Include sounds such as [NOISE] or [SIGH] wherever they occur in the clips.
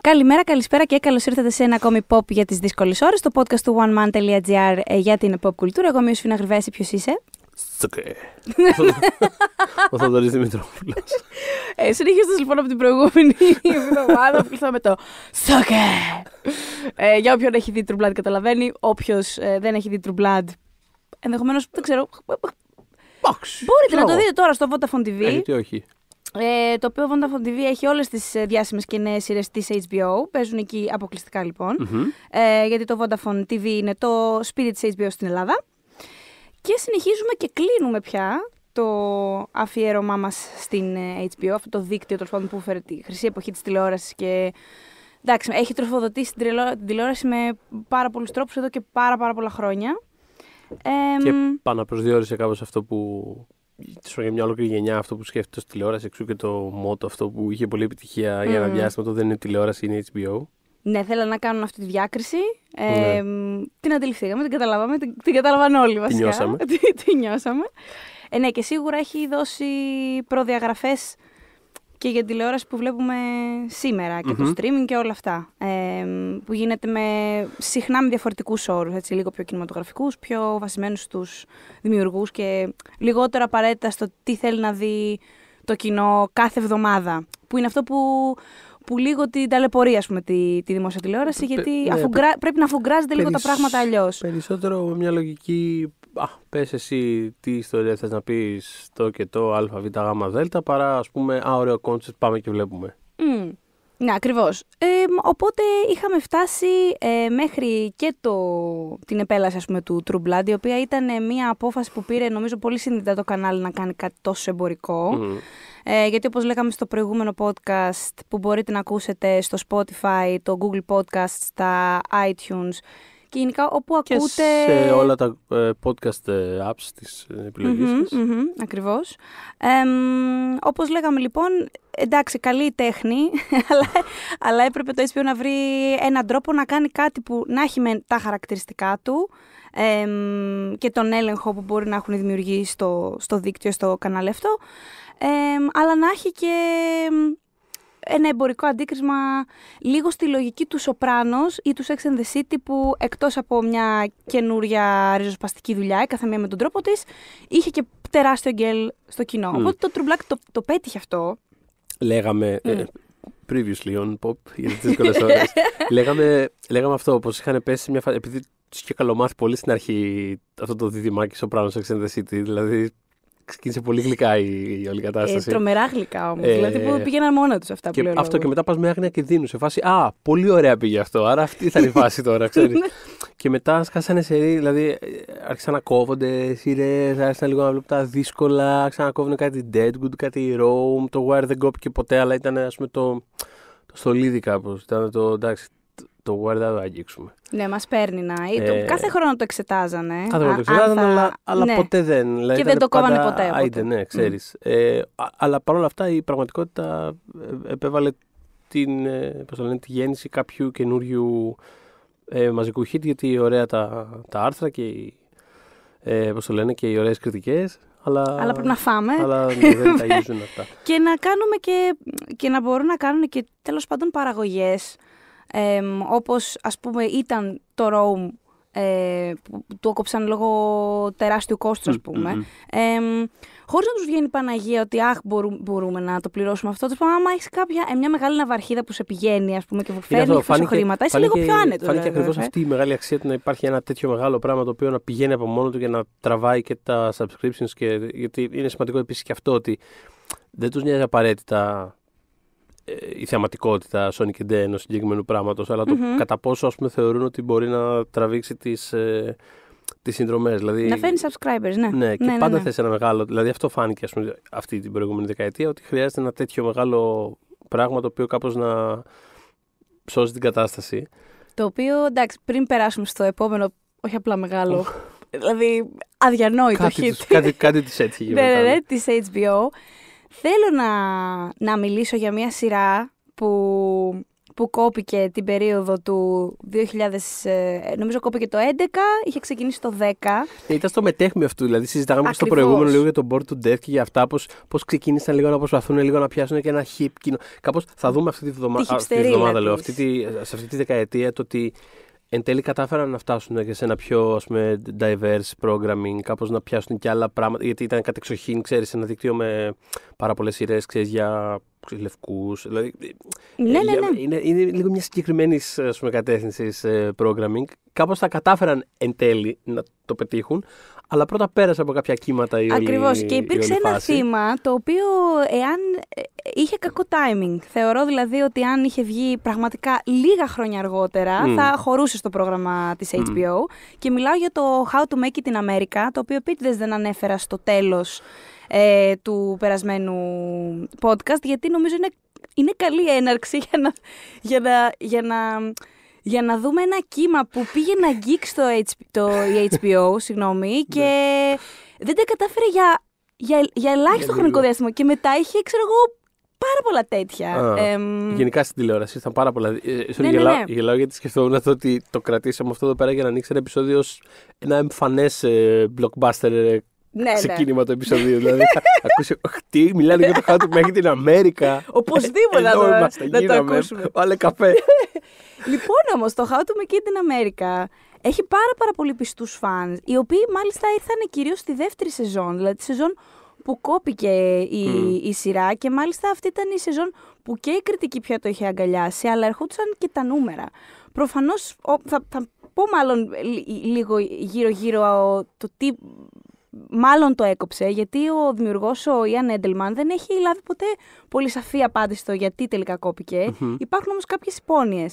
Καλημέρα, καλησπέρα και καλώς ήρθατε σε ένα ακόμη pop για τις δύσκολες ώρες. Το podcast του oneman.gr ε, για την pop κουλτούρα. Εγώ είμαι ο Σφίνα ποιος είσαι θα [LAUGHS] Ο Θοδωρής Δημητρόπουλος. Ε, Συνεχίζοντας λοιπόν από την προηγούμενη [LAUGHS] εβδομάδα, πληθώ με το Σοκέ. Ε, για όποιον έχει δει True Blood, καταλαβαίνει. Όποιος ε, δεν έχει δει True Blood, ενδεχομένως δεν ξέρω. Μπορείτε να το δείτε τώρα στο Vodafone TV. Ε, γιατί όχι. Ε, το οποίο Vodafone TV έχει όλες τις διάσημες και νέες σειρές της HBO. Παίζουν εκεί αποκλειστικά λοιπόν, mm-hmm. ε, γιατί το Vodafone TV είναι το σπίτι της HBO στην Ελλάδα. Και συνεχίζουμε και κλείνουμε πια το αφιέρωμά μας στην ε, HBO, αυτό το δίκτυο τέλος πάντων που έφερε τη χρυσή εποχή της τηλεόρασης και εντάξει, έχει τροφοδοτήσει την, τηλεόραση με πάρα πολλούς τρόπους εδώ και πάρα πάρα πολλά χρόνια. Και πάνω παναπροσδιορίσε κάπως αυτό που για μια ολόκληρη γενιά αυτό που σκέφτεται στη τηλεόραση, εξού και το μότο αυτό που είχε πολύ επιτυχία για ένα διάστημα, το δεν είναι τηλεόραση, είναι HBO. Ναι, θέλω να κάνουν αυτή τη διάκριση. Ε, Την αντιληφθήκαμε, την καταλάβαμε, την, την κατάλαβαν όλοι βασικά. [LAUGHS] Την νιώσαμε. Ε, ναι, και σίγουρα έχει δώσει προδιαγραφές και για τηλεόραση που βλέπουμε σήμερα και το streaming και όλα αυτά. Ε, που γίνεται με, συχνά με διαφορετικούς όρους. λίγο πιο κινηματογραφικούς, πιο βασισμένους στους δημιουργούς και λιγότερο απαραίτητα στο τι θέλει να δει το κοινό κάθε εβδομάδα. Που είναι αυτό που που λίγο την ταλαιπωρεί, πούμε, τη, τη δημόσια τηλεόραση, γιατί ναι, πρέπει να αφουγκράζεται λίγο τα πράγματα αλλιώς. Περισσότερο μια λογική. Α, πες εσύ τι ιστορία θες να πεις το και το α, β, γ, δ, παρά ας πούμε, α, ωραίο κόντσε, πάμε και βλέπουμε. Mm. Ναι, ακριβώς. Ε, οπότε είχαμε φτάσει ε, μέχρι και το, την επέλαση ας πούμε, του True Blood, η οποία ήταν μια απόφαση που πήρε, νομίζω, πολύ συνειδητά το κανάλι να κάνει κάτι τόσο εμπορικό. Ε, γιατί όπως λέγαμε στο προηγούμενο podcast που μπορείτε να ακούσετε στο Spotify, το Google Podcast, τα iTunes και γενικά όπου και ακούτε... σε όλα τα ε, podcast ε, apps της ε, επιλογής mm-hmm, ακριβώς. όπως λέγαμε λοιπόν, εντάξει καλή τέχνη, [LAUGHS] αλλά, αλλά έπρεπε το HBO να βρει έναν τρόπο να κάνει κάτι που να έχει με τα χαρακτηριστικά του και τον έλεγχο που μπορεί να έχουν δημιουργήσει στο, στο δίκτυο, στο κανάλι αυτό, ε, αλλά να έχει και ένα εμπορικό αντίκρισμα λίγο στη λογική του Σοπράνος ή του Sex and the City που εκτός από μια καινούρια ριζοσπαστική δουλειά, η καθεμία με τον τρόπο της, είχε και τεράστιο γκέλ στο κοινό. Mm. Οπότε το True Black το, το πέτυχε αυτό. Λέγαμε, mm. Ε, previously on pop, για τις δύσκολες ώρες. [LAUGHS] λέγαμε, λέγαμε αυτό, πως είχαν πέσει μια φάση, επειδή τους είχε καλομάθει πολύ στην αρχή αυτό το δίδυμάκι στο Sex and the City, δηλαδή ξεκίνησε πολύ γλυκά η, η όλη ε, κατάσταση. Ε, τρομερά γλυκά όμως. Ε, δηλαδή που ε, πήγαιναν μόνα τους αυτά που λέω. Αυτό και μετά πας με άγνοια και δίνουν Σε φάση, Α, πολύ ωραία πήγε αυτό. Άρα αυτή θα είναι η φάση τώρα, [LAUGHS] ξέρεις. Ναι. και μετά σκάσανε σε ρί, δηλαδή άρχισαν να κόβονται σειρές, άρχισαν λίγο να βλέπουν τα δύσκολα, ξανακόβουν κάτι Deadwood, κάτι Rome. Το Wire δεν κόπηκε ποτέ, αλλά ήταν ας πούμε το. στολίδι κάπως. Ήταν το εντάξει, το guardado αγγίξουμε. Ναι, μας παίρνει να. Ε, κάθε χρόνο το εξετάζανε. Κάθε χρόνο το εξετάζανε, θα... αλλά, αλλά ναι. ποτέ δεν. και δηλαδή δεν το κόβανε ποτέ. Άιντε, ναι, ξέρεις. Ε, αλλά παρόλα αυτά η πραγματικότητα ε, επέβαλε την, ε, τη γέννηση κάποιου καινούριου ε, μαζικού hit, γιατί ωραία τα, τα άρθρα και οι, ε, πώς το λένε, και οι ωραίες κριτικές. Αλλά, αλλά πρέπει να φάμε. Αλλά ναι, δεν τα [LAUGHS] αυτά. και να κάνουμε και, και να μπορούν να κάνουν και τέλος πάντων παραγωγές ε, όπως ας πούμε ήταν το Rome ε, που του έκοψαν λόγω τεράστιου κόστους, ας πουμε Χωρίς να τους βγαίνει η Παναγία ότι αχ, μπορούμε, να το πληρώσουμε αυτό. Τους πω άμα έχεις κάποια ε, μια μεγάλη ναυαρχίδα που σε πηγαίνει, ας πούμε, και φέρνει φάνηκε, χρήματα, είσαι λίγο πιο άνετο. Φάνηκε δηλαδή, ακριβώ αυτή η μεγάλη αξία του να υπάρχει ένα τέτοιο μεγάλο πράγμα το οποίο να πηγαίνει από μόνο του και να τραβάει και τα subscriptions. Και, γιατί είναι σημαντικό επίσης και αυτό ότι δεν τους νοιάζει απαραίτητα ε, η θεαματικότητα Sonic and Ενός συγκεκριμενου πράγματος, πράγματος, αλλά mm-hmm. το κατά πόσο ας πούμε, θεωρούν ότι μπορεί να τραβήξει τις, ε, τις συνδρομές. Δηλαδή, να φέρνει subscribers, ναι. Ναι, και ναι, ναι πάντα ναι, ναι. ένα μεγάλο... Δηλαδή αυτό φάνηκε ας πούμε, αυτή την προηγούμενη δεκαετία, ότι χρειάζεται ένα τέτοιο μεγάλο πράγμα το οποίο κάπως να ψώσει την κατάσταση. Το οποίο, εντάξει, πριν περάσουμε στο επόμενο, όχι απλά μεγάλο, δηλαδή αδιανόητο κάτι κάτι, κάτι της έτυχε. [LAUGHS] ναι, ναι, ναι, της HBO. Θέλω να, να μιλήσω για μια σειρά που, που κόπηκε την περίοδο του 2000, ε, νομίζω κόπηκε το 11, είχε ξεκινήσει το 10. Ε, ήταν στο μετέχμιο αυτού, δηλαδή συζητάγαμε στο προηγούμενο λίγο για τον Board to Death και για αυτά, πώς, πώς ξεκίνησαν λίγο να προσπαθούν λίγο να πιάσουν και ένα hip κοινό. Κάπως θα δούμε αυτή τη βδομάδα, σε αυτή τη δεκαετία το ότι εν τέλει κατάφεραν να φτάσουν και σε ένα πιο diverse programming, κάπως να πιάσουν και άλλα πράγματα, γιατί ήταν κατεξοχήν, ξέρεις, ένα δίκτυο με πάρα πολλές σειρές, για λευκούς. Δηλαδή, ε, ναι, ναι, ναι. Είναι, λίγο μια συγκεκριμένης κατεύθυνσης ε, programming. Κάπως τα κατάφεραν εν τέλει να το πετύχουν, αλλά πρώτα πέρασε από κάποια κύματα η Ακριβώς. Και υπήρξε ένα θύμα το οποίο εάν ε, είχε κακό timing. Θεωρώ δηλαδή ότι αν είχε βγει πραγματικά λίγα χρόνια αργότερα θα χωρούσε στο πρόγραμμα της HBO. Και μιλάω για το How to Make it in America, το οποίο επίτηδες δεν ανέφερα στο τέλος ε, του περασμένου podcast, γιατί νομίζω είναι, είναι καλή έναρξη για για για να για να δούμε ένα κύμα που πήγε να αγγίξει το, το HBO ναι. συγγνώμη, και ναι. δεν τα κατάφερε για, για, για ελάχιστο χρονικό διάστημα. Και μετά είχε, ξέρω εγώ, πάρα πολλά τέτοια. γενικά στην τηλεόραση ήταν πάρα πολλά. Ε, ναι, γελάω, γιατί σκεφτόμουν αυτό ότι το κρατήσαμε αυτό εδώ πέρα για να ανοίξει ένα επεισόδιο ως ένα εμφανές ε, blockbuster ε, ναι, Σε ξεκίνημα ναι. το επεισόδιο. Δηλαδή, [LAUGHS] ακούσε, τι, μιλάνε για το χάτου μέχρι την Αμέρικα. Οπωσδήποτε να, να ακούσουμε. Βάλε καφέ. [LAUGHS] λοιπόν, όμως, το χάτου Μέχρι την Αμέρικα έχει πάρα, πάρα πολύ πιστούς φαν, οι οποίοι μάλιστα ήρθαν κυρίως στη δεύτερη σεζόν. Δηλαδή, τη σεζόν που κόπηκε η, mm. η σειρά και μάλιστα αυτή ήταν η σεζόν που και η κριτική πια το είχε αγκαλιάσει, αλλά ερχόντουσαν και τα νούμερα. Προφανώς θα, θα πω μάλλον λίγο γύρω-γύρω το τι μάλλον το έκοψε, γιατί ο δημιουργός ο Ιαν Έντελμαν δεν έχει λάβει ποτέ πολύ σαφή απάντηση στο γιατί τελικά Υπάρχουν όμως κάποιες υπόνοιε.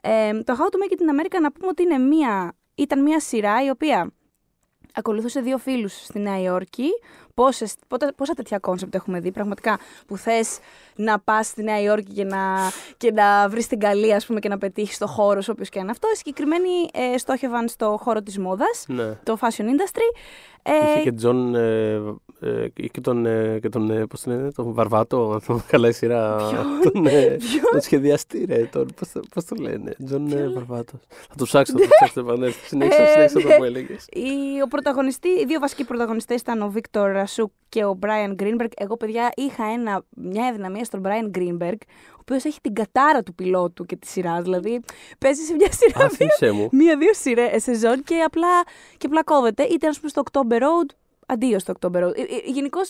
Ε, το How to Make It in America να πούμε ότι είναι μία, ήταν μία σειρά η οποία ακολουθούσε δύο φίλους στη Νέα Υόρκη πόσες, πόσα τέτοια κόνσεπτ έχουμε δει πραγματικά. Που θες να πας στη Νέα Υόρκη και να, να βρεις την καλή, ας πούμε, και να πετύχεις το χώρο, σου όποιος και αν αυτό. συγκεκριμένοι ε, στόχευαν στο χώρο της μόδας, ναι. το fashion industry. Ε, Είχε και, τον. ε, ε, και τον, ε, και τον, ε, πώς είναι, τον Βαρβάτο, καλά η σειρά. Ποιον, τον, ε, τον σχεδιαστή, ρε, πώς, το λένε, Τζον ε, Θα το ψάξω, θα το ψάξω, επανέλθω. Συνέχισα, συνέχισα το που ε, ναι. έλεγες. Οι, ο οι δύο βασικοί πρωταγωνιστές ήταν ο Βίκτορ και ο Brian Greenberg. Εγώ, παιδιά, είχα ένα, μια αδυναμία στον Brian Greenberg, ο οποίος έχει την κατάρα του πιλότου και τη σειράς. Δηλαδή, παίζει σε μια σειρά. Μία-δύο σειρέ ε, σεζόν και απλά, και απλά κόβεται. Είτε, ας πούμε, στο October Road, αντίο στο October Road. Ε, ε, Γενικώς,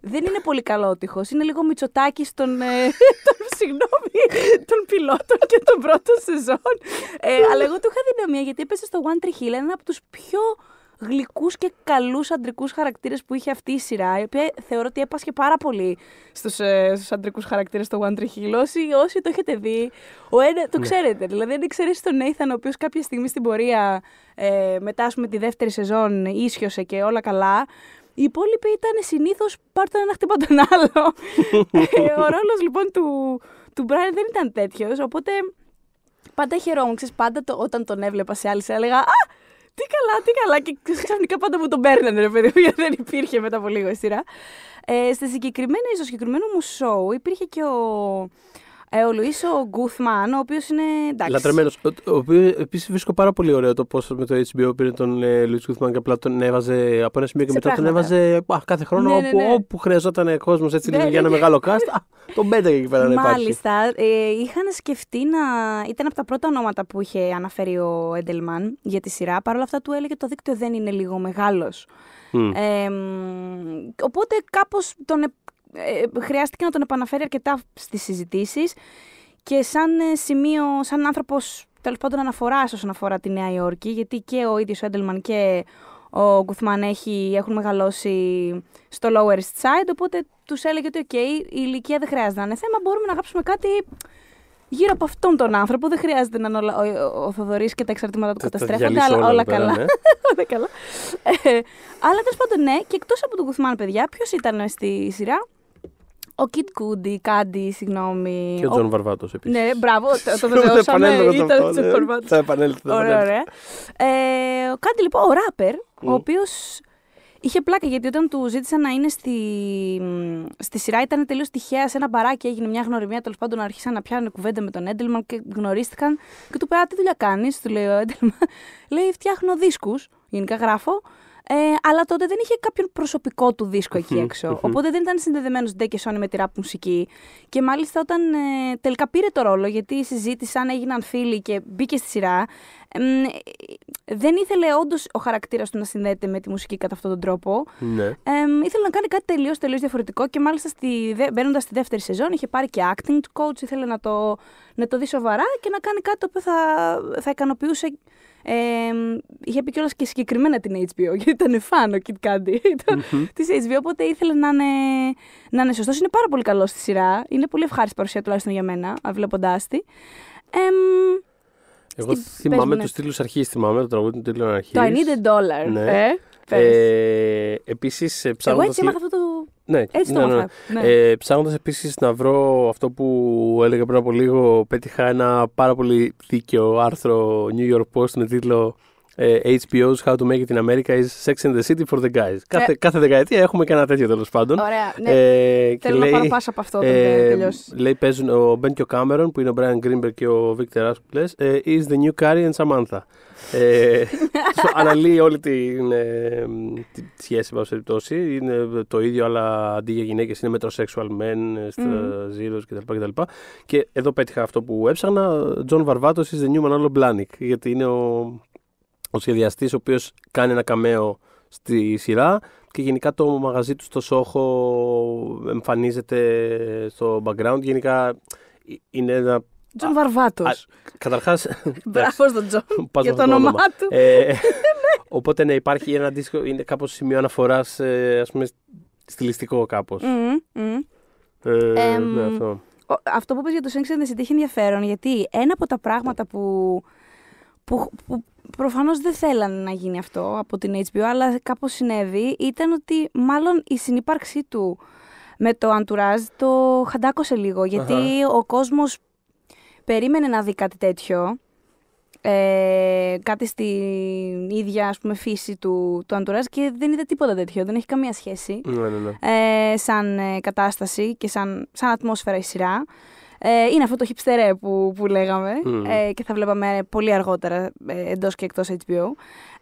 δεν είναι πολύ καλό καλότυχος. Είναι λίγο μυτσοτάκι των, ε, [LAUGHS] συγγνώμη, των πιλότων και των πρώτων σεζόν. Ε, αλλά εγώ του είχα δυναμία γιατί έπεσε στο One Tree Hill, ένα από τους πιο γλυκούς και καλούς αντρικούς χαρακτήρες που είχε αυτή η σειρά, η οποία θεωρώ ότι έπασχε πάρα πολύ στους ε, στους αντρικούς χαρακτήρες του One Tree Hill. Όσοι, το έχετε δει, ο ένα, το ναι. ξέρετε. Δηλαδή, αν εξαιρέσει τον Nathan, ο οποίος κάποια στιγμή στην πορεία ε, μετά πούμε, τη δεύτερη σεζόν ίσιοσε και όλα καλά. Οι υπόλοιποι ήταν συνήθως πάρτον ένα χτύπα τον άλλο. [LAUGHS] Ε, ο ρόλος λοιπόν του, του Brian δεν ήταν τέτοιος, οπότε Πάντα χαιρόμουν, ξέρεις, πάντα το, όταν τον έβλεπα σε άλλη έλεγα τι καλά, τι καλά. Και ξαφνικά πάντα μου τον παίρνανε, ρε παιδί μου, δεν υπήρχε μετά από λίγο η σειρά. Ε, στη συγκεκριμένη, στο συγκεκριμένο μου σοου υπήρχε και ο ο Λουί ο Γκουθμάν, ο οποίος είναι. Εντάξει. Λατρεμένος. επίσης βρίσκω πάρα πολύ ωραίο το πώς με το HBO πήρε τον ε, Λουίς Γκουθμάν και απλά τον έβαζε από ένα σημείο και μετά τον έβαζε α, κάθε χρόνο ναι, ναι όπου, ναι, ναι. όπου χρειαζόταν κόσμος έτσι ναι, για ένα ναι, μεγάλο cast. τον πέταγε εκεί πέρα να υπάρχει. Μάλιστα. Ε, είχαν σκεφτεί να. ήταν από τα πρώτα ονόματα που είχε αναφέρει ο Έντελμαν για τη σειρά. Παρ' όλα αυτά του έλεγε το δίκτυο δεν είναι λίγο μεγάλος. Mm. Ε, οπότε κάπως τον ε, ε, χρειάστηκε να τον επαναφέρει αρκετά στις συζητήσεις και σαν ε, σημείο, σαν άνθρωπος τέλος πάντων αναφοράς όσον αφορά τη Νέα Υόρκη, γιατί και ο ίδιος ο Έντελμαν και ο Γκουθμάν έχει, έχουν μεγαλώσει στο Lower East Side, οπότε τους έλεγε ότι okay, η ηλικία δεν χρειάζεται να είναι θέμα, μπορούμε να γράψουμε κάτι γύρω από αυτόν τον άνθρωπο. Δεν χρειάζεται να είναι ο, ο Θοδωρής και τα εξαρτήματα του καταστρέφονται, αλλά όλα, καλά. Ναι. [LAUGHS] αλλά τέλος πάντων, ναι, και εκτός από τον Γκουθμάν, παιδιά, ποιος ήταν στη σειρά, ο Κιτ Κούντι, Κάντι, συγγνώμη. Και ο Τζον Βαρβάτος επίσης. Ναι, μπράβο, το βεβαιώσαμε. Ήταν Τζον ναι. Βαρβάτος. Θα επανέλθει. Ωραία, ωραία. Ε, ο Κάντι, λοιπόν, ο ράπερ, ο οποίος Είχε πλάκα γιατί όταν του ζήτησαν να είναι στη, στη σειρά ήταν τελείως τυχαία σε ένα μπαράκι. Έγινε μια γνωριμία. Τέλος πάντων, άρχισαν να πιάνουν κουβέντα με τον Έντελμαν και γνωρίστηκαν. Και του πέρα, τι δουλειά κάνεις, του λέει ο Έντελμαν. [LAUGHS] λέει, φτιάχνω δίσκους. Γενικά γράφω. Ε, αλλά τότε δεν είχε κάποιον προσωπικό του δίσκο εκεί έξω. Οπότε δεν ήταν συνδεδεμένος ντε και σόνι με τη ραπ μουσική. Και μάλιστα όταν ε, τελικά πήρε το ρόλο, γιατί συζήτησαν, έγιναν φίλοι και μπήκε στη σειρά, ε, δεν ήθελε όντως ο χαρακτήρας του να συνδέεται με τη μουσική κατά αυτόν τον τρόπο. Ναι. ήθελε να κάνει κάτι τελείως τελείως διαφορετικό και μάλιστα στη, μπαίνοντας στη δεύτερη σεζόν είχε πάρει και acting coach. Ήθελε να το, να το δει σοβαρά και να κάνει κάτι που θα, θα ικανοποιούσε ε, είχε πει κιόλας και συγκεκριμένα την HBO, γιατί ήταν fan ο Kit Candy της HBO, οπότε ήθελε να είναι, να είναι σωστός. Είναι πάρα πολύ καλό στη σειρά. Είναι πολύ ευχάριστη παρουσία τουλάχιστον για μένα, βλέποντάς τη. Ε, εγώ Στην... θυμάμαι του τίτλου αρχής. Θυμάμαι το τραγούδι του τίτλου αρχής. Το I need a dollar. Ναι. Ε, ε, Επίσης ψάχνοντα. Ε, Εγώ έτσι έμαθα αυτό το. Ναι, έτσι ναι, ναι. Ναι. Ε, Ψάχνοντας επίσης να βρω αυτό που έλεγα πριν από λίγο, πέτυχα ένα πάρα πολύ δίκαιο άρθρο New York Post με τίτλο ε, HBO's How to Make It in America is Sex In the City for the Guys. Κάθε, κάθε δεκαετία έχουμε και ένα τέτοιο τέλος πάντων. Ωραία. Ναι. Ε, Θέλω να πάρω πάσα από αυτό. Ε, λέει παίζουν ο Μπεν και ο Κάμερον που είναι ο Brian Greenberg και ο Victor Aspless. Ε, is the new Carrie and Samantha. ε, [LAUGHS] αναλύει όλη την, ε, τη σχέση μας περιπτώσει. Είναι το ίδιο, αλλά αντί για γυναίκες είναι μετροσεξουαλ men, zeros mm. κτλ, Και εδώ πέτυχα αυτό που έψανα John Varvatos is the new Manolo Blahnik, γιατί είναι ο ο σχεδιαστής ο οποίος κάνει ένα καμέο στη σειρά και γενικά το μαγαζί του στο Σόχο εμφανίζεται στο background. Γενικά ε, είναι ένα Τζον Βαρβάτος. Καταρχάς. [LAUGHS] Μπράβο στον Τζον. [LAUGHS] Για το όνομά του. Ε, [LAUGHS] ναι, οπότε ναι, υπάρχει ένα αντίστοιχο. Είναι κάπως σημείο αναφοράς, ε, ας πούμε, στιλιστικό Ε, ναι, αυτό. αυτό που είπε για το the δεν έχει ενδιαφέρον γιατί ένα από τα πράγματα που, που, Προφανώς δεν θέλανε να γίνει αυτό από την HBO, αλλά κάπως συνέβη, ήταν ότι μάλλον η συνύπαρξή του με το Αντουράζ το χαντάκωσε λίγο, ο κόσμος περίμενε να δει κάτι τέτοιο, ε, κάτι στην ίδια ας πούμε, φύση του, του Αντουράζ και δεν είδε τίποτα τέτοιο, δεν έχει καμία σχέση ναι, ναι, ναι. Ε, σαν ε, κατάσταση και σαν, σαν ατμόσφαιρα η σειρά. Ε, είναι αυτό το χιψτερέ που, που λέγαμε ε, και θα βλέπαμε πολύ αργότερα ε, και εκτός HBO.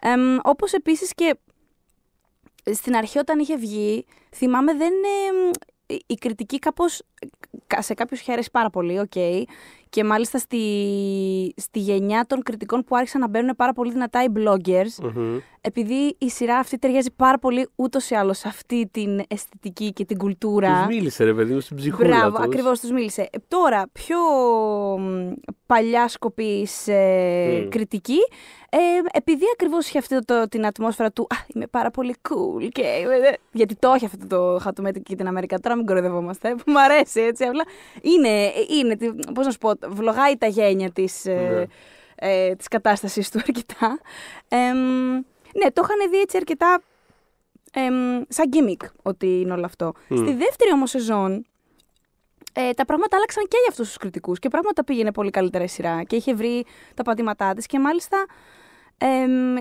Ε, όπως επίσης και στην αρχή όταν είχε βγει, θυμάμαι δεν η κριτική κάπως σε κάποιους χαίρεσε πάρα πολύ, οκ. Okay. Και μάλιστα στη, στη γενιά των κριτικών που άρχισαν να μπαίνουν πάρα πολύ δυνατά οι bloggers, επειδή η σειρά αυτή ταιριάζει πάρα πολύ ούτως ή άλλως σε αυτή την αισθητική και την κουλτούρα. Τους μίλησε, ρε παιδί μου, στην ψυχούλα. Μπράβο, ακριβώς τους μίλησε. Ε, τώρα, πιο παλιά σκοπής ε, κριτική, ε, επειδή ακριβώς είχε αυτή την ατμόσφαιρα του Α, είμαι πάρα πολύ cool. Και, ε, γιατί το έχει αυτό το χατουμέτι και την Αμερικά. Τώρα μην κοροϊδευόμαστε, που μου αρέσει έτσι. Απλά είναι, είναι πώς να σου πω, βλογάει τα γένια της ε, ναι. ε, κατάστασης του αρκετά. Ε, ναι, το είχαν δει έτσι αρκετά σαν gimmick ότι είναι όλο αυτό. Στη δεύτερη όμως σεζόν, ε, τα πράγματα άλλαξαν και για αυτούς τους κριτικούς και πράγματα πήγαινε πολύ καλύτερα η σειρά και είχε βρει τα πατήματά της και μάλιστα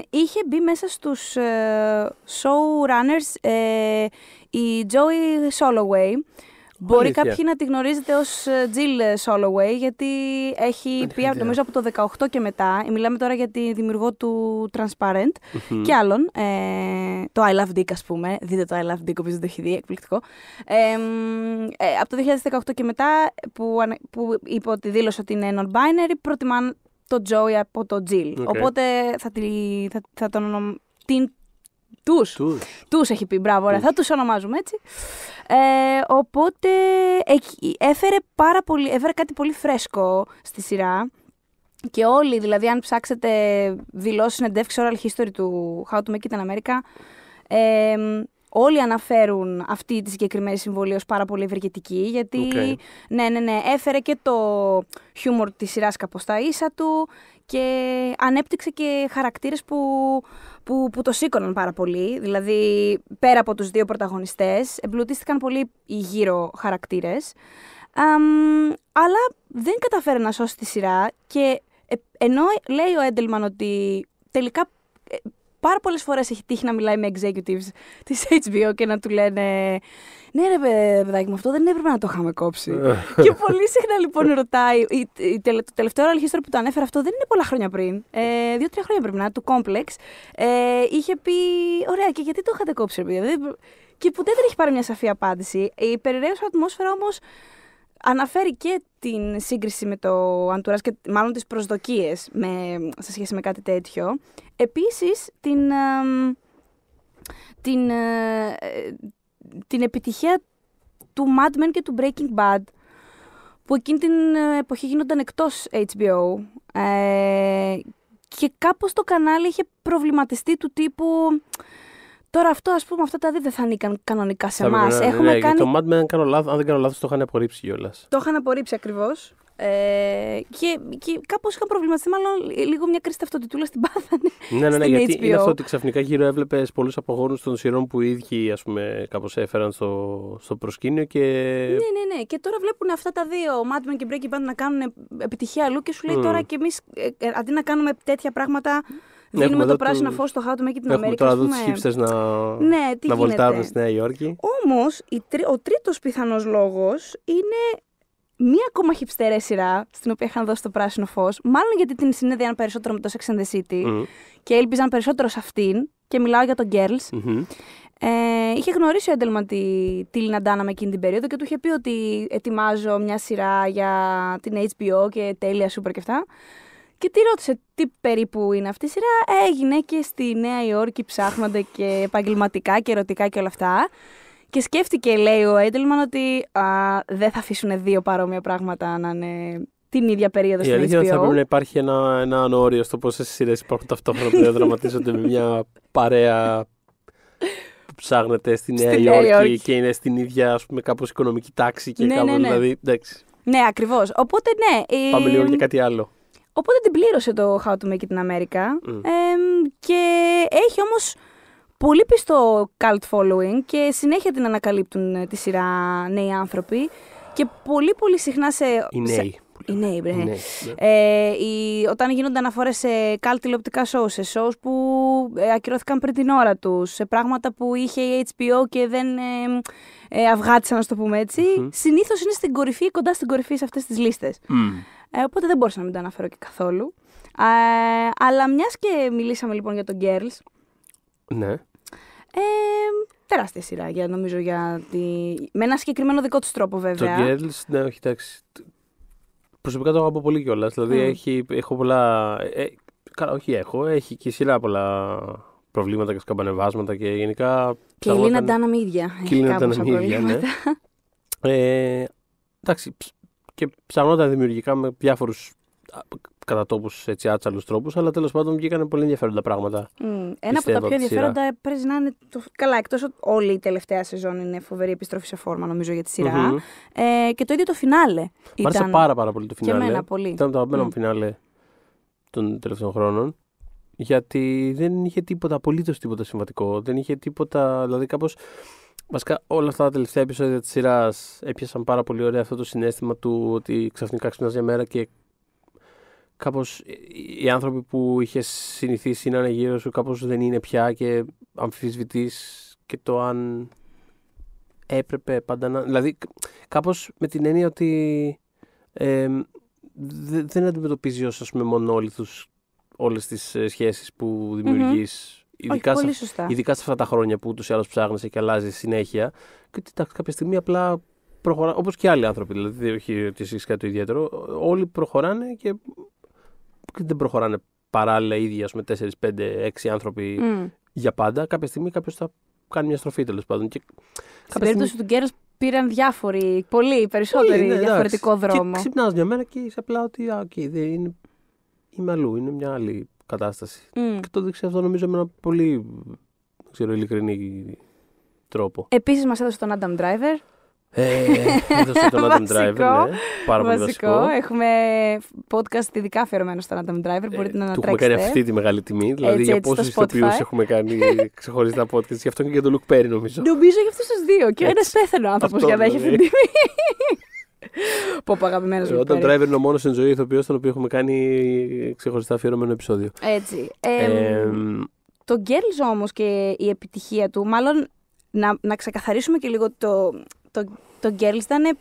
είχε μπει μέσα στους ε, showrunners ε, η Joey Soloway. Μπορεί κάποιοι να τη γνωρίζετε ως ε, Jill Soloway, γιατί έχει πει νομίζω από το 18 και μετά, μιλάμε τώρα για τη δημιουργό του Transparent και άλλων, το I Love Dick ας πούμε, δείτε το I Love Dick, όποιος δεν το έχει δει, εκπληκτικό. από το 2018 και μετά που, που είπε ότι δήλωσε ότι είναι non-binary, προτιμά το Τζόι από το Τζιλ. Okay. Οπότε θα, τη, θα, θα τον ονομα... την τους. Τους έχει πει, μπράβο, ωραία. Θα τους ονομάζουμε έτσι. Ε, οπότε έφερε, πάρα πολύ, έφερε κάτι πολύ φρέσκο στη σειρά. Και όλοι, δηλαδή, αν ψάξετε δηλώσεις συνεντεύξει oral history του How to Make It in America, ε, Όλοι αναφέρουν αυτή τη συγκεκριμένη συμβολή ως πάρα πολύ ευεργετική, γιατί ναι, ναι, ναι, έφερε και το χιούμορ της σειράς κάπως τα ίσα του και ανέπτυξε και χαρακτήρες που, που, που το σήκωναν πάρα πολύ. Δηλαδή, πέρα από τους δύο πρωταγωνιστές, εμπλουτίστηκαν πολύ οι γύρω χαρακτήρες. αλλά δεν καταφέρει να σώσει τη σειρά και ε, ενώ λέει ο Έντελμαν ότι τελικά πάρα πολλές φορές έχει τύχει να μιλάει με executives της HBO και να του λένε Ναι, ρε παιδάκι μου, αυτό δεν έπρεπε να το είχαμε κόψει. [LAUGHS] και πολύ συχνά λοιπόν ρωτάει. Η, η, η, το τελευταίο ραλχίστρο που το ανέφερα αυτό δεν είναι πολλά χρόνια πριν. Ε, Δύο-τρία χρόνια πριν, να, του Complex. Ε, είχε πει Ωραία, και γιατί το είχατε κόψει, ρε παιδί. Και ποτέ δεν έχει πάρει μια σαφή απάντηση. Η περιραίωση ατμόσφαιρα όμως αναφέρει και την σύγκριση με το Αντουράς και μάλλον τις προσδοκίες με, σε σχέση με κάτι τέτοιο. Επίσης, την, την, ε, την επιτυχία του Mad Men και του Breaking Bad, που εκείνη την ε, εποχή γίνονταν εκτός HBO ε, και κάπως το κανάλι είχε προβληματιστεί του τύπου Τώρα αυτό, ας πούμε, αυτά τα δύο δεν θα ανήκαν κανονικά σε εμά. Ναι, Έχουμε ναι, κάνει. Το Mad Men, αν, αν δεν κάνω λάθος, το είχαν απορρίψει κιόλας. Το είχαν απορρίψει ακριβώς. Ε, και, και κάπως είχαν προβληματιστεί, μάλλον λίγο μια κρίση ταυτοτητούλας στην πάθανε. Ναι, ναι, ναι, γιατί HBO. είναι αυτό ότι ξαφνικά γύρω έβλεπες πολλούς απογόνους των σειρών που οι ίδιοι κάπως έφεραν στο, στο προσκήνιο. Και... Ναι, ναι, ναι. Και τώρα βλέπουν αυτά τα δύο, ο Men και Breaking Bad, να κάνουν επιτυχία αλλού και σου λέει τώρα κι εμείς, ε, ε, αντί να κάνουμε τέτοια πράγματα, ναι, Δίνουμε το πράσινο το... φως στο χάτο του και την Αμερική. Τώρα πούμε... να, ναι, τι να βολτάρουν στη Νέα Υόρκη. Όμως, ο τρίτος πιθανός λόγος είναι μία ακόμα χυψτερέ σειρά στην οποία είχαν δώσει το πράσινο φως. Μάλλον γιατί την συνέδεαν περισσότερο με το Sex and the City και έλπιζαν περισσότερο σε αυτήν. Και μιλάω για το Girls. Ε, είχε γνωρίσει ο Έντελμαν τη, τη Λιναντάνα με εκείνη την περίοδο και του είχε πει ότι ετοιμάζω μια σειρά για την HBO και τέλεια σούπερ και αυτά. Και τη ρώτησε τι περίπου είναι αυτή η σειρά. Έγινε και στη Νέα Υόρκη ψάχνονται και επαγγελματικά και ερωτικά και όλα αυτά. Και σκέφτηκε, λέει ο Έντελμαν, ότι α, δεν θα αφήσουν δύο παρόμοια πράγματα να είναι την ίδια περίοδος στην Ελλάδα. Η αλήθεια θα πρέπει να υπάρχει ένα, ένα όριο στο πόσε σειρές υπάρχουν ταυτόχρονα που δραματίζονται με μια παρέα που ψάχνεται στη Νέα Υόρκη και είναι στην ίδια ας πούμε, κάπως οικονομική τάξη και ναι, κάπως, ναι, ναι. δηλαδή. Ναι, ακριβώς. Οπότε ναι. Πάμε λίγο για κάτι άλλο. Οπότε την πλήρωσε το How to Make It in America. Mm. και έχει όμως πολύ πιστό cult following και συνέχεια την ανακαλύπτουν ε, τη σειρά νέοι άνθρωποι. Και πολύ πολύ συχνά σε... Οι νέοι. Οι νέοι, ναι. Ε, όταν γίνονται αναφορές σε cult τηλεοπτικά shows, σε shows που ε, ακυρώθηκαν πριν την ώρα τους, σε πράγματα που είχε η HBO και δεν ε, αυγάτησαν, να το πούμε έτσι, mm-hmm. συνήθως είναι στην κορυφή, κοντά στην κορυφή σε αυτές τις λίστες. mm συνηθως ειναι στην κορυφη κοντα στην κορυφη σε αυτες τις λιστες ε, οπότε δεν μπορούσα να μην το αναφέρω και καθόλου. αλλά μιας και μιλήσαμε λοιπόν για το Girls. Ναι. Ε, τεράστια σειρά για, νομίζω για τη... Με ένα συγκεκριμένο δικό τους τρόπο βέβαια. Το Girls, ναι, όχι εντάξει. Προσωπικά το αγαπώ πολύ κιόλας. Δηλαδή mm. έχει, έχω πολλά. Ε, καλά, όχι έχω. Έχει και σειρά πολλά προβλήματα και σκαμπανεβάσματα και γενικά. Και η Λίνα Ντάναμ ίδια. Και η Λίνα Ντάναμ ίδια, ναι. Ε, εντάξει, και ψανόταν δημιουργικά με διάφορους κατά τόπους άτσαλους τρόπους, αλλά τέλος πάντων βγήκαν πολύ ενδιαφέροντα πράγματα. Mm. Ένα από τα πιο ενδιαφέροντα πρέπει να είναι. Το... Καλά, εκτός ότι όλη η τελευταία σεζόν είναι φοβερή επιστροφή σε φόρμα, νομίζω, για τη σειρα Ε, και το ίδιο το φινάλε. Μ' άρεσε πάρα, πάρα πολύ το φινάλε. εμένα πολύ. Ήταν το αγαπημένο mm. μου φινάλε των τελευταίων χρόνων. Γιατί δεν είχε τίποτα, απολύτως τίποτα συμβατικό. Δεν είχε τίποτα. Δηλαδή, κάπως Βασικά όλα αυτά τα τελευταία επεισόδια της σειράς έπιασαν πάρα πολύ ωραία αυτό το συνέστημα του ότι ξαφνικά ξυπνάς μια μέρα και κάπως ε, οι άνθρωποι που είχες συνηθίσει να είναι γύρω σου κάπως δεν είναι πια και αμφισβητείς και το αν έπρεπε πάντα να... Δηλαδή κάπως με την έννοια ότι δεν αντιμετωπίζει ως με πούμε όλες ε, που δημιουργεί ειδικά, Όχι, Σε, ειδικά σε αυτά τα χρόνια που ούτως ή άλλως ψάχνεσαι και αλλάζει συνέχεια. Και τα κάποια στιγμή απλά προχωράνε, όπως και άλλοι άνθρωποι, δηλαδή όχι ότι εσύ κάτι ιδιαίτερο, όλοι προχωράνε και δεν προχωράνε παράλληλα οι ίδιοι, ας πούμε, 4, 5, 6 άνθρωποι mm. για πάντα. Κάποια στιγμή κάποιος θα κάνει μια στροφή τέλος πάντων. Και Στην περίπτωση στιγμή... του Γκέρος πήραν διάφοροι, πολύ περισσότεροι ναι, διαφορετικό δρόμο. ξυπνάς μια μέρα και είσαι απλά ότι α, okay, δεν είναι, είμαι αλλού, είναι μια άλλη κατάσταση. Mm. Και το δείξε αυτό νομίζω με ένα πολύ ξέρω, ειλικρινή τρόπο. Επίσης μας έδωσε τον Adam Driver. Ε, έδωσε τον [LAUGHS] Adam Driver, ναι. Πάρα πολύ βασικό. Έχουμε podcast ειδικά αφιερωμένο στον Adam Driver. Ε, μπορείτε να Του έχουμε κάνει αυτή τη μεγάλη τιμή. Δηλαδή έτσι, για πόσους ηθοποιούς έχουμε κάνει ξεχωριστά podcast. Γι' αυτό και για τον Λουκ Πέρι, νομίζω. Νομίζω για αυτούς τους δύο. Και ένας πέθανε άνθρωπο για να έχει ναι. αυτή τη. τιμή. [LAUGHS] Πω αγαπημένος μου. Όταν driver είναι ο μόνος στην ζωή ηθοποιός, τον οποίο έχουμε κάνει ξεχωριστά αφιερωμένο επεισόδιο. Έτσι. Ε, ε, το Girls όμως και η επιτυχία του, μάλλον να, να ξεκαθαρίσουμε και λίγο το, το, το Girls ήταν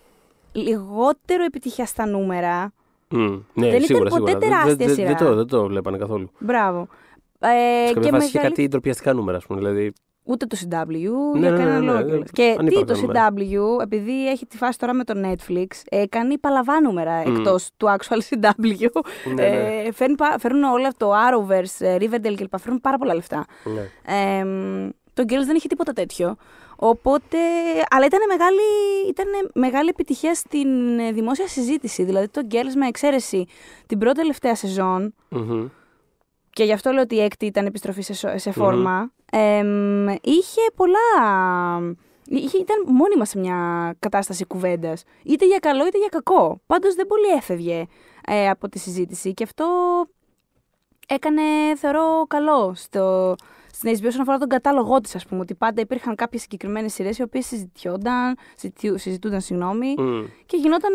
λιγότερο επιτυχία στα νούμερα. Mm, ναι, δεν σίγουρα, ήταν ποτέ σίγουρα. τεράστια σειρά. Δεν, το, το βλέπανε καθόλου. Μπράβο. Ε, σε κάποια και φάση μεγάλη... είχε κάτι ντροπιαστικά νούμερα, ας πούμε. Δηλαδή, ούτε το CW ναι, για ναι, ναι, ναι, λόγο. Και τι το CW, επειδή έχει τη φάση τώρα με το Netflix, ε, κάνει παλαβά νούμερα εκτός του actual [LAUGHS] CW. ε, φέρνουν, φέρουν όλα το Arrowverse, ε, Riverdale κλπ. Φέρνουν πάρα πολλά λεφτά. το Girls δεν είχε τίποτα τέτοιο. Οπότε, αλλά ήταν μεγάλη, ήτανε μεγάλη επιτυχία στην ε, δημόσια συζήτηση. Δηλαδή το Girls με εξαίρεση την πρώτη τελευταία Και γι' αυτό λέω ότι η έκτη ήταν επιστροφή σε, σε φορμα είχε πολλά... Είχε, ήταν μόνιμα σε μια κατάσταση κουβέντας. Είτε για καλό είτε για κακό. Πάντως δεν πολύ έφευγε ε, από τη συζήτηση και αυτό έκανε, θεωρώ, καλό στο, στην HBO όσον αφορά τον κατάλογό της, ας πούμε. Ότι πάντα υπήρχαν κάποιες συγκεκριμένες σειρές οι οποίες συζητιόνταν, συζητούνταν, συγγνώμη, mm. και γινόταν,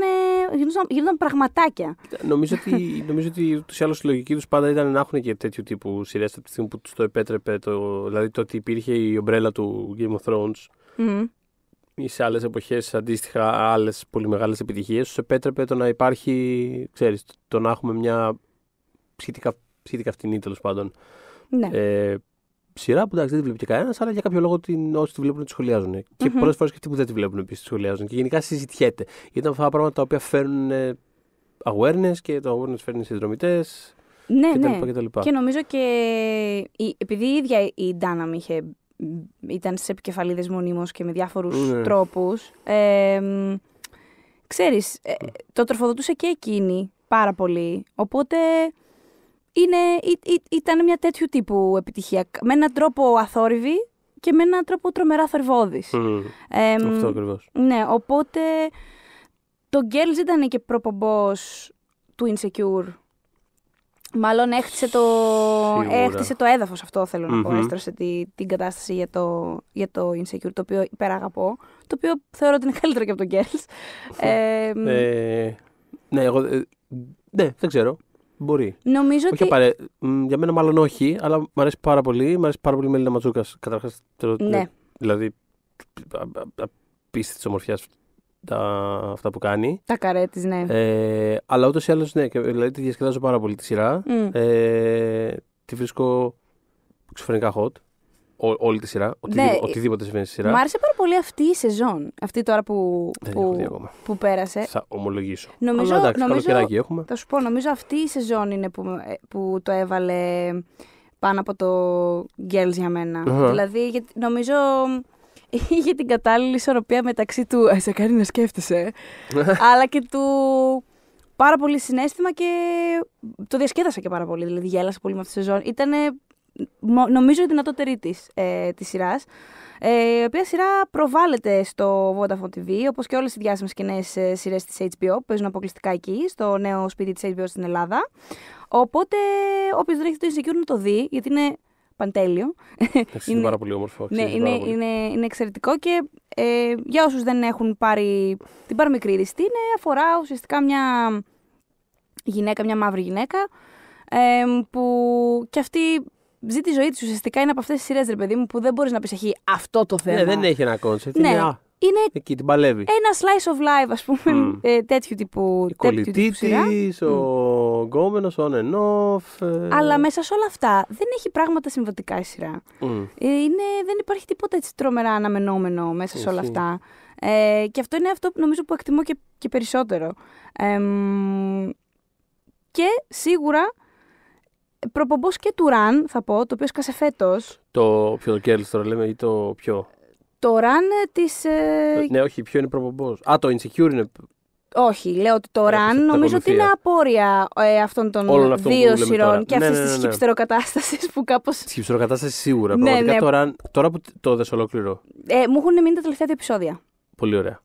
γινόταν, γινόταν πραγματάκια. Ε, νομίζω ότι, νομίζω ότι ούτως ή άλλως η λογική τους πάντα ήταν να έχουν και τέτοιου τύπου σειρές από τη στιγμή που τους το επέτρεπε. Το, δηλαδή το ότι υπήρχε η ομπρέλα του Game of Thrones. Mm ή σε άλλες εποχές αντίστοιχα άλλες πολύ μεγάλες επιτυχίες, τους επέτρεπε το να υπάρχει, ξέρεις, το να έχουμε μια σχετικά, σχετικά φτηνή τέλος πάντων ναι. ε, σειρά που εντάξει δεν τη βλέπει και κανένας, αλλά για κάποιο λόγο την, όσοι τη βλέπουν τη σχολιαζουν Και πολλές φορές και αυτοί που δεν τη βλέπουν επίσης τη σχολιάζουν. Και γενικά συζητιέται. Ήταν αυτά τα πράγματα τα οποία φέρνουν ε, awareness και το awareness φέρνει συνδρομητές. Ναι, και ναι. Τα και, νομίζω και επειδή η ίδια η Ντάνα είχε ήταν στις επικεφαλίδες μονίμως και με διάφορους ναι. τρόπους. Ε, ξέρεις, το τροφοδοτούσε και εκείνη πάρα πολύ. Οπότε είναι, ήταν μια τέτοιου τύπου επιτυχία. Με έναν τρόπο αθόρυβη και με έναν τρόπο τρομερά θορυβόδη. Ε, Αυτό ακριβώς. Ναι, οπότε το Girls ήταν και προπομπός του Insecure. Μάλλον έχτισε το, έχτισε το έδαφος αυτό, θέλω να mm-hmm. πω. Έστρωσε την κατάσταση για το, για το Insecure, το οποίο υπεραγαπώ. Το οποίο θεωρώ ότι είναι καλύτερο και από το Girls. ε, ναι, εγώ... Ε, ναι, δεν ξέρω. Μπορεί. Νομίζω όχι ότι. για μένα μάλλον όχι, αλλά μου αρέσει πάρα πολύ. Μ' αρέσει πάρα πολύ η Μελίνα Ματζούκα. Καταρχά. Ναι. ναι. Δηλαδή. Απίστευτης ομορφιάς τα, αυτά που κάνει. Τα καρέ τη, ναι. Ε, αλλά ούτως ή άλλως, ναι. Δηλαδή τη διασκεδάζω πάρα πολύ τη σειρά. Ε, τη βρίσκω ξεφρενικά hot. Ό, όλη τη σειρά. Οτιδήποτε, ναι, οτιδήποτε συμβαίνει στη σειρά. Μ' άρεσε πάρα πολύ αυτή η σεζόν. Αυτή τώρα που, που, πέρασε. Θα ομολογήσω. Νομίζω, Αλλά εντάξει, νομίζω, έχουμε. Θα σου πω, νομίζω αυτή η σεζόν είναι που, ε, που το έβαλε πάνω από το Girls για μενα uh-huh. Δηλαδή, νομίζω [LAUGHS] είχε την κατάλληλη ισορροπία μεταξύ του ε, «Σε κάνει να σκέφτεσαι» [LAUGHS] αλλά και του πάρα πολύ συνέστημα και το διασκέδασα και πάρα πολύ. Δηλαδή, γέλασα πολύ με αυτή τη σεζόν. Ήτανε νομίζω η δυνατότερη της, ε, της σειράς, ε, η οποία σειρά προβάλλεται στο Vodafone TV, όπως και όλες οι διάσημες κοινέ ε, σειρές της HBO, που παίζουν αποκλειστικά εκεί, στο νέο σπίτι της HBO στην Ελλάδα. Οπότε, όποιος δεν έχει το Insecure να το δει, γιατί είναι παντέλειο. είναι πάρα πολύ όμορφο. Ναι, είναι, πολύ. είναι, είναι εξαιρετικό και ε, για όσους δεν έχουν πάρει την παρομικρή είναι αφορά ουσιαστικά μια γυναίκα, μια μαύρη γυναίκα, ε, που κι αυτή ζει τη ζωή της. Ουσιαστικά είναι από αυτές τις σειρές, ρε παιδί μου, που δεν μπορείς να πεις έχει αυτό το θέμα. Ναι, δεν έχει ένα κόνσεπτ. Ναι. Είναι, εκεί, την παλεύει. Ένα slice of life, ας πούμε, mm. ε, τέτοιου τύπου. Η κολλητή ο mm. γκόμενος, on and off. Ε. Αλλά μέσα σε όλα αυτά δεν έχει πράγματα συμβατικά η σειρά. Ε, είναι, δεν υπάρχει τίποτα έτσι τρομερά αναμενόμενο μέσα σε όλα αυτά. Ε, και αυτό είναι αυτό που νομίζω που εκτιμώ και, και περισσότερο. και σίγουρα προπομπός και του Ραν, θα πω, το οποίο σκάσε φέτος. Το πιο το τώρα λέμε ή το πιο. Το Ραν της. Ε, ε, ναι, όχι, ποιο είναι προπομπός. Α, το Insecure είναι. Όχι, λέω ότι το ε, Ραν νομίζω ότι είναι απόρρια ε, αυτών των δύο σειρών και ναι, αυτής ναι, της ναι, χυψτεροκατάσταση που κάπως. Της χυψτεροκατάσταση σίγουρα. Πραγματικά το Ραν. Τώρα που το δες ολόκληρο. Ε, μου έχουν μείνει τα τελευταία δύο επεισόδια. Πολύ ωραία.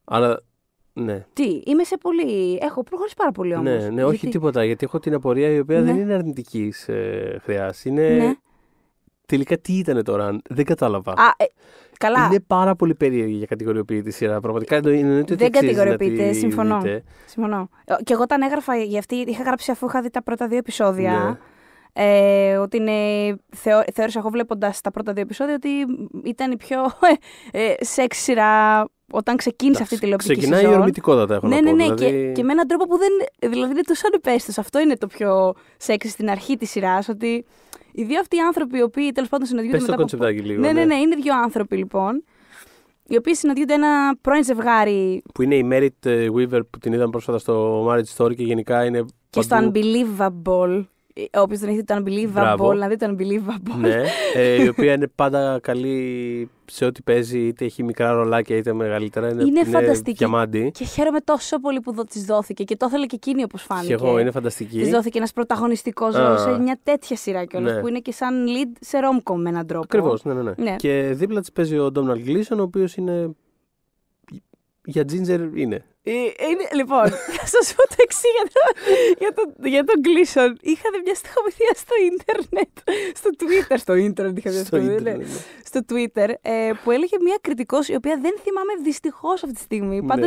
Ναι. Τι, είμαι σε πολύ. Έχω προχωρήσει πάρα πολύ όμως. Ναι, ναι, όχι τίποτα. Γιατί έχω την απορία η οποία δεν ναι. είναι αρνητική ε, χρειά. Είναι. Ναι. Τελικά τι ήταν τώρα, δεν κατάλαβα. Α, ε, καλά. Είναι πάρα πολύ περίεργη για κατηγοριοποιητή σειρά. Πραγματικά είναι το Δεν κατηγοριοποιείται, συμφωνώ. συμφωνώ. Ε, και εγώ όταν έγραφα για αυτή, είχα γράψει αφού είχα δει τα πρώτα δύο επεισόδια. Ναι. Ε, ότι είναι, θεω, θεώρησα εγώ βλέποντας τα πρώτα δύο επεισόδια ότι ήταν η πιο ε, ε σεξ σειρά όταν ξεκίνησε αυτή τη τηλεοπτική σεζόν. Ξεκινάει ορμητικότατα, έχω ναι, να ναι, πω. Ναι, ναι, δηλαδή... και, και με έναν τρόπο που δεν. Δηλαδή είναι τόσο ανυπαίσθητο. Αυτό είναι το πιο σεξ στην αρχή της σειράς. Ότι οι δύο αυτοί οι άνθρωποι, οι οποίοι τέλος πάντων συναντιούνται. Πέσει το κοντσεπτάκι από... λίγο. Ναι, ναι, ναι, ναι, είναι δύο άνθρωποι λοιπόν. Οι οποίοι συναντιούνται ένα πρώην ζευγάρι. Που είναι η Merit ε, Weaver που την είδαμε πρόσφατα στο Marriage Story και γενικά είναι. Και παντού... στο Unbelievable ε, Όποιος δεν έχει το Unbelievable, να δείτε το Unbelievable. Ναι, ε, η [LAUGHS] οποία είναι πάντα καλή σε ό,τι παίζει, είτε έχει μικρά ρολάκια είτε μεγαλύτερα. Είναι, είναι φανταστική. Και χαίρομαι τόσο πολύ που της δόθηκε και το ήθελε και εκείνη όπως φάνηκε. Και εγώ, είναι φανταστική. Της δόθηκε ένας πρωταγωνιστικός ρόλος σε μια τέτοια σειρά κιόλας ναι. που είναι και σαν lead σε ρόμκο με έναν τρόπο. Ακριβώς, ναι, ναι, ναι, ναι. Και δίπλα της παίζει ο Ντόναλντ Γκλίσον, ο οποίος είναι. Για Τζίντζερ είναι. Ε, είναι, λοιπόν, [LAUGHS] θα σα πω το εξής για τον για, το, το Gleason. Είχα μια στοχοποιία στο ίντερνετ, στο Twitter, στο ίντερνετ είχα μια στο, ναι. Ναι. στο Twitter, ε, που έλεγε μια κριτικός, η οποία δεν θυμάμαι δυστυχώς αυτή τη στιγμή. Ναι.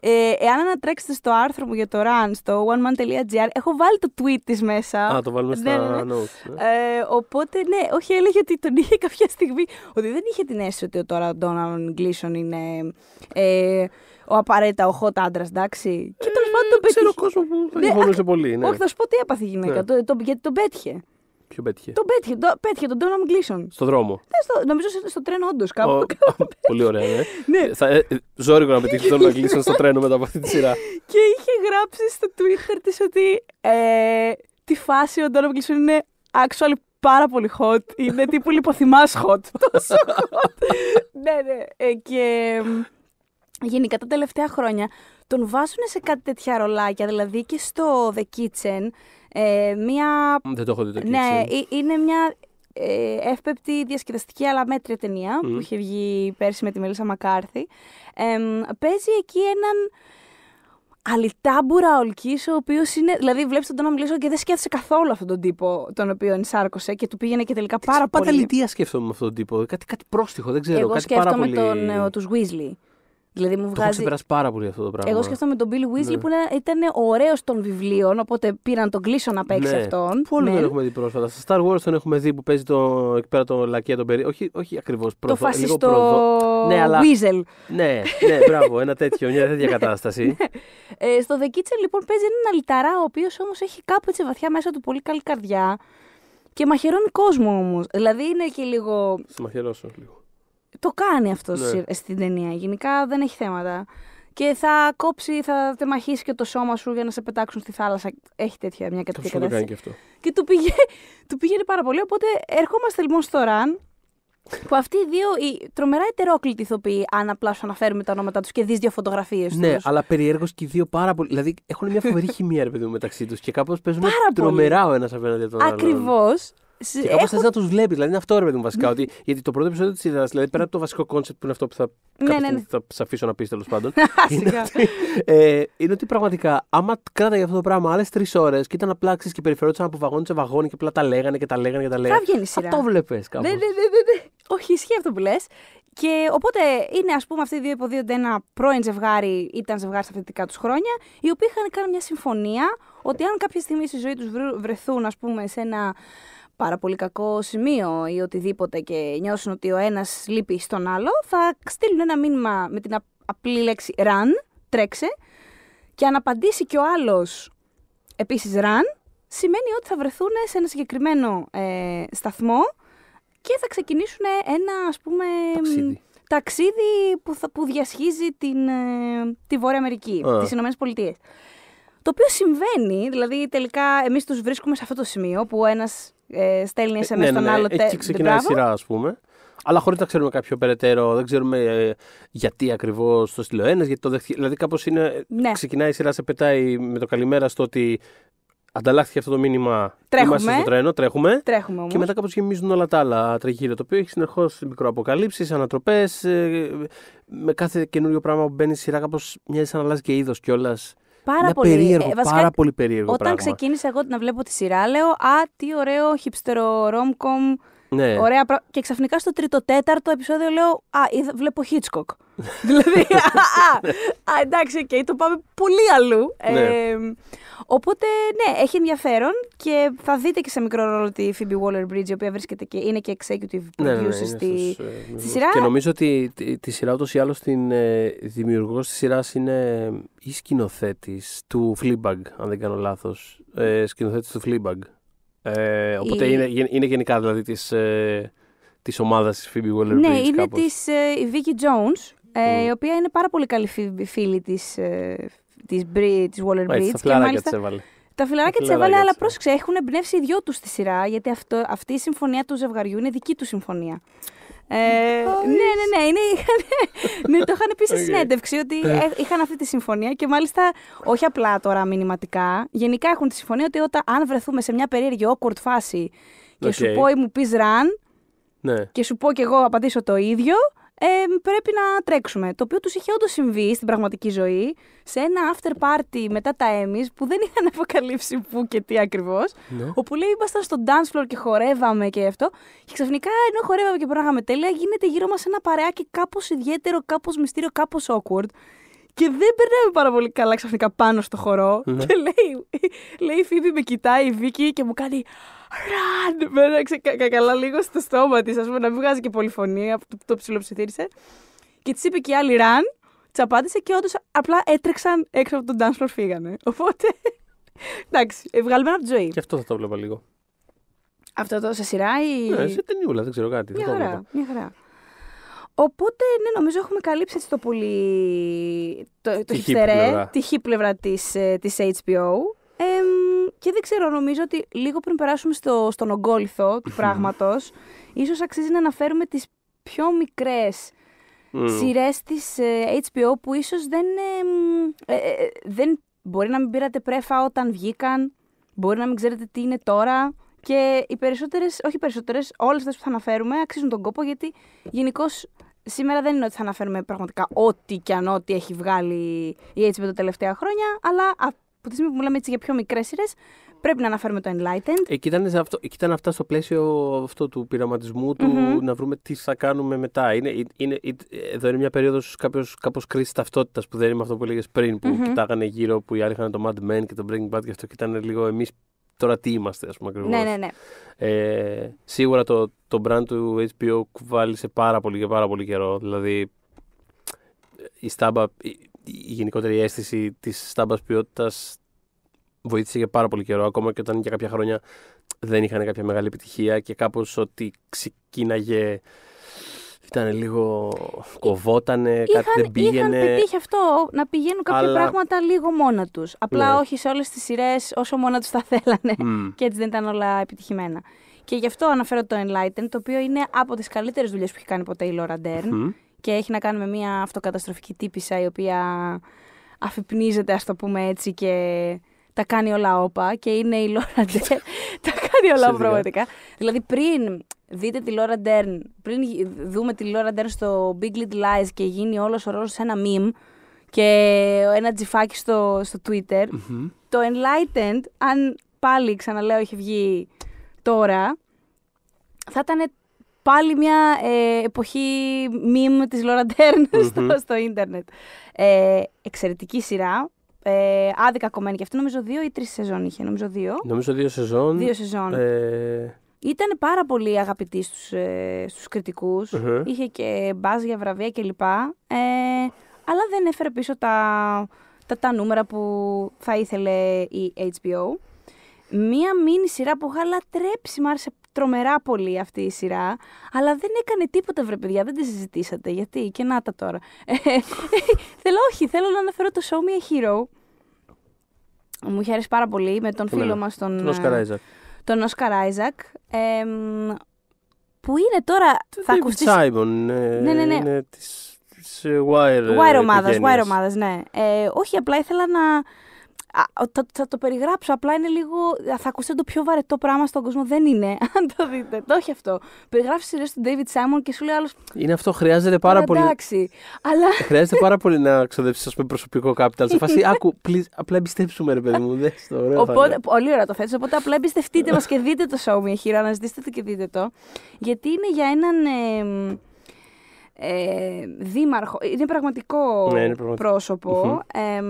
ε, εάν ανατρέξετε στο άρθρο μου για το run στο oneman.gr, έχω βάλει το tweet της μέσα. Α, το βάλουμε ναι, στα ναι, ναι. notes. Ναι. Ε, οπότε, ναι, όχι, έλεγε ότι τον είχε κάποια στιγμή. Ότι δεν είχε την αίσθηση ότι τώρα ο Donald Gleason είναι. Ε, ο απαραίτητα ο hot άντρα, εντάξει. Και τέλος ε, πάντων τον πέτυχε. Ξέρω κόσμο που ναι, συμφωνούσε πολύ. Ναι. Όχι, θα σου πω τι έπαθε η γυναίκα. Ναι. Το, το, γιατί τον πέτυχε. Ποιο πέτυχε. Τον πέτυχε, το, πέτυχε τον Τόναμ Γκλίσον. Στον δρόμο. Ναι, στο, νομίζω στο τρένο, όντως κάπου. Ο, κάπου πολύ ωραία, ναι. ναι. Θα, ε, ζόρικο να πετύχει τον Τόναμ Γκλίσον στο τρένο μετά από αυτή τη σειρά. και είχε γράψει στο Twitter της ότι. Ε, τη φάση ο Τόναμ Γκλίσον είναι actual πάρα πολύ hot. Είναι τύπου λιποθυμάς hot. [LAUGHS] Τόσο hot. ναι, ναι. Ε, και γενικά τα τελευταία χρόνια τον βάζουν σε κάτι τέτοια ρολάκια, δηλαδή και στο The Kitchen. Ε, μια... Δεν το έχω δει το ναι, Kitchen. Ε, είναι μια ε, εύπεπτη διασκεδαστική αλλά μέτρια ταινία που είχε βγει πέρσι με τη Μελίσσα Μακάρθη. Ε, παίζει εκεί έναν αλυτάμπουρα ολκής, ο οποίος είναι. Δηλαδή, βλέπεις τον Τόνα Μιλίσο και δεν σκέφτεσαι καθόλου αυτόν τον τύπο τον οποίο ενσάρκωσε και του πήγαινε και τελικά πάρα πολύ. Πάντα λυτεία σκέφτομαι με αυτόν τον τύπο. Κάτι, κάτι πρόστιχο, δεν ξέρω. Εγώ κάτι σκέφτομαι πάρα πολύ... τον, ε, τους Δηλαδή μου βγάζει... Το έχω ξεπεράσει πάρα πολύ αυτό το πράγμα. Εγώ σκέφτομαι τον Bill Weasley ναι. που ήταν ωραίος των βιβλίων, οπότε πήραν τον κλείσο να παίξει ναι. αυτόν. Πολύ ναι. τον έχουμε δει πρόσφατα. Στα Star Wars τον έχουμε δει που παίζει το, εκεί πέρα τον Λακία τον Περί. Όχι, όχι ακριβώς πρόσφατα. Το φασιστό προδο... ναι, αλλά... Weasel. Ναι, ναι, μπράβο, ένα τέτοιο, μια τέτοια [LAUGHS] κατάσταση. Ναι. ε, στο The Kitchen λοιπόν παίζει έναν αλυταρά ο οποίος όμως έχει κάπου έτσι βαθιά μέσα του πολύ καλή καρδιά. Και μαχαιρώνει κόσμο όμως. Δηλαδή είναι και λίγο. Σε μαχαιρώσω λίγο το κάνει αυτό ναι. στην ταινία. Γενικά δεν έχει θέματα. Και θα κόψει, θα τεμαχίσει και το σώμα σου για να σε πετάξουν στη θάλασσα. Έχει τέτοια μια κατάσταση. Αυτό το κάνει και αυτό. Και του, πήγε, [LAUGHS] του πήγαινε πάρα πολύ. Οπότε ερχόμαστε λοιπόν στο ραν. Που αυτοί οι δύο οι τρομερά ετερόκλητοι ηθοποιοί, αν απλά σου αναφέρουμε τα ονόματά τους και δεις δύο φωτογραφίες του. Ναι, αλλά περιέργως και οι δύο πάρα πολύ. Δηλαδή έχουν μια φοβερή [LAUGHS] χημία ρε μεταξύ τους και κάπως παίζουν τρομερά ο ένας απέναντι από τον άλλο. Ακριβώ. Και κάπως θες να τους βλέπεις. Δηλαδή είναι αυτό ρε παιδί μου βασικά. ότι, γιατί το πρώτο επεισόδιο της σειράς, δηλαδή πέρα από το βασικό κόνσεπτ που είναι αυτό που θα, ναι, ναι, ναι. θα ναι. σε αφήσω να πεις τέλος πάντων. [LAUGHS] είναι, ότι, ε, είναι ότι πραγματικά άμα κράταγε αυτό το πράγμα άλλες τρεις ώρες και ήταν απλά και περιφερόντουσαν από βαγόνι σε βαγόνι και απλά τα λέγανε και τα λέγανε και τα λέγανε. Θα βγαίνει σειρά. Αυτό βλέπει κάπως. Ναι, ναι, ναι, ναι, ναι. Όχι, ισχύει αυτό που λες. Και οπότε είναι, ας πούμε, αυτοί οι δύο υποδίονται ένα πρώην ζευγάρι, ήταν ζευγάρι στα φοιτητικά τους χρόνια, οι οποίοι είχαν κάνει μια συμφωνία ότι αν κάποια στιγμή στη ζωή τους βρεθούν, ας πούμε, σε ένα πάρα πολύ κακό σημείο ή οτιδήποτε και νιώσουν ότι ο ένας λείπει στον άλλο, θα στείλουν ένα μήνυμα με την απλή λέξη run, τρέξε, και αν απαντήσει και ο άλλος επίσης run, σημαίνει ότι θα βρεθούν σε ένα συγκεκριμένο ε, σταθμό και θα ξεκινήσουν ένα ας πούμε... Ταξίδι που, θα, που διασχίζει την, ε, τη Βόρεια Αμερική, yeah. τις Ηνωμένες Πολιτείες. Το οποίο συμβαίνει, δηλαδή τελικά εμείς τους βρίσκουμε σε αυτό το σημείο που ένας ε, στέλνεις SMS ε, ναι, ναι, ναι, στον άλλο Έτσι ξεκινάει η σειρά, ας πούμε. Αλλά χωρίς να ξέρουμε κάποιο περαιτέρω, δεν ξέρουμε ε, γιατί ακριβώς το στείλει ένας, γιατί το δεχτεί. Δηλαδή, κάπως είναι. Ναι. Ξεκινάει η σειρά, σε πετάει με το καλημέρα στο ότι ανταλλάχθηκε αυτό το μήνυμα. Τρέχουμε. Είμαστε στο τρένο, τρέχουμε. τρέχουμε Και μετά κάπως γεμίζουν όλα τα άλλα τριγύρω. Το οποίο έχει συνεχώς μικροαποκαλύψεις, ανατροπές. Ε, με κάθε καινούριο πράγμα που μπαίνει η σειρά, κάπως μοιάζει να αλλάζει και είδος κιόλας. Πάρα πολύ ε, περίεργο. πάρα πολύ περίεργο. Όταν πράγμα. ξεκίνησα εγώ να βλέπω τη σειρά, λέω Α, τι ωραίο χυψτερο ρομκομ. Ναι. Ωραία, και ξαφνικά στο τρίτο τέταρτο επεισόδιο λέω Α, βλέπω Hitchcock. [LAUGHS] δηλαδή, α, εντάξει, okay, το πάμε πολύ αλλού. Ε, οπότε, ναι, έχει ενδιαφέρον και θα δείτε και σε μικρό ρόλο τη Phoebe Waller-Bridge, η οποία βρίσκεται και είναι και executive ναι, ναι, producer στη, ε, στη σειρά. Και νομίζω ότι τη σειρά ούτως ή άλλως την ε, δημιουργός της σειράς είναι ε, η αλλως την δημιουργος της σειρας ειναι η σκηνοθέτης του Fleabag, αν δεν κάνω λάθος. Ε, σκηνοθέτης του Fleabag. Ε, οπότε είναι, είναι γενικά δηλαδή της, ε, της ομάδας της Phoebe Waller-Bridge Ναι, είναι της Vicky Jones ε, η οποία είναι πάρα πολύ καλή φίλη της, ε, της, της Waller Bridge. Τα φιλαράκια της έβαλε. Τα φιλαράκια της έβαλε, αλλά πρόσεξε, έχουν εμπνεύσει οι δυο τους στη σειρά, γιατί αυτό, αυτή η συμφωνία του ζευγαριού είναι δική του συμφωνία. Ε, ναι, ναι, ναι, ναι, Το είχαν πει σε [LAUGHS] συνέντευξη ότι ναι. είχαν αυτή τη συμφωνία και μάλιστα όχι απλά τώρα μηνυματικά. Γενικά έχουν τη συμφωνία ότι όταν αν βρεθούμε σε μια περίεργη awkward φάση και okay. σου πω ή μου πεις run ναι. και σου πω κι εγώ απαντήσω το ίδιο, πρέπει να τρέξουμε. Το οποίο τους είχε όντως συμβεί στην πραγματική ζωή, σε ένα after party μετά τα Emmys που δεν είχαν [LAUGHS] αποκαλύψει πού και τι ακριβώς. Ναι. Όπου λέει ήμασταν στο dance floor και χορεύαμε και αυτό. Και ξαφνικά ενώ χορεύαμε και περνάγαμε τέλεια, γίνεται γύρω μας ένα παρεάκι κάπως ιδιαίτερο, κάπως μυστήριο, κάπως awkward. Και δεν περνάμε πάρα πολύ καλά ξαφνικά πάνω στο χορό. Ναι. Και λέει, λέει η Φίβη με κοιτάει η Βίκη και μου κάνει «Ραν!» Μένα καλά λίγο στο στόμα της, ας πούμε, να μην βγάζει και πολλή το, το ψιλοψιθύρισε. Και της είπε και η άλλη «Ραν!» Τη και όντως απλά έτρεξαν έξω από τον dance floor, φύγανε. Οπότε, εντάξει, ε, ένα από τη ζωή. Και αυτό θα το βλέπα λίγο. Αυτό το σε σειρά ή... Ναι, σε ταινιούλα, δεν ξέρω κάτι. μια χαρά. Οπότε, ναι, νομίζω έχουμε καλύψει έτσι το πολύ. το, το τη χή ε, πλευρά της ε, HBO. και δεν ξέρω, νομίζω ότι λίγο πριν περάσουμε στο, στον ογκόλυθο του πράγματος, ίσως αξίζει να αναφέρουμε τις πιο μικρές mm. σειρές της ε, HBO που ίσως δεν, δεν. Μπορεί να μην πήρατε πρέφα όταν βγήκαν, μπορεί να μην ξέρετε τι είναι τώρα. Και οι περισσότερες, όχι περισσότερες, όλες αυτές που θα αναφέρουμε αξίζουν τον κόπο γιατί γενικώς σήμερα δεν είναι ότι θα αναφέρουμε πραγματικά ό,τι και αν ό,τι έχει βγάλει η HBO τα τελευταία χρόνια, αλλά από τη στιγμή που μιλάμε έτσι για πιο μικρές σειρές, πρέπει να αναφέρουμε το Enlightened. Εκεί ήταν, αυτό, εκεί ήταν αυτά στο πλαίσιο αυτό του πειραματισμού, του mm-hmm. να βρούμε τι θα κάνουμε μετά. Είναι, είναι, ε, εδώ είναι μια περίοδος κάπως κρίση ταυτότητας που δεν είναι αυτό που έλεγες πριν, που mm-hmm. κοιτάγανε γύρω, που οι άλλοι είχαν το Mad Men και το Breaking Bad και αυτό, και ήταν λίγο εμείς τώρα τι είμαστε, ας πούμε, ακριβώς. Ναι, ναι, ναι. Ε, σίγουρα το, το brand του HBO κουβάλισε πάρα πολύ και πάρα πολύ καιρό. Δηλαδή, η στάμπα, η, η γενικότερη αίσθηση της στάμπα ποιότητας βοήθησε για πάρα πολύ καιρό, ακόμα και όταν για κάποια χρόνια δεν είχαν κάποια μεγάλη επιτυχία και κάπως ότι ξεκίναγε ήταν λίγο. κοβότανε, είχαν, κάτι δεν πήγαινε. Είχαν πετύχει αυτό, να πηγαίνουν κάποια πράγματα λίγο μόνα τους. Απλά ναι. όχι σε όλες τις σειρές όσο μόνα τους τα [LAUGHS] θέλανε. Και έτσι δεν ήταν όλα επιτυχημένα. Και γι' αυτό αναφέρω το Enlightened, το οποίο είναι από τις καλύτερες δουλειές που έχει κάνει ποτέ η Λόρα Και έχει να κάνει με μια αυτοκαταστροφική τύπησα η οποία αφυπνίζεται, ας το πούμε έτσι, και τα κάνει όλα όπα. Και είναι η Λόρα Ντέρν. [LAUGHS] τα κάνει όλα όπα πραγματικά. Δηλαδή πριν Δείτε τη Λόρα Ντέρν. Πριν δούμε τη Λόρα Ντέρν στο Big Little Lies και γίνει όλος ο ρόλος ένα meme και ένα τζιφάκι στο, στο Twitter. Το Enlightened, αν πάλι ξαναλέω έχει βγει τώρα, θα ήταν πάλι μια ε, εποχή meme της Λόρα [LAUGHS] στο, ίντερνετ. Ε, εξαιρετική σειρά. Ε, άδικα κομμένη και αυτή νομίζω δύο ή τρεις σεζόν είχε. Νομίζω δύο. Νομίζω δύο σεζόν. Δύο σεζόν. Ήταν πάρα πολύ αγαπητή στους, ε, στους κριτικους είχε και μπάζ για βραβεία κλπ. Ε, αλλά δεν έφερε πίσω τα, τα, τα νούμερα που θα ήθελε η HBO. Μία μίνι σειρά που είχα λατρέψει, μ' άρεσε τρομερά πολύ αυτή η σειρά, αλλά δεν έκανε τίποτα βρε παιδιά, δεν τη συζητήσατε, γιατί και να τα τώρα. Ε, θέλω, όχι, θέλω να αναφέρω το Show Me a Hero. Μου είχε πάρα πολύ με τον φίλο μας τον... Ε, τον Όσκαρ Άιζακ. που είναι τώρα. Το θα ακουστείς. Σάιμον. Ε, ναι, ναι, ναι. Είναι της, ε, Wire, Wire ε, ομάδας. Wire ναι. Ε, όχι, απλά ήθελα να θα, θα το περιγράψω. Απλά είναι λίγο. Θα ακούσετε το πιο βαρετό πράγμα στον κόσμο. Δεν είναι. [LAUGHS] Αν το δείτε. Το έχει αυτό. Περιγράφεις σειρέ του David Simon και σου λέει άλλος. Είναι αυτό. Χρειάζεται πάρα εντάξει, πολύ. Εντάξει. Αλλά... [LAUGHS] Χρειάζεται πάρα πολύ να ξοδέψεις, ας πούμε, προσωπικό capital. Σε φάση. [LAUGHS] Άκου, please, απλά εμπιστέψουμε, ρε παιδί μου. Δες το, ωραίο οπότε, πολύ ωραία το θέτεις. Οπότε απλά εμπιστευτείτε μας και δείτε το show me here. Αναζητήστε το και δείτε το. Γιατί είναι για έναν. Ε, ε, δήμαρχο, είναι πραγματικό, ναι, είναι πραγματικό. πρόσωπο. Mm-hmm. Ε,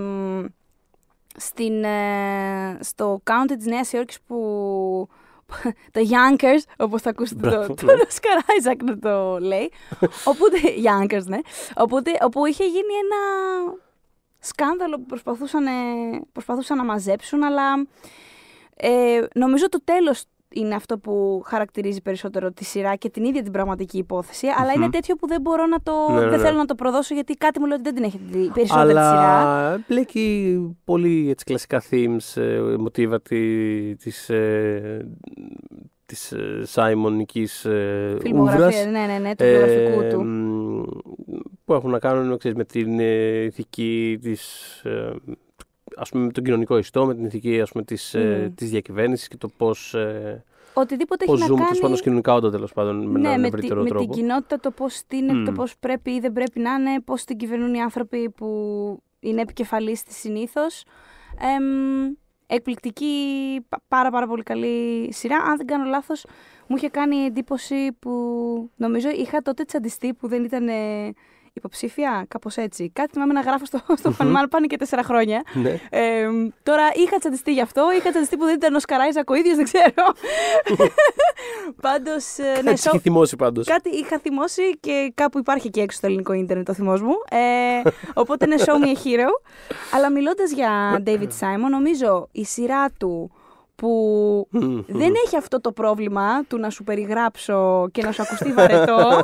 στην, ε, στο county της Νέας Υόρκης που [LAUGHS] τα Youngers, όπως θα ακούσετε το, το ναι. Isaac να το λέει, οπότε, [LAUGHS] Youngers, ναι, οπότε, όπου είχε γίνει ένα σκάνδαλο που προσπαθούσαν, να μαζέψουν, αλλά ε, νομίζω το τέλος είναι αυτό που χαρακτηρίζει περισσότερο τη σειρά και την ίδια την πραγματική υπόθεση, είναι τέτοιο που δεν μπορώ να το. Ναι, ναι, δεν ναι. θέλω να το προδώσω γιατί κάτι μου λέει ότι δεν την έχετε δει σειρά. Μπλέκει πολύ έτσι, κλασικά themes, ε, μοτίβα τη. Της, ε, της ε, ε, ναι, ναι, ναι, του ε, του που έχουν να κάνουν με την ηθική της ας πούμε, με τον κοινωνικό ιστό, με την ηθική ας πούμε, της, mm. ε, διακυβέρνησης και το πώς... Ε, Οτιδήποτε έχει ζούμε, να κάνει... πάνω κοινωνικά όντα τέλος πάντων, με ναι, έναν με ευρύτερο τρόπο. με την κοινότητα, το πώς στείνεται, mm. το πώς πρέπει ή δεν πρέπει να είναι, πώς την κυβερνούν οι άνθρωποι που είναι επικεφαλής της συνήθως. εκπληκτική, πάρα πάρα πολύ καλή σειρά. Αν δεν κάνω λάθος, μου είχε κάνει εντύπωση που νομίζω είχα τότε τσαντιστεί που δεν ήταν υποψήφια, κάπως έτσι. Κάτι θυμάμαι να γράφω στο, στο mm-hmm. πάνε και τέσσερα χρόνια. Ε, τώρα είχα τσαντιστεί γι' αυτό, είχα τσαντιστεί που δεν ήταν ο Σκαράιζακ ο ίδιος, δεν ξέρω. [LAUGHS] πάντως. Ε, ναι, κάτι ναι, είχε θυμώσει πάντως. Κάτι είχα θυμώσει και κάπου υπάρχει και έξω στο ελληνικό ίντερνετ το θυμός μου. Ε, οπότε είναι show me a hero. Αλλά μιλώντας για David Simon, νομίζω η σειρά του που δεν έχει αυτό το πρόβλημα του να σου περιγράψω και να σου ακουστεί βαρετό. [LAUGHS]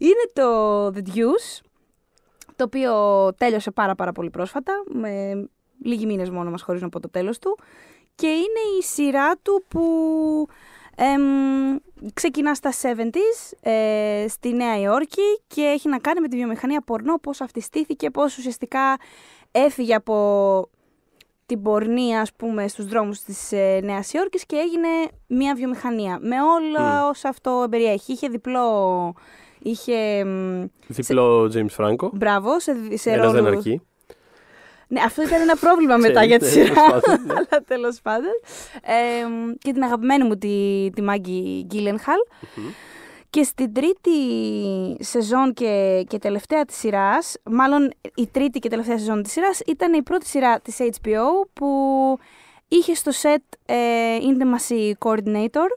είναι το The Deuce, το οποίο τέλειωσε πάρα πάρα πολύ πρόσφατα, με λίγοι μήνες μόνο μας να από το τέλος του και είναι η σειρά του που ξεκινά στα 70s ε, στη Νέα Υόρκη και έχει να κάνει με τη βιομηχανία πορνό, πώς αυτιστήθηκε, στήθηκε, πώς ουσιαστικά έφυγε από την πορνεία ας πούμε στους δρόμους της ε, Νέας Υόρκης και έγινε μια βιομηχανία με όλα mm. όσα αυτό εμπεριέχει. Είχε διπλό Είχε. Διπλό σε... James Μπράβο, σε, σε δεν αρκεί. Ναι, αυτό ήταν ένα πρόβλημα [LAUGHS] μετά για τη σειρά. Ναι. [LAUGHS] Αλλά τέλος πάντων. Ε, και την αγαπημένη μου τη, τη Μάγκη Γκίλενχαλ. Και στην τρίτη σεζόν και, και τελευταία της σειράς, μάλλον η τρίτη και τελευταία σεζόν της σειράς, ήταν η πρώτη σειρά της HBO που είχε στο σετ ε, intimacy coordinator,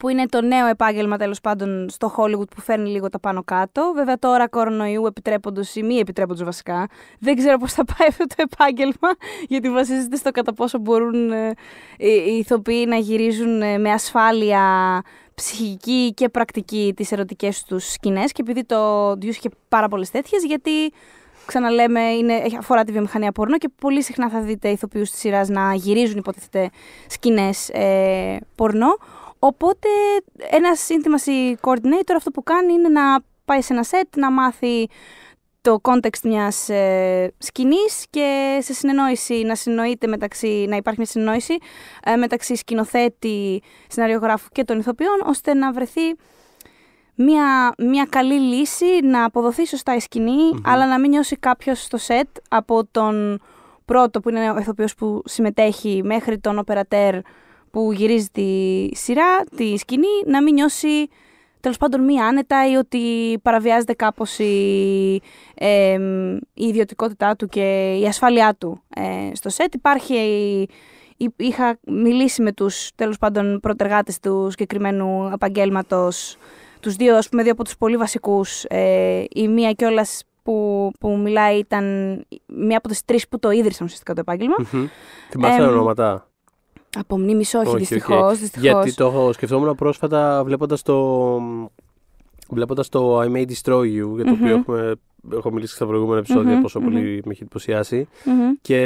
που είναι το νέο επάγγελμα τέλος πάντων στο Hollywood που φέρνει λίγο τα πάνω κάτω. Βέβαια τώρα κορονοϊού επιτρέποντος ή μη επιτρέποντος βασικά. Δεν ξέρω πώς θα πάει αυτό το επάγγελμα, γιατί βασίζεται στο κατά πόσο μπορούν ε, οι ηθοποιοί να γυρίζουν ε, με ασφάλεια ψυχική και πρακτική τις ερωτικές τους σκηνές. Και επειδή το Ντιού είχε πάρα πολλές τέτοιες, γιατί ξαναλέμε, είναι, αφορά τη βιομηχανία πορνό και πολύ συχνά θα δείτε ηθοποιούς της σειράς να γυρίζουν, υποτίθεται, σκηνές ε, πορνό. Οπότε ένα intimacy coordinator αυτό που κάνει είναι να πάει σε ένα set, να μάθει το context μιας ε, σκηνής και σε συνεννόηση να συνοείται μεταξύ, να υπάρχει μια συνεννόηση ε, μεταξύ σκηνοθέτη, σεναριογράφου και των ηθοποιών ώστε να βρεθεί μια, μια καλή λύση να αποδοθεί σωστά η σκηνη αλλά να μην νιώσει κάποιος στο set από τον πρώτο που είναι ο ηθοποιός που συμμετέχει μέχρι τον οπερατέρ που γυρίζει τη σειρά, τη σκηνή, να μην νιώσει τέλος πάντων ή ότι άνετα ή ότι παραβιάζεται κάπως η, ε, ιδιωτικότητά του και η ασφάλειά του ε, στο σετ. Υπάρχει είχα μιλήσει με τους τέλος πάντων προτεργάτες του συγκεκριμένου επαγγέλματος, τους δύο, ας πούμε, δύο από τους πολύ βασικούς. Ε, η μία κιόλας που, που μιλάει ήταν μία από τις τρεις που το ίδρυσαν ουσιαστικά το επάγγελμα. Mm-hmm. Από μνήμης όχι, όχι δυστυχώ. Okay. Γιατί το σκεφτόμουν πρόσφατα βλέποντας το. Βλέποντας το I May Destroy You, για το mm-hmm. οποίο έχουμε, έχω μιλήσει στα προηγούμενα επεισόδια mm-hmm. πόσο mm-hmm. πολύ με έχει εντυπωσιάσει. Και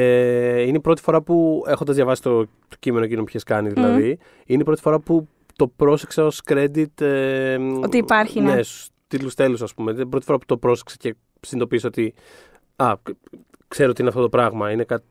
είναι η πρώτη φορά που, έχοντας διαβάσει το, το κείμενο εκείνο που είχες κάνει δηλαδή, είναι η πρώτη φορά που το πρόσεξα ως credit. Ε, ότι υπάρχει, ναι. Ναι, τίτλους τέλους, ας πούμε. η πρώτη φορά που το πρόσεξα και συνειδητοποίησα ότι. Α, ξέρω τι είναι αυτό το πράγμα. Είναι κάτι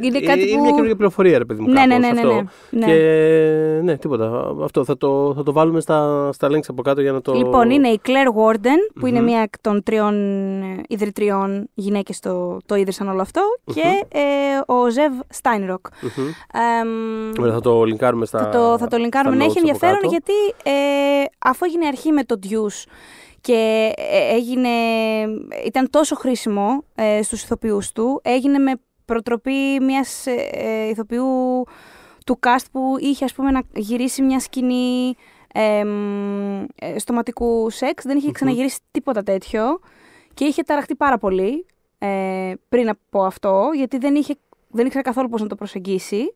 είναι, ε, κάτι που... μια καινούργια πληροφορία, ρε παιδί μου. Ναι, ναι, ναι, αυτό. Ναι, ναι, ναι, Και ναι, τίποτα. Αυτό θα το, θα το βάλουμε στα, στα links από κάτω για να το. Λοιπόν, είναι η Claire Warden, που είναι μία εκ των τριών ε, ιδρυτριών γυναίκες το, το ίδρυσαν όλο Και ε, ο Ζεύ σταινροκ θα το λινκάρουμε στα. Θα το, θα το λινκάρουμε. Ναι, έχει ενδιαφέρον γιατί ε, αφού έγινε αρχή με το Deuce και έγινε, ήταν τόσο χρήσιμο ε, στους ηθοποιούς του, έγινε με προτροπή μιας ε, ε, ηθοποιού του cast που είχε ας πούμε να γυρίσει μια σκηνή ε, στοματικού σεξ. Δεν είχε ξαναγυρίσει τίποτα τέτοιο και είχε ταραχτεί πάρα πολύ ε, πριν από αυτό γιατί δεν, είχε, δεν ήξερε καθόλου πώς να το προσεγγίσει.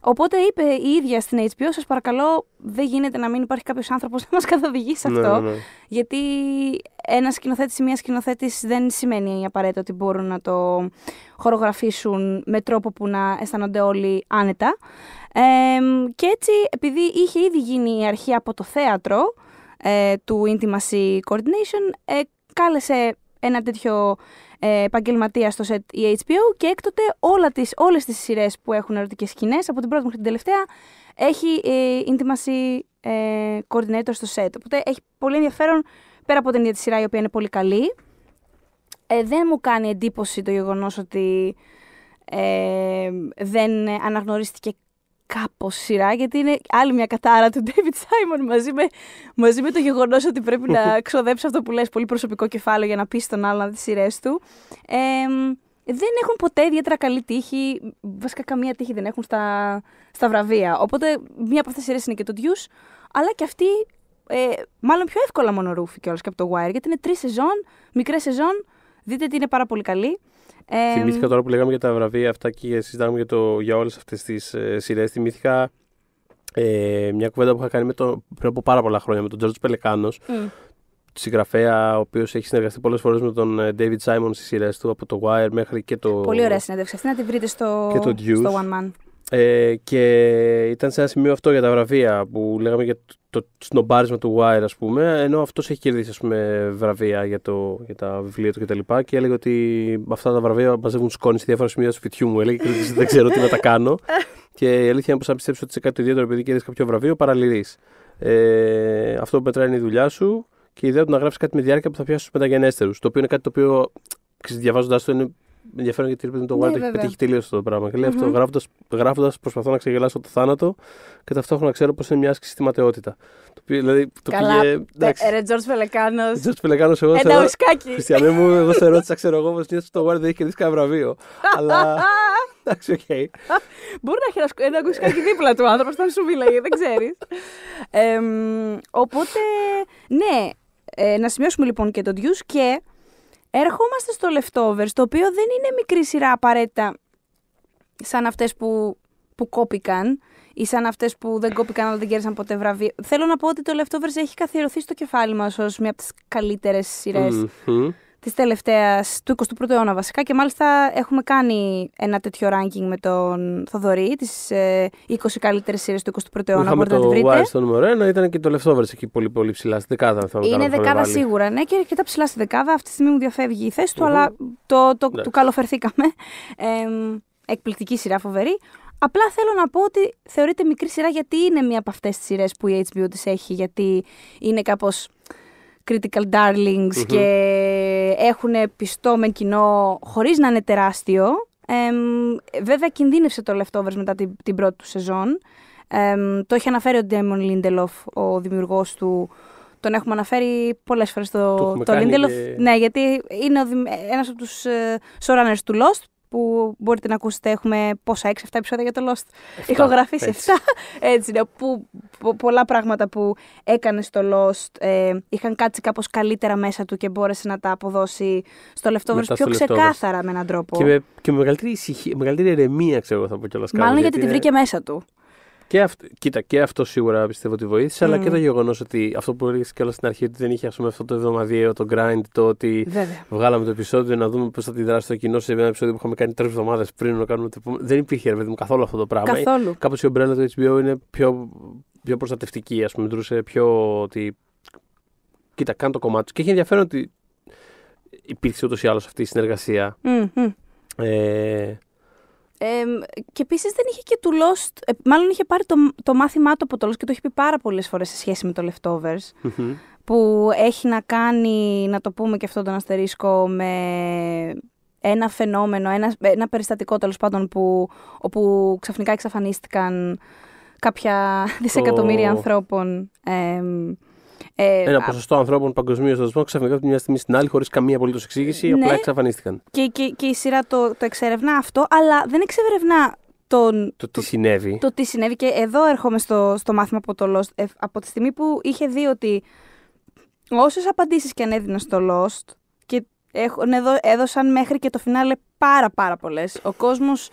Οπότε είπε η ίδια στην HBO, σας παρακαλώ δεν γίνεται να μην υπάρχει κάποιος άνθρωπος να μας καθοδηγεί σε ναι, αυτό. Ναι, ναι. Γιατί ένα σκηνοθέτης ή μια σκηνοθέτης δεν σημαίνει απαραίτητο ότι μπορούν να το χορογραφήσουν με τρόπο που να αισθάνονται όλοι άνετα. και έτσι, επειδή είχε ήδη γίνει η αρχή από το θέατρο ε, του Intimacy Coordination, ε, κάλεσε ένα τέτοιο ε, επαγγελματία στο set η HBO και έκτοτε όλα τις, όλες τις σειρές που έχουν ερωτικές σκηνές, από την πρώτη μέχρι την τελευταία, έχει intimacy coordinator στο set. Οπότε έχει πολύ ενδιαφέρον πέρα από την ίδια τη σειρά η οποία είναι πολύ καλή, ε, δεν μου κάνει εντύπωση το γεγονός ότι ε, δεν αναγνωρίστηκε κάπως σειρά, γιατί είναι άλλη μια κατάρα του David Simon μαζί με, μαζί με το γεγονός ότι πρέπει να [LAUGHS] ξοδέψει αυτό που λες, πολύ προσωπικό κεφάλαιο για να πει στον άλλο να δει σειρές του. Ε, δεν έχουν ποτέ ιδιαίτερα καλή τύχη, βασικά καμία τύχη δεν έχουν στα, στα βραβεία. Οπότε μία από αυτές τις σειρές είναι και το Deuce, αλλά και αυτή ε, μάλλον πιο εύκολα μονορούφι κιόλας και από το Wire, γιατί είναι τρεις σεζόν, μικρές σεζόν. Δείτε ότι είναι πάρα πολύ καλή. Ε, θυμήθηκα τώρα που λέγαμε για τα βραβεία αυτά και συζητάμε για, για όλες αυτές τις ε, σειρές. Θυμήθηκα ε, μια κουβέντα που είχα κάνει το, πριν από πάρα πολλά χρόνια με τον Τζόρτζ Πελεκάνος, mm. συγγραφέα, ο οποίος έχει συνεργαστεί πολλές φορές με τον ε, David Simon στις σειρές του, από το Wire μέχρι και το. Πολύ ωραία συνέντευξη. Αυτή να τη βρείτε στο, και στο One Man. Ε, και ήταν σε ένα σημείο αυτό για τα βραβεία που λέγαμε για το σνομπάρισμα του Wire, ας πούμε, ενώ αυτός έχει κερδίσει ας πούμε, βραβεία για, το, για τα βιβλία του κτλ. Και, τα λοιπά, και έλεγε ότι αυτά τα βραβεία μαζεύουν σκόνη σε διάφορα σημεία του σπιτιού μου. Έλεγε και δεν ξέρω τι να τα κάνω. [LAUGHS] και η αλήθεια είναι πως αν πιστεύει ότι σε κάτι ιδιαίτερο επειδή κερδίσεις κάποιο βραβείο, παραλυρείς. Ε, αυτό που πετράει είναι η δουλειά σου και η ιδέα του να γράψεις κάτι με διάρκεια που θα πιάσεις τους μεταγενέστερου. Το οποίο είναι κάτι το οποίο διαβάζοντάς το είναι ενδιαφέρον γιατί το ναι, Wild ναι, έχει πετύχει τελείως αυτό το πράγμα. Και λεει αυτό, γράφοντα, προσπαθώ να ξεγελάσω το θάνατο και ταυτόχρονα ξέρω πως είναι μια άσκηση στη ματαιότητα. Το οποίο, δηλαδή, το Καλά. ρε, Τζορτ Φελεκάνο. Τζορτ Φελεκάνο, εγώ σε ρωτήσα. Χριστιανέ μου, εγώ σε ρώτησα, ξέρω εγώ, πως νιώθω το δεν έχει κερδίσει κανένα βραβείο. Αλλά. [LAUGHS] Εντάξει, οκ. Μπορεί να έχει ένα κουσκάκι δίπλα του άνθρωπο, θα σου μιλάει, δεν ξέρεις. οπότε, ναι, ε, να σημειώσουμε λοιπόν και τον Ντιού και Ερχόμαστε στο leftovers, το οποίο δεν είναι μικρή σειρά απαραίτητα σαν αυτές που, που κόπηκαν ή σαν αυτές που δεν κόπηκαν αλλά δεν κέρδισαν ποτέ βραβείο. Θέλω να πω ότι το leftovers έχει καθιερωθεί στο κεφάλι μας ως μια από τις καλύτερες της τελευταίας, του 21ου αιώνα βασικά και μάλιστα έχουμε κάνει ένα τέτοιο ranking με τον Θοδωρή, τις ε, 20 καλύτερες σειρές του 21ου αιώνα, μπορείτε το να τη βρείτε. Είχαμε το νούμερο 1, ήταν και το Leftovers εκεί πολύ πολύ ψηλά, στη δεκάδα θα Είναι δεκάδα σίγουρα, ναι και αρκετά ψηλά στη δεκάδα, αυτή τη στιγμή μου διαφεύγει η θέση του, mm-hmm. αλλά το, το, ναι. του καλοφερθήκαμε. Ε, εκπληκτική σειρά, φοβερή. Απλά θέλω να πω ότι θεωρείται μικρή σειρά γιατί είναι μία από αυτές τις σειρές που η HBO της έχει, γιατί είναι κάπως critical darlings και έχουν πιστό με κοινό χωρίς να είναι τεράστιο. βέβαια κινδύνευσε το Leftovers μετά την, την πρώτη του σεζόν. το έχει αναφέρει ο Ντέμον Λίντελοφ, ο δημιουργός του. Τον έχουμε αναφέρει πολλές φορές το, Lindelof. Ναι, γιατί είναι ένας από τους ε, showrunners του Lost που μπορείτε να ακούσετε. Έχουμε πόσα, 6-7 επεισόδια για το Lost. Ηχογραφήσει 7. Έτσι, ναι, που πολλά πράγματα που έκανε στο Lost ε, είχαν κάτσει κάπως καλύτερα μέσα του και μπόρεσε να τα αποδώσει στο Leftovers πιο ξεκάθαρα με έναν τρόπο. Και με, και με μεγαλύτερη, ησυχία, μεγαλύτερη ηρεμία, ξέρω εγώ θα πω κιόλας. Μάλλον γιατί, τη βρήκε μέσα του. Και αυτό, κοίτα, και αυτό σίγουρα πιστεύω ότι βοήθησε, αλλά και το γεγονός ότι αυτό που έλεγες και όλα στην αρχή, ότι δεν είχε αυτό το εβδομαδιαίο, το grind, το ότι βγάλαμε το επεισόδιο να δούμε πώς θα τη δράσει το κοινό σε ένα επεισόδιο που είχαμε κάνει τρεις εβδομάδες πριν να κάνουμε το Δεν υπήρχε, ρε καθόλου αυτό το πράγμα. Καθόλου. Κάπως η ομπρέλα του HBO είναι πιο, πιο προστατευτική, ας πούμε, δρούσε πιο ότι. Κοίτα, κάνω το κομμάτι του. Και είχε ενδιαφέρον ότι υπήρξε ούτως ή άλλως αυτή η συνεργασία. συνεργασια mm Ε, και επίσης δεν είχε και του Lost. Ε, μάλλον είχε πάρει το, το μάθημά του από το Lost και το έχει πει πάρα πολλές φορές σε σχέση με το Leftovers. Που έχει να κάνει, να το πούμε και αυτό τον αστερίσκο, με ένα φαινόμενο, ένα, ένα περιστατικό τέλος πάντων που, όπου ξαφνικά εξαφανίστηκαν κάποια δισεκατομμύρια ανθρώπων. Ε, Ένα α... ποσοστό ανθρώπων παγκοσμίως δοσμών ξαφνικά από τη μια στιγμή στην άλλη, χωρίς καμία απολύτως εξήγηση, ναι, απλά εξαφανίστηκαν. Και, και, και η σειρά το, το εξερευνά αυτό, αλλά δεν εξερευνά τον, το, τι συνέβη. Το τι συνέβη. Και εδώ έρχομαι στο, στο μάθημα από το Lost. Ε, από τη στιγμή που είχε δει ότι όσες απαντήσεις και αν έδινα στο Lost. Και ναι, έδωσαν μέχρι και το φινάλε πάρα πάρα πολλές. Ο κόσμος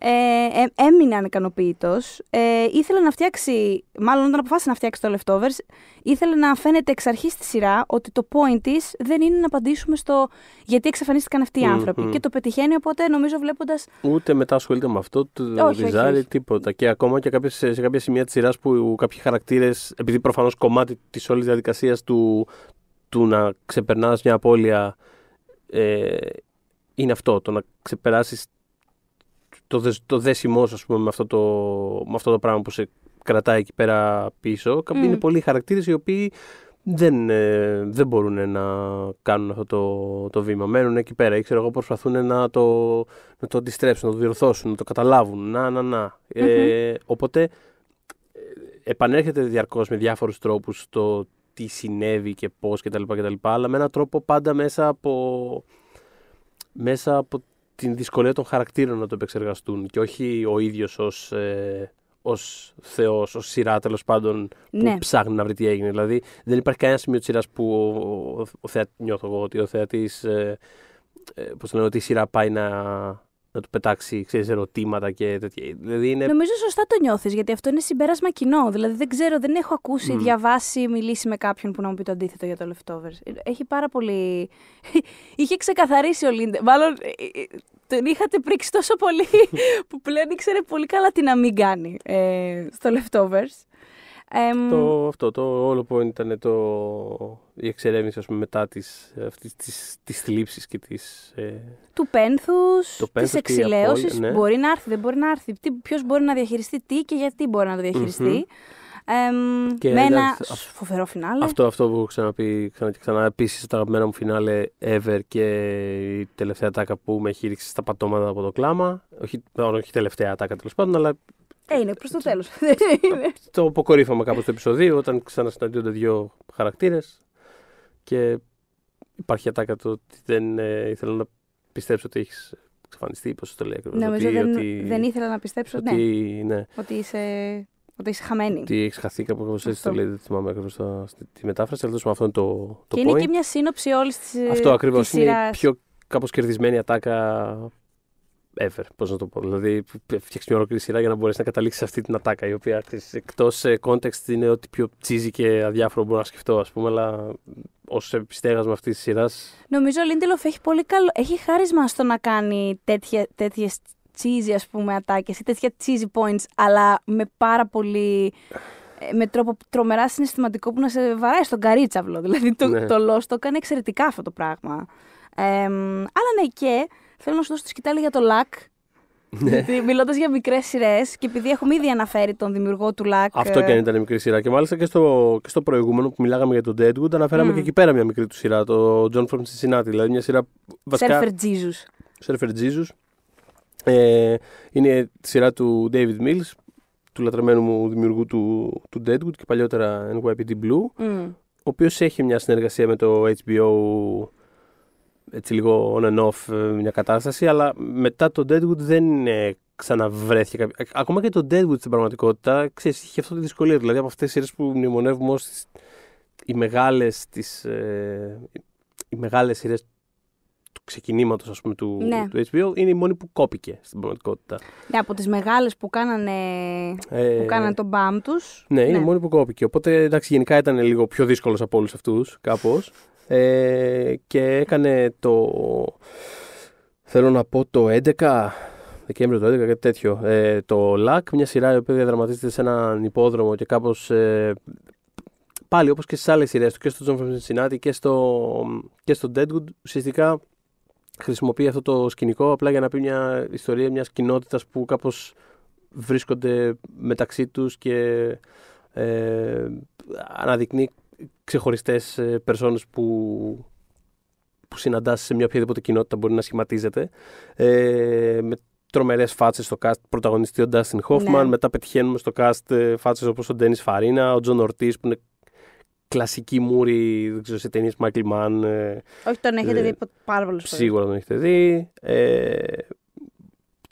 ε, ε, έμεινε ανικανοποιητός. Ε, ήθελε να φτιάξει, μάλλον όταν αποφάσισε να φτιάξει το leftovers, ήθελε να φαίνεται εξ αρχής στη σειρά ότι το point τη δεν είναι να απαντήσουμε στο γιατί εξαφανίστηκαν αυτοί οι άνθρωποι. Και το πετυχαίνει, οπότε νομίζω βλέποντας. Ούτε μετά ασχολείται με αυτό, το διζάρει, τίποτα. Και ακόμα και κάποιες, σε κάποια σημεία της σειράς που κάποιοι χαρακτήρες, επειδή προφανώς κομμάτι της όλης διαδικασίας του, του να ξεπερνάς μια απώλεια. Ε, είναι αυτό, το να ξεπεράσεις το, δέσιμο το ας πούμε με αυτό το, με αυτό το πράγμα που σε κρατάει εκεί πέρα πίσω mm. είναι πολλοί χαρακτήρες οι οποίοι δεν, ε, δεν μπορούν να κάνουν αυτό το, το βήμα. Μένουν εκεί πέρα ή ξέρω εγώ προσπαθούν να το, να το αντιστρέψουν, να το διορθώσουν, να το καταλάβουν. Να, να, να. Ε, οπότε ε, επανέρχεται διαρκώς με διάφορους τρόπους το τι συνέβη και πώς κτλ. κτλ αλλά με έναν τρόπο πάντα μέσα από, μέσα από την δυσκολία των χαρακτήρων να το επεξεργαστούν και όχι ο ίδιος ως ε, ως θεός, ως σειρά τέλος πάντων που ναι. ψάχνει να βρει τι έγινε. Δηλαδή δεν υπάρχει κανένα σημείο της σειράς που ο, ο, νιώθω εγώ ότι ο θεατής, ε, ε πώς λένε, ότι η σειρά πάει να να του πετάξει ξέρεις, ερωτήματα και τέτοια. Δηλαδή είναι... Νομίζω σωστά το νιώθεις, γιατί αυτό είναι συμπέρασμα κοινό. Δηλαδή δεν ξέρω, δεν έχω ακούσει, mm. διαβάσει, μιλήσει με κάποιον που να μου πει το αντίθετο για το leftovers. Έχει πάρα πολύ. [LAUGHS] Είχε ξεκαθαρίσει ο Λίντερ Μάλλον ε, ε, τον είχατε πρίξει τόσο πολύ [LAUGHS] που πλέον ήξερε πολύ καλά τι να μην κάνει ε, στο leftovers. Ε, το, αυτό, το όλο που ήταν το, η εξερεύνηση μετά τις αυτής, της, της θλίψης και της... Ε, του πένθους, το πένθους της εξηλαίωσης. Ναι. Μπορεί να έρθει, δεν μπορεί να έρθει. Τι, ποιος μπορεί να διαχειριστεί τι και γιατί μπορεί να το διαχειριστεί. Mm-hmm. Ε, και με ένα φοβερό φινάλε. Αυτό, αυτό που έχω ξαναπεί ξανά και ξανά. Επίσης, τα αγαπημένα μου φινάλε ever και η τελευταία τάκα που με έχει ρίξει στα πατώματα από το κλάμα. Όχι, όχι τελευταία τάκα τέλος πάντων, αλλά ε, είναι προς το τέλος. [LAUGHS] το αποκορύφαμε κάπω το επεισοδίο όταν ξανασυναντιούνται δύο χαρακτήρες και υπάρχει ατάκα το ότι δεν ε, ήθελα να πιστέψω ότι έχεις εξαφανιστεί, πώς το λέει ακριβώς. ότι, δεν, ήθελα να πιστέψω ναι. ότι, είσαι. Ότι είσαι χαμένη. Ότι έχεις χαθεί κάπου κάπω έτσι το λέει, δεν θυμάμαι ακριβώς τη μετάφραση, αλλά αυτό είναι το, το Και point. είναι και μια σύνοψη όλης της. Αυτό ακριβώς. Είναι η πιο κάπως κερδισμένη ατάκα ever. Πώς να το πω. Δηλαδή, φτιάξει μια ολόκληρη σειρά για να μπορέσεις να καταλήξεις σε αυτή την ατάκα, η οποία εκτό context είναι ό,τι πιο τσίζει και αδιάφορο μπορώ να σκεφτώ, ας πούμε, αλλά ως επιστέγασμα αυτής της σειράς. Νομίζω ο Λίντελοφ έχει πολύ καλό. Έχει χάρισμα στο να κάνει τέτοιες cheesy ας πούμε ατάκες ή τέτοια cheesy points αλλά με πάρα πολύ ε, με τρόπο τρομερά συναισθηματικό που να σε βαράει στον καρίτσαυλο δηλαδή το, ναι. το Lost το κάνει εξαιρετικά αυτό το πράγμα ε, αλλά ναι και Θέλω να σου δώσω το σκητάλη για το Λακ. Ναι. Μιλώντας για μικρές σειρές και επειδή έχουμε ήδη αναφέρει τον δημιουργό του Λακ. Αυτό και αν ε, ήταν μικρή σειρά. Και μάλιστα και στο, και στο προηγούμενο που μιλάγαμε για τον Deadwood, αναφέραμε και εκεί πέρα μια μικρή του σειρά, το John from Cincinnati. Δηλαδή μια σειρά βασικά. Surfer Jesus. Surfer Jesus. Ε, είναι τη σειρά του David Mills, του λατρεμένου μου δημιουργού του, του Deadwood και παλιότερα NYPD Blue, ο οποίος έχει μια συνεργασία με το HBO έτσι λίγο on and off ε, μια κατάσταση, αλλά μετά το Deadwood δεν ε, ξαναβρέθηκε. Κάποιο... Ε, ακόμα και το Deadwood στην πραγματικότητα, ξέρεις, είχε αυτή τη δυσκολία. Δηλαδή από αυτές τις σειρές που μνημονεύουμε ως τις, οι μεγάλες, τις, οι μεγάλες σειρές του ξεκινήματος ας πούμε του, ναι. HBO είναι η μόνη που κόπηκε στην πραγματικότητα. Ναι, από τις μεγάλες που κάνανε, ε, που κάνανε τον μπαμ τους. Ναι, ναι, είναι η ναι. μόνη που κόπηκε. Οπότε εντάξει, γενικά ήταν λίγο πιο δύσκολος από όλους αυτούς κάπως ε, και έκανε το, θέλω να πω το 11, Δεκέμβριο το 11, κάτι τέτοιο, ε, το ΛΑΚ, μια σειρά η οποία διαδραματίζεται σε έναν υπόδρομο και κάπως ε, πάλι όπως και στις άλλες σειρές του και στο John Cincinnati και στο, και στο Deadwood ουσιαστικά χρησιμοποιεί αυτό το σκηνικό απλά για να πει μια ιστορία μιας κοινότητας που κάπως βρίσκονται μεταξύ τους και ε, αναδεικνύει Ξεχωριστές ε, περσόνες που που συναντάς σε μια οποιαδήποτε κοινότητα μπορεί να σχηματίζεται. Ε, με τρομερές φάτσες στο cast πρωταγωνιστή ο Ντάστιν Χόφμαν. Ναι. Μετά πετυχαίνουμε στο cast ε, φάτσες όπως ο Ντένις Φαρίνα, ο Τζον Ορτή που είναι κλασική μούρη, σε ταινίες Μάικλ Μαν. Όχι, τον έχετε δει πάρα πολλές φορές. Σίγουρα τον έχετε δει.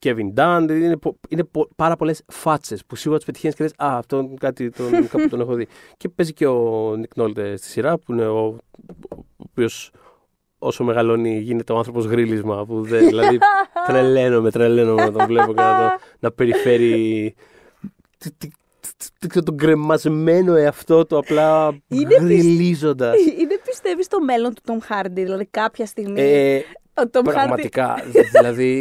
Kevin Dunn. Δηλαδή είναι, είναι πο, πάρα πολλές φάτσες που σίγουρα τι πετυχαίνεις και λες: Α, αυτόν κάτι τον, [LAUGHS] κάπου τον έχω δει. Και παίζει και ο Νικ Νόλτε στη σειρά, που είναι ο, ο οποίος όσο μεγαλώνει γίνεται ο άνθρωπος γρίλισμα. Που δεν, δηλαδή [LAUGHS] τρελαίνομαι, τρελαίνομαι να τον βλέπω κατά [LAUGHS] να περιφέρει το κρεμασμένο εαυτό του απλά γριλίζοντα. Είναι πιστεύεις στο μέλλον του Τόμ Χάρντι, δηλαδή κάποια στιγμή. Ε, Πραγματικά. δηλαδή,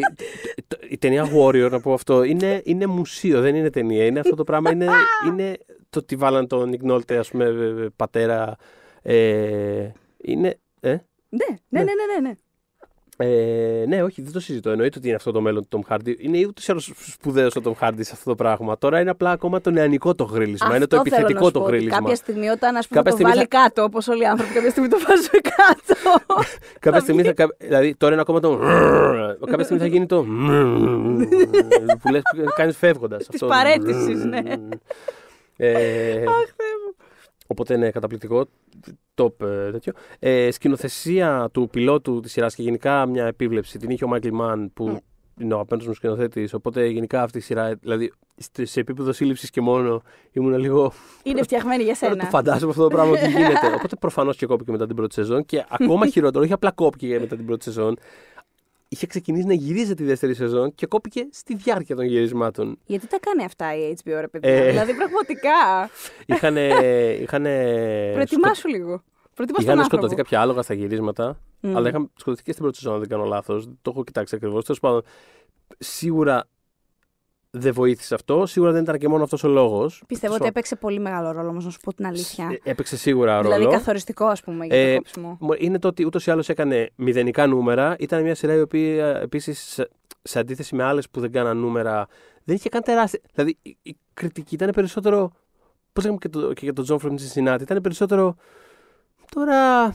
η ταινία Warrior, να πω αυτό, είναι, είναι μουσείο, δεν είναι ταινία. Είναι αυτό το πράγμα. Είναι, είναι το ότι βάλαν τον Νικ Νόλτε, ας πούμε, πατέρα. Ε, είναι. Ε? Ναι, ναι, ναι, ναι, ναι. ναι. Ε, ναι, όχι, δεν το συζητώ. Εννοείται ότι είναι αυτό το μέλλον του Tom Hardy. Είναι ούτε ή άλλως σπουδαίος ο Tom Hardy σε αυτό το πράγμα. Τώρα είναι απλά ακόμα το νεανικό το γρίλισμα. είναι το επιθετικό θέλω το πω, Κάποια στιγμή, όταν ας πούμε, κάποια το στιγμή βάλει κάτω, όπως όλοι οι άνθρωποι, κάποια στιγμή το βάζουν [LAUGHS] κάτω. κάποια στιγμή θα. Δηλαδή, τώρα είναι ακόμα το. κάποια στιγμή θα γίνει το. [LAUGHS] που λες, κάνεις φεύγοντας. Της παρέτησης, ναι. Ε, Αχ, Οπότε είναι καταπληκτικό. Top ε, τέτοιο. Ε, σκηνοθεσία του πιλότου της σειράς και γενικά μια επίβλεψη την είχε ο Μάικλ Μαν που mm. είναι ο απέναντι μου σκηνοθέτης. Οπότε γενικά αυτή η σειρά, ε, δηλαδή σε επίπεδο σύλληψης και μόνο, ήμουν λίγο. Είναι φτιαγμένη για [LAUGHS] σένα. το φαντάζομαι αυτό το πράγμα ότι [LAUGHS] γίνεται. Οπότε προφανώς και κόπηκε μετά την πρώτη σεζόν και ακόμα [LAUGHS] χειρότερο, όχι απλά κόπηκε μετά την πρώτη σεζόν είχε ξεκινήσει να γυρίζει τη δεύτερη σεζόν και κόπηκε στη διάρκεια των γυρισμάτων. Γιατί τα κάνει αυτά η HBO, ρε παιδιά. Ε... Δηλαδή, πραγματικά. Είχανε. είχανε... [LAUGHS] Προετοιμάσου λίγο. Είχαν σκοτωθεί κάποια άλογα στα γυρίσματα, mm. αλλά είχαν σκοτωθεί και στην πρώτη σεζόν, αν δεν κάνω λάθος. Το έχω κοιτάξει ακριβώς. Τέλος πάντων, σίγουρα δεν βοήθησε αυτό. Σίγουρα δεν ήταν και μόνο αυτός ο λόγος. Πιστεύω ότι έπαιξε πολύ μεγάλο ρόλο, όμως, να σου πω την αλήθεια. Ε, έπαιξε σίγουρα ρόλο. Δηλαδή, καθοριστικό, ας πούμε, για ε, το κόψιμο. Είναι το ότι ούτως ή άλλως έκανε μηδενικά νούμερα. Ήταν μια σειρά η οποία επίσης, σε αντίθεση με άλλες που δεν κάναν νούμερα, δεν είχε καν τεράστια. Δηλαδή, η κριτική ήταν περισσότερο. Πώς λέγαμε και, το, και για τον Τζον Φρέμ Σινάτη, ήταν περισσότερο. Τώρα.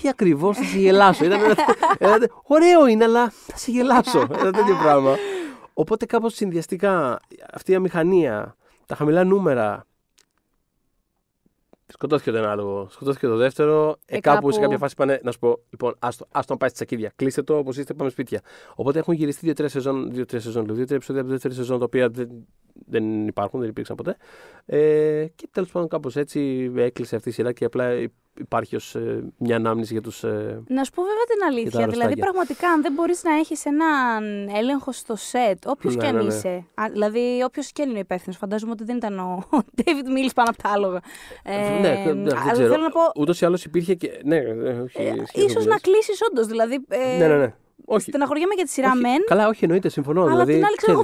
Τι ακριβώς θα σε γελάσω. [LAUGHS] ωραίο είναι, αλλά θα σε γελάσω. Ένα τέτοιο πράγμα. [LAUGHS] Οπότε κάπως συνδυαστικά αυτή η αμηχανία, τα χαμηλά νούμερα, Σκοτώθηκε το ένα άλογο, σκοτώθηκε το δεύτερο. Ε, ε, κάπου σε κάποια φάση πάνε να σου πω: Λοιπόν, άστο, πάει στη τσακίδια. Κλείστε το όπως είστε, πάμε σπίτια. Οπότε έχουν γυριστεί δύο-τρία σεζόν, δύο-τρία σεζόν, δύο-τρία επεισόδια από δεύτερη σεζόν, τα οποία δεν, δεν υπάρχουν, δεν υπήρξαν ποτέ. Ε, και τέλος πάντων, κάπως έτσι έκλεισε αυτή η σειρά και απλά υπάρχει ως ε, μια ανάμνηση για τους... Ε, να σου πω βέβαια την αλήθεια, δηλαδή πραγματικά αν δεν μπορείς να έχεις έναν έλεγχο στο σετ, όποιος ναι, και αν ναι, ναι. είσαι, α, δηλαδή όποιος και αν είναι υπεύθυνος, φαντάζομαι ότι δεν ήταν ο [LAUGHS] David Mills πάνω από τα άλογα. Ε, ναι, ε, δεν ξέρω, πω... ούτως ή άλλως υπήρχε και... Ναι, ε, ε, ίσως να κλείσεις όντως, δηλαδή... ναι, ναι, ναι. Όχι. Στεναχωριέμαι για τη σειρά όχι. μεν. Καλά, όχι, εννοείται, συμφωνώ. Αλλά δηλαδή, την άλλη ξέρω,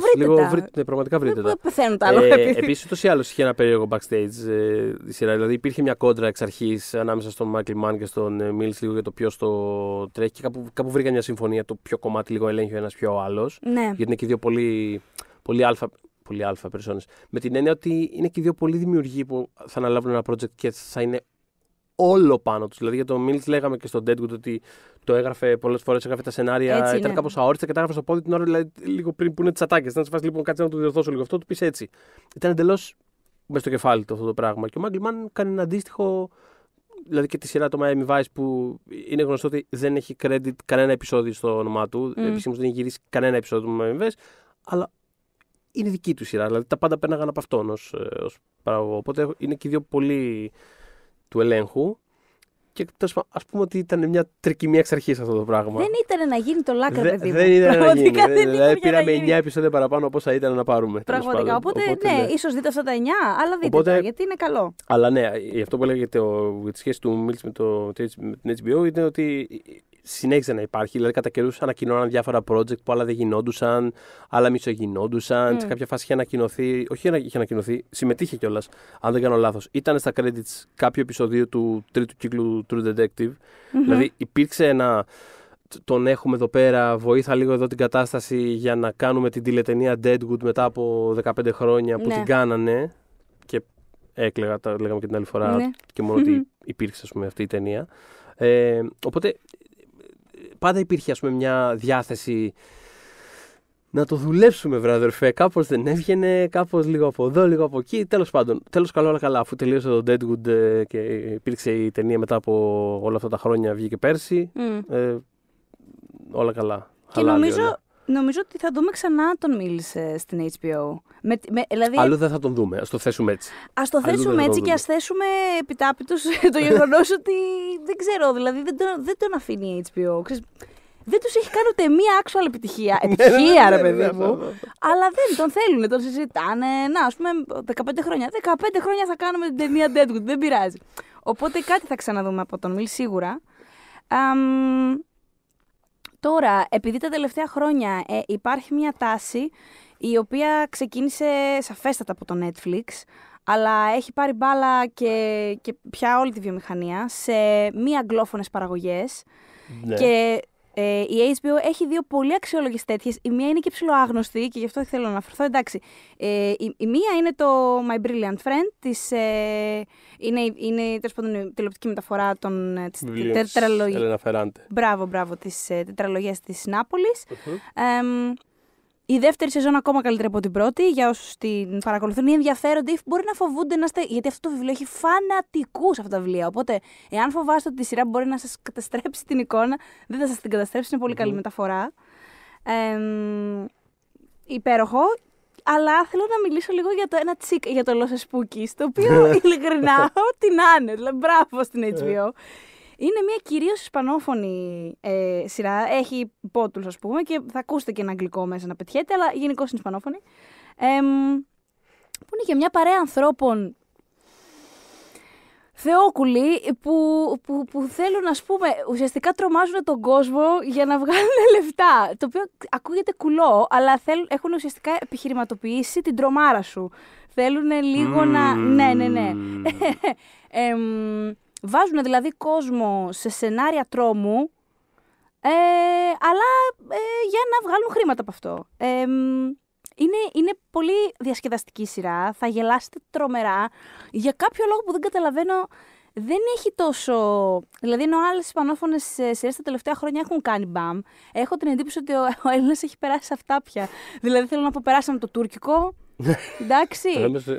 βρείτε τα. ναι, πραγματικά βρείτε τα. τα Ε, Επίσης, ούτως ή άλλως είχε ένα περίεργο backstage ε, η σειρά. Δηλαδή, υπήρχε μια κόντρα εξ αρχής ανάμεσα στον Μάικλ Μαν και στον Μίλ ε, λίγο για το ποιος το τρέχει. Και κάπου, κάπου βρήκαν μια συμφωνία το ποιο κομμάτι λίγο ελέγχει ο ένας πιο άλλος. Ναι. Γιατί είναι και δύο πολύ, πολύ αλφα πολύ αλφα περσόνε. Με την έννοια ότι είναι και οι δύο πολύ δημιουργοί που θα αναλάβουν ένα project και θα είναι όλο πάνω τους. Δηλαδή για τον Μίλτ λέγαμε και στον Deadwood ότι το έγραφε πολλές φορές, έγραφε τα σενάρια, έτσι ήταν κάπω αόριστα και τα έγραφε στο πόδι την ώρα δηλαδή, λίγο πριν που είναι τις ατάκες. Να σα φάσει λοιπόν κάτι να το διορθώσω λίγο αυτό, το πεις έτσι. Ήταν εντελώς μες στο κεφάλι του αυτό το πράγμα. Και ο Μάγκλμαν κάνει ένα αντίστοιχο. Δηλαδή και τη σειρά του Miami Vice που είναι γνωστό ότι δεν έχει credit κανένα επεισόδιο στο όνομά του. Mm. Επισήμως δεν έχει γυρίσει κανένα επεισόδιο του Miami Vice. Αλλά είναι δική του σειρά. Δηλαδή τα πάντα πέρναγαν από αυτόν ως ε, παραγωγό. Οπότε είναι και δύο πολύ του ελέγχου. Και ας πούμε ότι ήταν μια τρικυμία εξ αρχής αυτό το πράγμα. Δεν ήταν να γίνει το λάκρα, Δε, παιδί Δεν ήταν να γίνει. Δεν, δηλαδή, πήραμε 9 επεισόδια παραπάνω από όσα ήταν να πάρουμε. Πραγματικά. Οπότε, ναι, ναι. ίσως δείτε αυτά τα 9, αλλά δείτε οπότε, γιατί είναι καλό. Αλλά ναι, αυτό που έλεγε για, τη σχέση του Μίλτ με, με την HBO ήταν ότι συνέχιζε να υπάρχει. Δηλαδή, κατά καιρούς ανακοινώναν διάφορα project που άλλα δεν γινόντουσαν, άλλα μισογινόντουσαν. Mm. Σε κάποια φάση είχε ανακοινωθεί, όχι είχε ανακοινωθεί, συμμετείχε κιόλας, αν δεν κάνω λάθος. Ήταν στα credits κάποιο επεισοδίο του τρίτου κύκλου True Detective. Mm-hmm. Δηλαδή, υπήρξε ένα. Τον έχουμε εδώ πέρα, βοήθα λίγο εδώ την κατάσταση για να κάνουμε την τηλετενία Deadwood μετά από 15 χρόνια που ναι. την κάνανε. Και έκλεγα, τα λέγαμε και την άλλη φορά, ναι. και μονο ότι υπήρξε πούμε, αυτή η ταινία. Ε, οπότε πάντα υπήρχε ας πούμε, μια διάθεση να το δουλέψουμε, βραδερφέ. Κάπως δεν έβγαινε, κάπως λίγο από εδώ, λίγο από εκεί. Τέλος πάντων, τέλος καλό, όλα καλά. Αφού τελείωσε το Deadwood ε, και υπήρξε η ταινία μετά από όλα αυτά τα χρόνια, βγήκε πέρσι. Mm. Ε, όλα καλά. Και νομίζω, νομίζω ότι θα δούμε ξανά τον Μίλησε στην HBO. Με, δηλαδή... Αλλού δεν θα τον δούμε. Ας το θέσουμε έτσι. Ας το θέσουμε έτσι και ας θέσουμε επιτάπητος [LAUGHS] το γεγονός ότι δεν ξέρω. Δηλαδή δεν τον, δεν τον αφήνει η HBO. δεν τους έχει κάνει ούτε μία actual επιτυχία. Επιτυχία, ρε παιδί μου. Αλλά δεν τον θέλουν, τον συζητάνε. Να, ας πούμε, 15 χρόνια. 15 χρόνια θα κάνουμε την ταινία Deadwood, δεν πειράζει. Οπότε κάτι θα ξαναδούμε από τον Μιλ σίγουρα. Um, τώρα, επειδή τα τελευταία χρόνια ε, υπάρχει μια τάση η οποία ξεκίνησε σαφέστατα από το Netflix, αλλά έχει πάρει μπάλα και, και πια όλη τη βιομηχανία σε μη αγγλόφωνες παραγωγές. Ναι. Και ε, η HBO έχει δύο πολύ αξιόλογες τέτοιες. Η μία είναι και ψηλοάγνωστη και γι' αυτό θέλω να αναφερθώ. Εντάξει, ε, η, μία είναι το My Brilliant Friend, της, ε, είναι, είναι πάντων, η τηλεοπτική μεταφορά των, ε, της τετραλογίας. Μπράβο, μπράβο, της τετραλογίας της ναπολης η δεύτερη σεζόν ακόμα καλύτερη από την πρώτη. Για όσους την παρακολουθούν ή ενδιαφέρονται, μπορεί να φοβούνται να είστε. Γιατί αυτό το βιβλίο έχει φανατικούς αυτά τα βιβλία. Οπότε, εάν φοβάστε ότι η σειρά μπορεί να σας καταστρέψει την εικόνα, δεν θα σας την καταστρέψει. Είναι καλή μεταφορά. Ε, υπέροχο. Αλλά θέλω να μιλήσω λίγο για το ένα τσικ για το Los Σπούκη, το οποίο ναι. ειλικρινά [LAUGHS] την δηλαδή, άνε. μπράβο στην ναι. HBO. Είναι μια κυρίως ισπανόφωνη ε, σειρά. Έχει πότουλ, ας πούμε, και θα ακούσετε και ένα αγγλικό μέσα να πετυχαίνετε, αλλά γενικώ είναι ισπανόφωνη. που είναι για μια παρέα ανθρώπων θεόκουλοι που, που, που θέλουν, να πούμε, ουσιαστικά τρομάζουν τον κόσμο για να βγάλουν [LAUGHS] λεφτά. Το οποίο ακούγεται κουλό, αλλά θέλουν, έχουν ουσιαστικά επιχειρηματοποιήσει την τρομάρα σου. Θέλουν λίγο να... Ναι, ναι, ναι. [LAUGHS] Βάζουν δηλαδή κόσμο σε σενάρια τρόμου, ε, αλλά ε, για να βγάλουν χρήματα από αυτό. Ε, είναι, είναι πολύ διασκεδαστική σειρά, θα γελάσετε τρομερά. Για κάποιο λόγο που δεν καταλαβαίνω, δεν έχει τόσο. Δηλαδή, ενώ άλλες ισπανόφωνε ε, σειρές τα τελευταία χρόνια έχουν κάνει μπαμ, έχω την εντύπωση ότι ο, ο Έλληνας έχει περάσει αυτά πια. Δηλαδή, θέλω να πω, περάσαμε το τουρκικό, [LAUGHS] Εντάξει.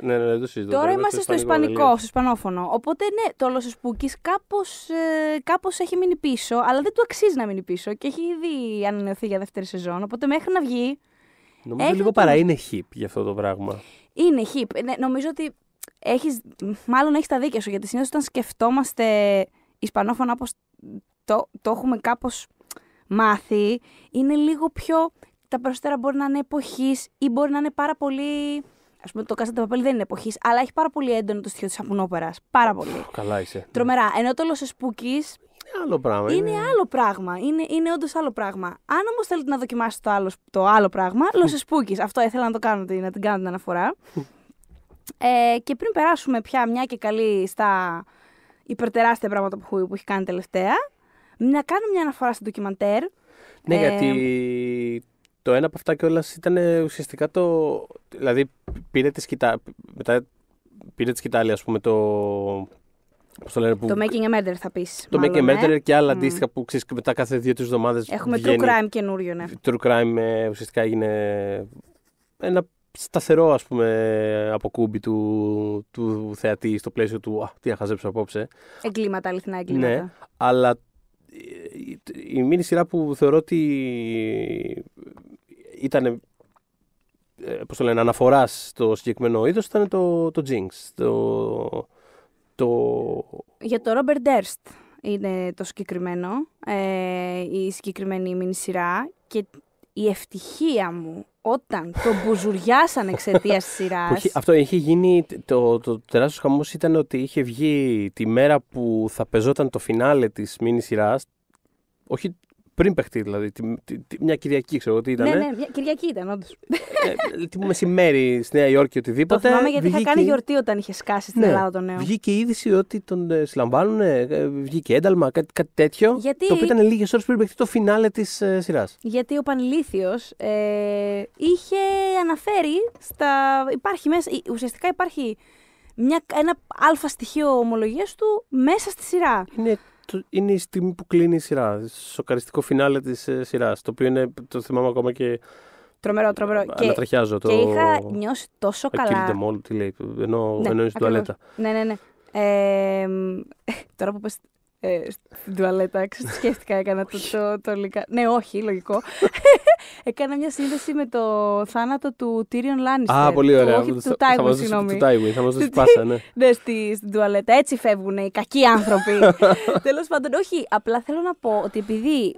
Ναι, ναι, Τώρα είμαστε στο Ισπανικό, στο Ισπανόφωνο. Οπότε ναι, το όλος τη σπούκι κάπως ε, έχει μείνει πίσω, αλλά δεν του αξίζει να μείνει πίσω και έχει ήδη ανανεωθεί για δεύτερη σεζόν. Οπότε μέχρι να βγει. Νομίζω λίγο παρά είναι hip για αυτό το πράγμα. Είναι hip. Ναι, νομίζω ότι έχεις, μάλλον έχεις τα δίκαια σου. Γιατί συνήθως όταν σκεφτόμαστε Ισπανόφωνα όπως το, το έχουμε κάπως μάθει, είναι λίγο πιο τα περισσότερα μπορεί να είναι εποχής ή μπορεί να είναι πάρα πολύ. Ας πούμε, το Κάστα Παπέλ δεν είναι εποχής, αλλά έχει πάρα πολύ έντονο το στοιχείο της Απονόπερα. Πάρα πολύ. Καλά είσαι. Τρομερά. Ενώ το Λοσεσπούκη. Είναι άλλο πράγμα. Είναι, άλλο πράγμα. Είναι, είναι όντως άλλο πράγμα. Αν όμως θέλετε να δοκιμάσετε το άλλο, το άλλο πράγμα, Λοσεσπούκη. Αυτό ήθελα να το κάνω, να την κάνω την αναφορά. [LAUGHS] Ε, και πριν περάσουμε πια μια και καλή στα υπερτεράστια πράγματα που, που έχει κάνει τελευταία, να κάνω μια αναφορά στο ντοκιμαντέρ. Ναι, ε, γιατί το ένα από αυτά κιόλας ήταν ουσιαστικά το. Δηλαδή, πήρε τη σκητά. Μετά πήρε τη σκητάλη, ας πούμε, το. το, Making a Murder θα πεις. Το Making a Murder ε? και άλλα αντίστοιχα που ξέρεις μετά κάθε δύο-τρει εβδομάδες. Έχουμε βγαίνει... True Crime καινούριο, ναι. True Crime ε, ουσιαστικά έγινε ένα σταθερό ας πούμε αποκούμπι του, του θεατή στο πλαίσιο του «Α, τι αχαζέψω απόψε». Εγκλήματα, αληθινά εγκλήματα. Ναι, αλλά η μήνυ σειρά που θεωρώ ότι ήταν ε, πώς το λένε, αναφοράς στο συγκεκριμένο είδος ήταν το, το Jinx. Το, το... Για το Robert Durst είναι το συγκεκριμένο, ε, η συγκεκριμένη σειρά. και η ευτυχία μου όταν το μπουζουριάσαν εξαιτίας της [LAUGHS] σειράς. Αυτό είχε γίνει. Το, το τεράστιος χαμός ήταν ότι είχε βγει τη μέρα που θα πεζόταν το φινάλε της μήνυ σειρά. Όχι πριν παιχτεί, δηλαδή. μια Κυριακή, ξέρω εγώ τι ήταν. Ναι, ναι, μια Κυριακή ήταν, όντως. ε, τι μεσημέρι στη Νέα Υόρκη, οτιδήποτε. Το θυμάμαι γιατί βγήκε... είχα κάνει γιορτή όταν είχε σκάσει στην ναι, Ελλάδα τον νέο. Βγήκε η είδηση ότι τον ε, συλλαμβάνουν, ε, βγήκε ένταλμα, κάτι, κάτι τέτοιο. Γιατί... Το οποίο ήταν λίγες ώρες πριν παιχτεί το φινάλε της ε, σειράς. Γιατί ο Πανλήθιο ε, είχε αναφέρει στα. Υπάρχει μέσα, ουσιαστικά υπάρχει μια, ένα αλφα στοιχείο ομολογίας του μέσα στη σειρά είναι η στιγμή που κλείνει η σειρά. Σοκαριστικό φινάλε της ε, σειράς. Το οποίο είναι, το θυμάμαι ακόμα και. Τρομερό, τρομερό. Ανατραχιάζω. Και, το... και είχα νιώσει τόσο ε, καλά. μόλι, τι λέει, ενώ, ναι, ενώ είσαι τουαλέτα. Ναι, ναι, ναι. [LAUGHS] τώρα που πες ε, στην τουαλέτα. Σκέφτηκα, έκανα το, το, το, το Ναι, όχι, λογικό. [LAUGHS] έκανα μια σύνδεση με το θάνατο του Τύριον Λάνιστερ. Α, πολύ ωραία. Του, του Τάιγου, συγγνώμη. Του Τάιγου, θα μα δώσει πάσα, ναι. Ναι, στη, στην τουαλέτα. Έτσι φεύγουν οι κακοί άνθρωποι. [LAUGHS] Τέλος πάντων, όχι, απλά θέλω να πω ότι επειδή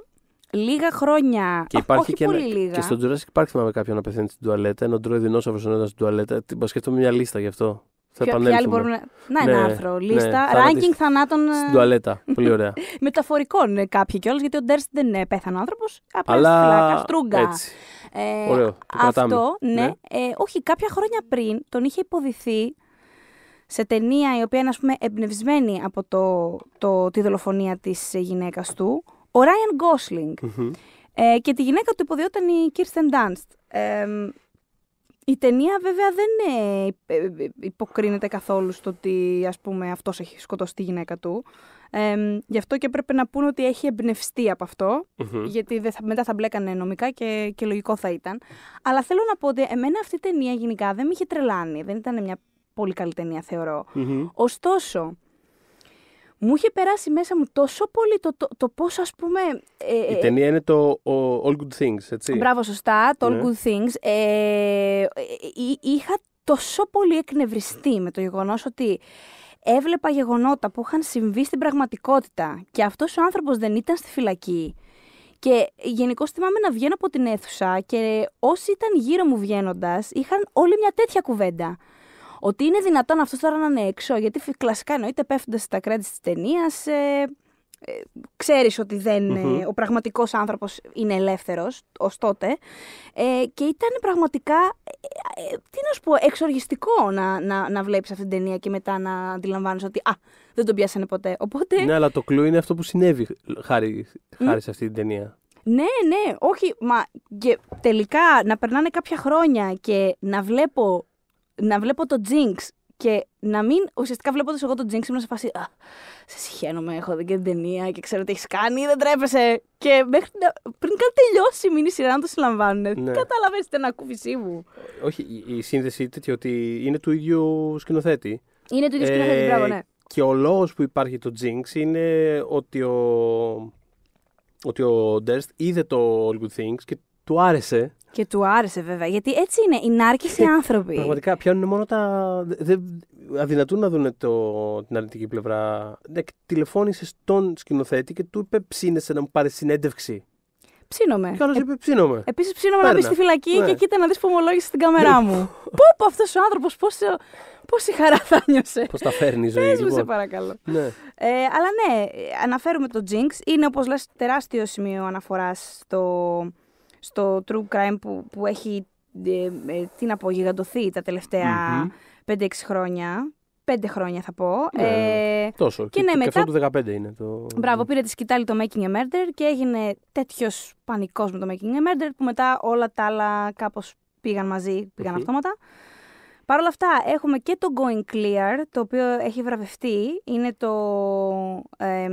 λίγα χρόνια. Και υπάρχει όχι και, πολύ ένα, λίγα. και στο Jurassic Park θυμάμαι κάποιον να πεθαίνει στην τουαλέτα, ενώ τρώει δεινόσαυρο ο στην τουαλέτα. Τι, σκέφτομαι μια λίστα γι' αυτό. Θα να... να, ένα ναι, άρθρο, ναι, λίστα. Ναι, Ranking θα... θανάτων. Ε, Στην τουαλέτα. Πολύ ωραία. [LAUGHS] Μεταφορικών ε, κάποιοι κιόλας, γιατί ο Ντέρστ δεν ε, πέθανε πέθανο άνθρωπος. Απλά Αλλά... στρούγκα. Ε, Ωραίο, το αυτό, ναι. ναι. Ε, όχι, κάποια χρόνια πριν τον είχε υποδηθεί σε ταινία η οποία είναι πούμε εμπνευσμένη από το, το, τη δολοφονία της γυναίκας του, ο Ράιαν mm-hmm. ε, και τη γυναίκα του υποδιόταν η Κίρστεν Ντάνστ. Η ταινία βέβαια δεν ε, ε, ε, υποκρίνεται καθόλου στο ότι ας πούμε αυτός έχει σκοτώσει τη γυναίκα του. γι' αυτό και πρέπει να πούνε ότι έχει εμπνευστεί από γιατί μετά θα μπλέκανε νομικά και, και λογικό θα ήταν. Αλλά θέλω να πω ότι εμένα αυτή η ταινία γενικά δεν με είχε τρελάνει. Δεν ήταν μια πολύ καλή ταινία, θεωρώ. Ωστόσο, μου είχε περάσει μέσα μου τόσο πολύ το, το, το ας πούμε... Ε, η ε, ταινία είναι το All Good Things, έτσι. Μπράβο, σωστά, το All ναι. Good Things. Ε, είχα τόσο πολύ εκνευριστεί με το γεγονός ότι έβλεπα γεγονότα που είχαν συμβεί στην πραγματικότητα και αυτός ο άνθρωπος δεν ήταν στη φυλακή. Και γενικώς θυμάμαι να βγαίνω από την αίθουσα και όσοι ήταν γύρω μου βγαίνοντας, είχαν όλη μια τέτοια κουβέντα. Ότι είναι δυνατόν αυτό τώρα να είναι έξω, γιατί κλασικά εννοείται πέφτοντας στα κράτη της ταινίας. Ε, ε, ξέρεις ότι δεν, ε, ο πραγματικός άνθρωπος είναι ελεύθερος ως τότε ε, και ήταν πραγματικά, ε, τι να σου πω, εξοργιστικό να, να, να βλέπεις αυτή την ταινία και μετά να αντιλαμβάνεις ότι α, δεν τον πιάσανε ποτέ. Οπότε... Ναι, αλλά το κλου είναι αυτό που συνέβη χάρη, σε αυτή την ταινία. Ναι, ναι, όχι, μα και τελικά να περνάνε κάποια χρόνια και να βλέπω να βλέπω το Jinx και να μην. Ουσιαστικά βλέποντας εγώ το Jinx ήμουν σε φάση. Α, σε συχαίνομαι, έχω δει και την ταινία και ξέρω τι έχεις κάνει, δεν τρέπεσαι. Και μέχρι να, πριν κάτι τελειώσει η μήνυ σειρά να το συλλαμβάνουν. Ναι. καταλαβαίνετε την ακούφιση μου. Όχι, η σύνδεση τέτοια ότι είναι του ίδιου σκηνοθέτη. Είναι του ίδιου ε, σκηνοθέτη, μπράβο, ναι. Και ο λόγος που υπάρχει το Jinx είναι ότι ο. Ότι ο είδε το All Good Things και του άρεσε. Και του άρεσε βέβαια, γιατί έτσι είναι, οι νάρκες οι ε, άνθρωποι. Πραγματικά πιάνουν μόνο τα... Δε, αδυνατούν να δουν το, την αρνητική πλευρά. Ναι, τηλεφώνησε στον σκηνοθέτη και του είπε ψήνεσαι να μου πάρεις συνέντευξη. Ψήνομαι. Καλό ε, είπε ψήνομαι. Επίσης ψήνομαι να μπει στη φυλακή ναι. και κοίτα να δεις που ομολόγησε στην ναι. κάμερά μου. [LAUGHS] Πού αυτός ο άνθρωπος, πόση χαρά θα νιώσε. Πώς τα φέρνει η ζωή, σου, λοιπόν. σε παρακαλώ. Ναι. Ε, αλλά ναι, αναφέρουμε το Jinx. Είναι όπως λες τεράστιο σημείο αναφοράς στο στο true crime που, που έχει ε, ε, τι να πω, γιγαντωθεί τα τελευταία mm-hmm. 5-6 χρόνια. 5 χρόνια θα πω. Ναι, ε, τόσο. Και, ναι, μετά... αυτό του 15 είναι. Το... Μπράβο, πήρε τη σκητάλη το Making a Murder και έγινε τέτοιος πανικός με το Making a Murder που μετά όλα τα άλλα κάπως πήγαν μαζί, πήγαν αυτόματα. Παρ' όλα αυτά, έχουμε και το Going Clear, το οποίο έχει βραβευτεί. Είναι το, ε,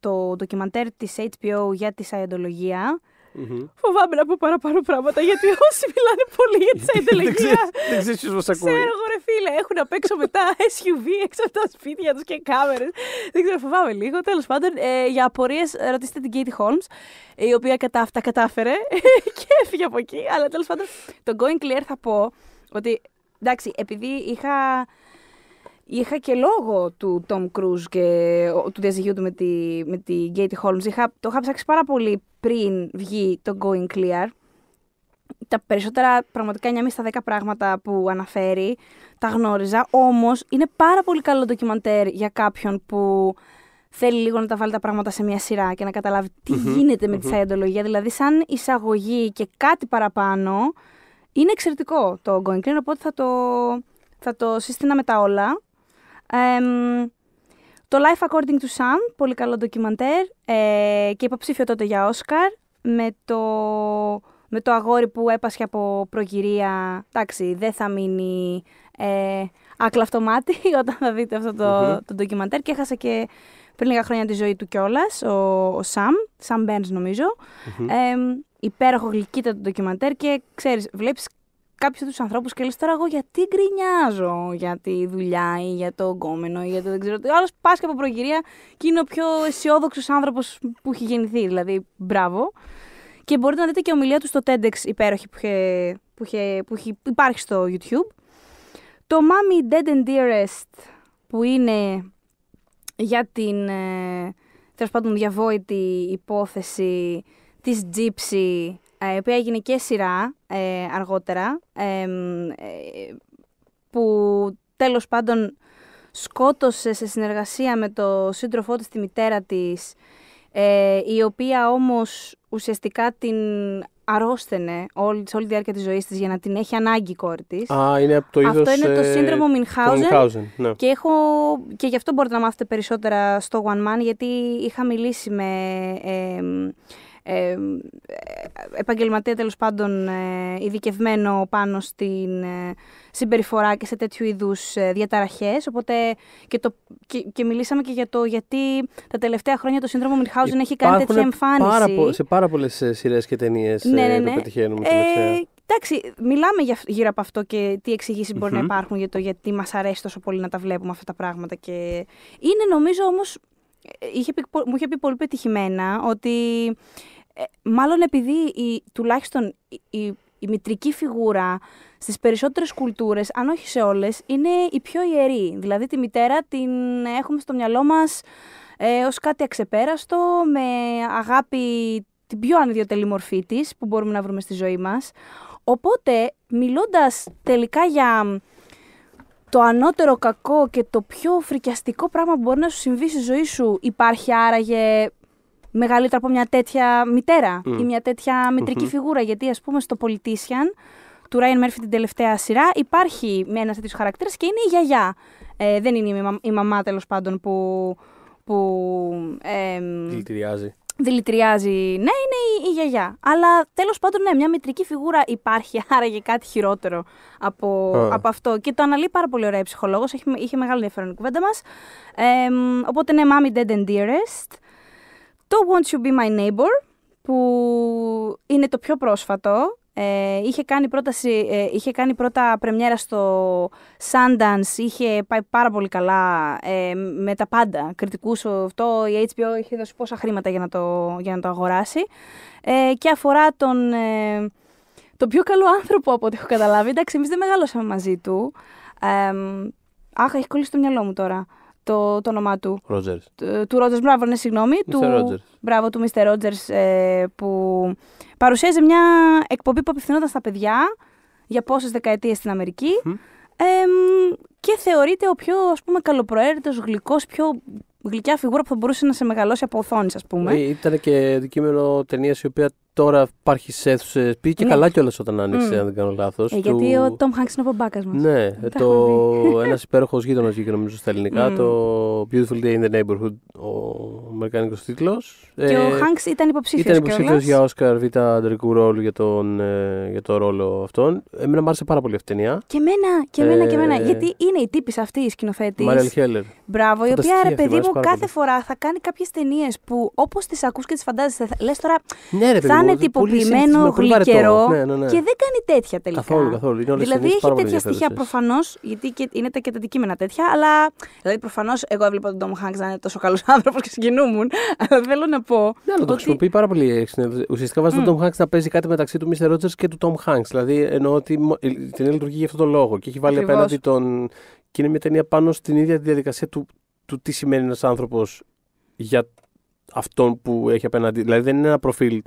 το ντοκιμαντέρ της HBO για τη σαϊντολογία. Mm-hmm. Φοβάμαι να πω παραπάνω πράγματα γιατί [LAUGHS] όσοι μιλάνε πολύ για τη εντελεχεία. Δεν ξέρει ποιος μας ακούει. Ξέρω εγώ, ρε φίλε, έχουν απ' έξω μετά SUV έξω από τα σπίτια τους και κάμερες. Δεν ξέρω, φοβάμαι λίγο. Τέλος πάντων, ε, για απορίες ρωτήστε την Katie Holmes, η οποία κατά, τα κατάφερε [LAUGHS] και έφυγε από εκεί. Αλλά τέλος πάντων, το Going Clear θα πω ότι εντάξει, επειδή είχα είχα και λόγο του Tom Cruise και του διαζυγίου του με τη, με τη Katie Holmes. Είχα, το είχα ψάξει πάρα πολύ πριν βγει το Going Clear. Τα περισσότερα, πραγματικά 9 στα 10 πράγματα που αναφέρει, τα γνώριζα. Όμως είναι πάρα πολύ καλό ντοκιμαντέρ για κάποιον που θέλει λίγο να τα βάλει τα πράγματα σε μια σειρά και να καταλάβει τι γινεται με τη σαϊντολογία. Δηλαδή, σαν εισαγωγή και κάτι παραπάνω, είναι εξαιρετικό το Going Clear. Οπότε θα το, θα σύστηνα με τα όλα. Το Life According to Sam, πολύ καλό ντοκιμαντέρ ε, και υποψήφιο τότε για Όσκαρ με το, με το αγόρι που έπασχε από προγυρία. Εντάξει, δεν θα μείνει ε, άκλαυτομάτι [LAUGHS] όταν θα δείτε αυτό το, mm το ντοκιμαντέρ και έχασε και πριν λίγα χρόνια τη ζωή του κιόλας, ο, Σαμ, Σαμ Μπέρνς νομίζω. Mm-hmm. Ε, υπέροχο γλυκύτατο ντοκιμαντέρ και ξέρεις, βλέπεις κάποιους τους ανθρώπους και λες τώρα εγώ γιατί γκρινιάζω για τη δουλειά ή για το γκόμενο ή για το δεν ξέρω τι. Άλλος πας και από προγυρία και είναι ο πιο αισιόδοξος άνθρωπος που έχει γεννηθεί. Δηλαδή, μπράβο. Και μπορείτε να δείτε και ομιλία του στο TEDx υπέροχη που, είχε, που, υπάρχει στο YouTube. Το Mommy Dead and Dearest που είναι για την ε, τέλος πάντων διαβόητη υπόθεση της Gypsy ε, η οποία έγινε και σειρά ε, αργότερα, ε, που τέλος πάντων σκότωσε σε συνεργασία με το σύντροφό της τη μητέρα της, η οποία όμως ουσιαστικά την αρρώστενε όλη, σε όλη τη διάρκεια της ζωής της για να την έχει ανάγκη η κόρη της. Α, είναι από το αυτό είδος... Αυτό είναι το σύνδρομο Μινχάουζεν ναι. και, έχω, και γι' αυτό μπορείτε να μάθετε περισσότερα στο One Man γιατί είχα μιλήσει με ε, επαγγελματία τέλος πάντων ε, ειδικευμένο πάνω στην ε, συμπεριφορά και σε τέτοιου είδους ε, διαταραχές οπότε και, το, και, και μιλήσαμε και για το γιατί τα τελευταία χρόνια το σύνδρομο Μιλχάουζεν έχει κάνει τέτοια εμφάνιση πάρα, σε πάρα πολλές σειρές και ταινίες ναι, ναι, ναι. το ναι. πετυχαίνουμε Εντάξει, μιλάμε γύρω από αυτό και τι εξηγήσεις mm-hmm. μπορεί να υπάρχουν για το γιατί μας αρέσει τόσο πολύ να τα βλέπουμε αυτά τα πράγματα. Και... Είναι νομίζω όμως. μου είχε πει πολύ πετυχημένα ότι ε, μάλλον επειδή η, τουλάχιστον η, η μητρική φιγούρα στις περισσότερες κουλτούρες, αν όχι σε όλες, είναι η πιο ιερή. Δηλαδή τη μητέρα την έχουμε στο μυαλό μας ε, ως κάτι αξεπέραστο, με αγάπη την πιο ανιδιοτελή μορφή της που μπορούμε να βρούμε στη ζωή μας. Οπότε μιλώντας τελικά για το ανώτερο κακό και το πιο φρικιαστικό πράγμα που μπορεί να σου συμβεί στη ζωή σου υπάρχει άραγε Μεγαλύτερα από μια τέτοια μητέρα η μια τετοια μητρικη mm φιγουρα γιατι ας πουμε στο πολιτησιαν του ραιν μερφυ την τελευταια σειρα υπαρχει με ενα τετοιο χαρακτηρα και ειναι η γιαγια Ε, δεν είναι η, μα, η μαμά, τέλος πάντων, που. που ε, δηλητηριάζει. Δηλητηριάζει, ναι, είναι η, γιαγιά. Αλλά τέλος πάντων, ναι, μια μητρική φιγούρα υπάρχει, [LAUGHS] άρα για κάτι χειρότερο από, από αυτό. Και το αναλύει πάρα πολύ ωραία η ψυχολόγος, είχε μεγάλο ενδιαφέρον η κουβέντα μας. Ε, οπότε, ναι, Mommy Dead and Dearest. Το Won't You Be My Neighbor, που είναι το πιο πρόσφατο. Ε, είχε, κάνει πρόταση, ε, είχε κάνει πρώτα πρεμιέρα στο Sundance, είχε πάει πάρα πολύ καλά ε, με τα πάντα, κριτικούς αυτό, η HBO είχε δώσει πόσα χρήματα για να το, για να το αγοράσει ε, και αφορά τον, τον πιο καλό άνθρωπο από ό,τι έχω καταλάβει, εντάξει εμείς δεν μεγάλωσαμε μαζί του, αχ έχει κολλήσει το μυαλό μου τώρα, το, το όνομά του. Ρότζερ. Ε, του Ρότζερ, μπράβο, ναι, συγγνώμη. Του, Rogers. Μπράβο, του Μίστερ Ρότζερ ε, που παρουσίαζε μια εκπομπή που απευθυνόταν στα παιδιά για πόσες δεκαετίες στην Αμερική. και θεωρείται ο πιο ας πούμε, καλοπροαίρετος, γλυκός, πιο γλυκιά φιγούρα που θα μπορούσε να σε μεγαλώσει από οθόνης, ας πούμε. Ε, ήταν και αντικείμενο ταινίας η οποία τώρα υπάρχει σε αίθουσες. Πήγε και ναι. καλά κιόλας όταν άνοιξε, mm. αν δεν κάνω λάθος. Ε, του... Γιατί ο Τόμ Χάγκ είναι ο μπαμπάκας μας. Ναι, το... [LAUGHS] ένας υπέροχος γείτονας βγήκε νομίζω στα ελληνικά. Mm. Το Beautiful Day in the Neighborhood, ο αμερικάνικος τίτλος. Και ε, ο Χάγκ ήταν υποψήφιος. Ήταν υποψήφιος για Όσκαρ Β' αντρικού ρόλου για τον, ε, για το ρόλο αυτόν. Εμένα μου άρεσε πάρα πολύ αυτή η ταινία. Και εμένα, και εμένα, ε, και εμένα. Ε, γιατί είναι η τύπης αυτή η σκηνοθέτης. Μάριελ Χέλλερ. Μπράβο, η οποία ρε παιδί μου κάθε φορά θα κάνει κάποιες ταινίες που όπως τις ακούς και τις φαντάζεσαι. Λες τώρα. Ναι, ρε παιδί είναι τυποποιημένο γλυκερό ναι, ναι, ναι. και δεν κάνει τέτοια τελικά. Καθόλου, καθόλου. Είναι όλες δηλαδή έχει τέτοια στοιχεία προφανώς, γιατί και, είναι τα και τα αντικείμενα τέτοια, αλλά. Δηλαδή προφανώς εγώ έβλεπα τον Τόμ Χάγκ να είναι τόσο καλός [LAUGHS] άνθρωπος και συγκινούμουν. Αλλά θέλω να πω. Ναι, ότι... το χρησιμοποιεί πάρα πολύ. Ε, ουσιαστικά βάζει mm. τον Τόμ Χάγκ να παίζει κάτι μεταξύ του Μίστερ Ρότζερ και του Τόμ Χάγκ. Δηλαδή εννοώ ότι ε, την λειτουργεί για αυτόν τον λόγο και έχει βάλει απέναντι τον. Και είναι μια ταινία πάνω στην ίδια τη διαδικασία του, του τι σημαίνει ένας άνθρωπος για αυτόν που έχει απέναντι. Δηλαδή δεν είναι ένα προφίλ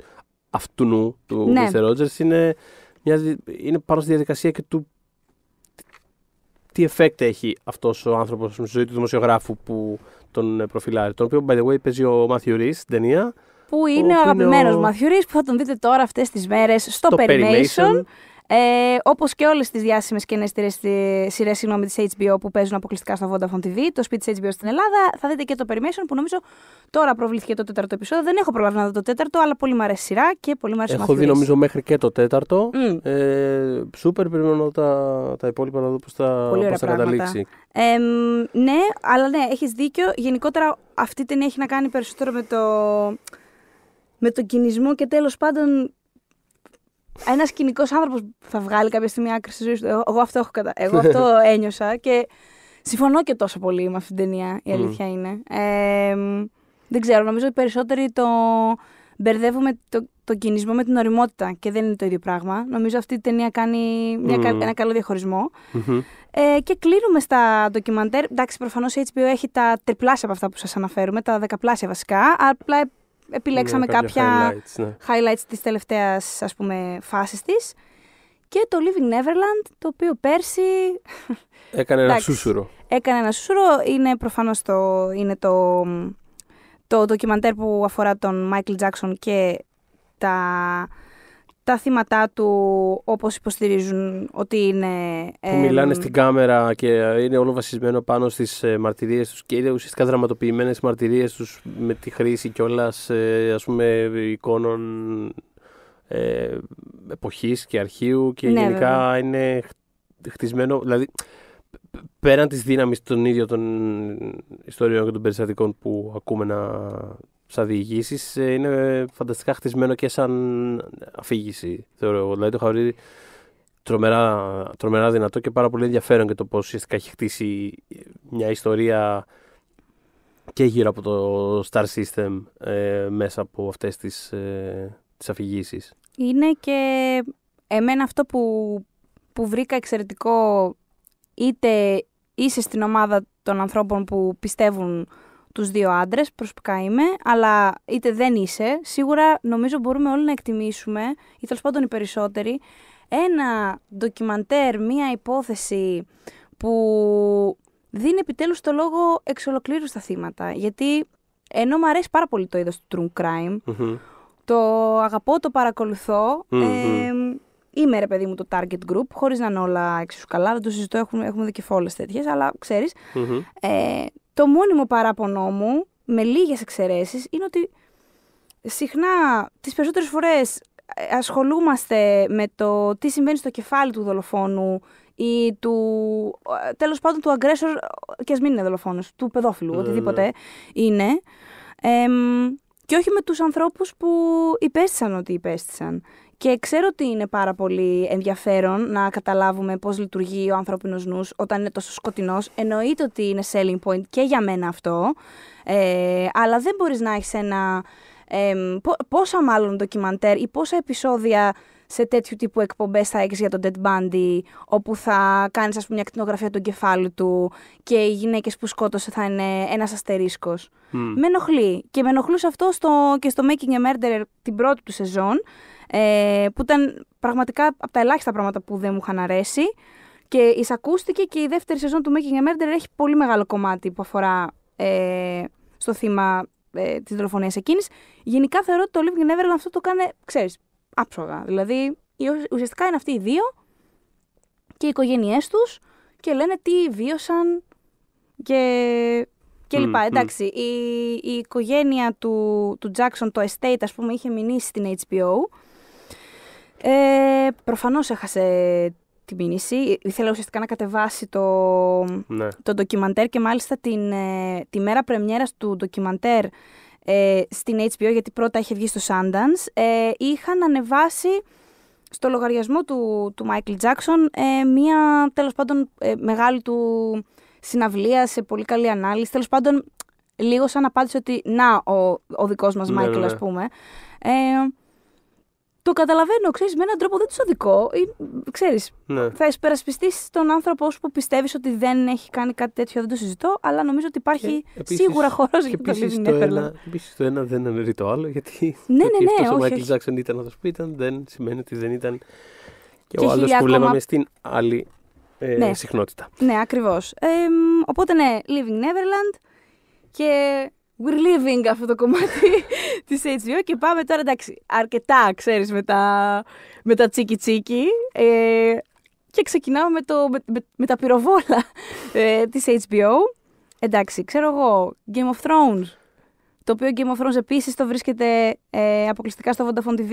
αυτού του ναι. Mr. είναι, μια, είναι πάνω στη διαδικασία και του τι effect έχει αυτός ο άνθρωπος στη ζωή του δημοσιογράφου που τον ε, προφυλάρει. Τον οποίο, by the way, παίζει ο Matthew Reese στην ταινία. Που είναι ο, ο αγαπημένος ο... που θα τον δείτε τώρα αυτές τις μέρες στο, στο Perimation. Ε, Όπως και όλες τις διάσημες και νέες σειρές της HBO που παίζουν αποκλειστικά στο Vodafone TV, το σπίτι της HBO στην Ελλάδα, θα δείτε και το Permission που νομίζω τώρα προβλήθηκε το τέταρτο επεισόδιο. Δεν έχω προλάβει να δω το τέταρτο, αλλά πολύ μου αρέσει σειρά και πολύ μου αρέσει Έχω δει νομίζω μέχρι και το τέταρτο. Mm. Ε, σούπερ, περιμένω τα, τα υπόλοιπα να δω πώς θα, πώς θα καταλήξει. Ε, ναι, αλλά ναι, έχεις δίκιο. Γενικότερα αυτή την έχει να κάνει περισσότερο με το. Με τον κινησμό και τέλος πάντων ένας κοινικός άνθρωπος θα βγάλει κάποια στιγμή άκρη στη ζωή σου. Ε, εγώ αυτό, έχω κατα... [LAUGHS] Εγώ αυτό ένιωσα και συμφωνώ και τόσο πολύ με αυτήν την ταινία. Η αλήθεια είναι. Ε, δεν ξέρω, νομίζω ότι περισσότεροι το μπερδεύουμε το, το κινησμό με την οριμότητα και δεν είναι το ίδιο πράγμα. Νομίζω αυτή η ταινία κάνει μια, ένα καλό Ε, και κλείνουμε στα ντοκιμαντέρ. Εντάξει, προφανώς η HBO έχει τα τριπλάσια από αυτά που σας αναφέρουμε, τα δεκαπλάσια βασικά. Απλά επιλέξαμε ναι, κάποια ναι. highlights, της τελευταίας ας πούμε φάσης της. Και το Living Neverland, το οποίο πέρσι... Έκανε ένα σούσουρο. Έκανε ένα σούσουρο. Είναι προφανώς το, είναι το, το ντοκιμαντέρ που αφορά τον Michael Jackson και τα τα θύματά του όπως υποστηρίζουν ότι είναι... Που μιλάνε στην κάμερα και είναι όλο βασισμένο πάνω στις ε, μαρτυρίες τους και είναι ουσιαστικά δραματοποιημένες μαρτυρίες τους με τη χρήση κιόλας ε, ας πούμε εικόνων ε, εποχής και αρχείου και ναι, ναι, γενικά ναι. είναι χτισμένο, δηλαδή πέραν της δύναμης των ίδιων των ιστοριών και των περιστατικών που ακούμε να τι διηγήσεις ε, είναι φανταστικά χτισμένο και σαν αφήγηση. Θεωρώ εγώ. Δηλαδή το είχα τρομερά, τρομερά δυνατό και πάρα πολύ ενδιαφέρον και το πώς ουσιαστικά έχει χτίσει μια ιστορία και γύρω από το Star System ε, μέσα από αυτές τις, ε, τις αφηγήσεις. Είναι και εμένα αυτό που, που βρήκα εξαιρετικό είτε είσαι στην ομάδα των ανθρώπων που πιστεύουν τους δύο άντρες, προσωπικά είμαι, αλλά είτε δεν είσαι, σίγουρα νομίζω μπορούμε όλοι να εκτιμήσουμε, ή τέλος πάντων οι περισσότεροι, ένα ντοκιμαντέρ, μία υπόθεση που δίνει επιτέλους το λόγο εξ ολοκλήρου στα θύματα. Γιατί ενώ μου αρέσει πάρα πολύ το είδος του true crime, το αγαπώ, το παρακολουθω είμαι ρε παιδί μου το target group, χωρίς να είναι όλα εξίσου καλά, δεν το συζητώ, έχουμε, έχουμε δει και φόλες τέτοιες, αλλά Ε, το μόνιμο παράπονό μου, με λίγες εξαιρέσεις, είναι ότι συχνά τις περισσότερες φορές ε, ασχολούμαστε με το τι συμβαίνει στο κεφάλι του δολοφόνου ή του, ε, τέλος πάντων, του aggressor, ε, και ας μην είναι δολοφόνος, του παιδόφιλου, mm. οτιδήποτε ναι. είναι. και όχι με τους ανθρώπους που υπέστησαν ότι υπέστησαν. Και ξέρω ότι είναι πάρα πολύ ενδιαφέρον να καταλάβουμε πώς λειτουργεί ο ανθρώπινος νους όταν είναι τόσο σκοτεινός. Εννοείται ότι είναι selling point και για μένα αυτό. Ε, αλλά δεν μπορείς να έχεις ένα. Ε, πόσα μάλλον ντοκιμαντέρ ή πόσα επεισόδια σε τέτοιου τύπου εκπομπές θα έχεις για τον Dead Bundy, όπου θα κάνεις, ας πούμε, μια κτηνογραφία του κεφάλου του και οι γυναίκες που σκότωσε θα είναι ένας αστερίσκος. Mm. Με ενοχλεί. Και με ενοχλούσε αυτό στο, και στο Making a Murderer την πρώτη του σεζόν, ε, που ήταν πραγματικά από τα ελάχιστα πράγματα που δεν μου είχαν αρέσει. Και εισακούστηκε και η δεύτερη σεζόν του Making a Murderer έχει πολύ μεγάλο κομμάτι που αφορά ε, στο θύμα ε, της δολοφονίας εκείνης. Γενικά θεωρώ ότι το Living Neverland αυτό το κάνει, ξέρει, άψογα. Δηλαδή, ουσιαστικά είναι αυτοί οι δύο και οι οικογένειε τους και λένε τι βίωσαν και, και λοιπά. Εντάξει, Η, η οικογένεια του, του Jackson, το estate ας πούμε, είχε μηνύσει στην HBO. Ε, προφανώς έχασε τη μήνυση. Ήθελε ουσιαστικά να κατεβάσει το, ναι. το ντοκιμαντέρ και μάλιστα την, ε, τη μέρα πρεμιέρας του ντοκιμαντέρ ε, στην HBO, γιατί πρώτα είχε βγει στο Sundance, ε, είχαν ανεβάσει στο λογαριασμό του, του Michael Jackson ε, μία τέλος πάντων ε, μεγάλη του συναυλία σε πολύ καλή ανάλυση. Τέλος πάντων λίγο σαν απάντηση ότι να ο, ο δικός μας ναι, Michael ναι, ας ναι. πούμε. Το καταλαβαίνω, ξέρεις, με έναν τρόπο δεν τους αδικό. Ε, ξέρεις, ναι. θα εσπερασπιστείς τον άνθρωπό σου που πιστεύεις ότι δεν έχει κάνει κάτι τέτοιο, δεν το συζητώ, αλλά νομίζω ότι υπάρχει ε, σίγουρα χώρος για τον Λίβιν Neverland. Επίση το ένα δεν αναιρεί το άλλο, γιατί ναι, ναι, ναι, αυτός ο Μάικλ Τζάξον ήταν αυτός που ήταν, δεν σημαίνει ότι δεν ήταν και, και ο άλλος που λέγαμε στην άλλη ε, ναι. συχνότητα. Ναι, ακριβώς. οπότε ναι, Living Neverland. Και We're living αυτό το κομμάτι [LAUGHS] της HBO και πάμε τώρα εντάξει αρκετά ξέρεις με τα, με τα τσίκι τσίκι ε, και ξεκινάμε με, το, με, τα πυροβόλα ε, της HBO. Εντάξει, ξέρω εγώ, Game of Thrones, το οποίο Game of Thrones επίσης το βρίσκεται ε, αποκλειστικά στο Vodafone TV,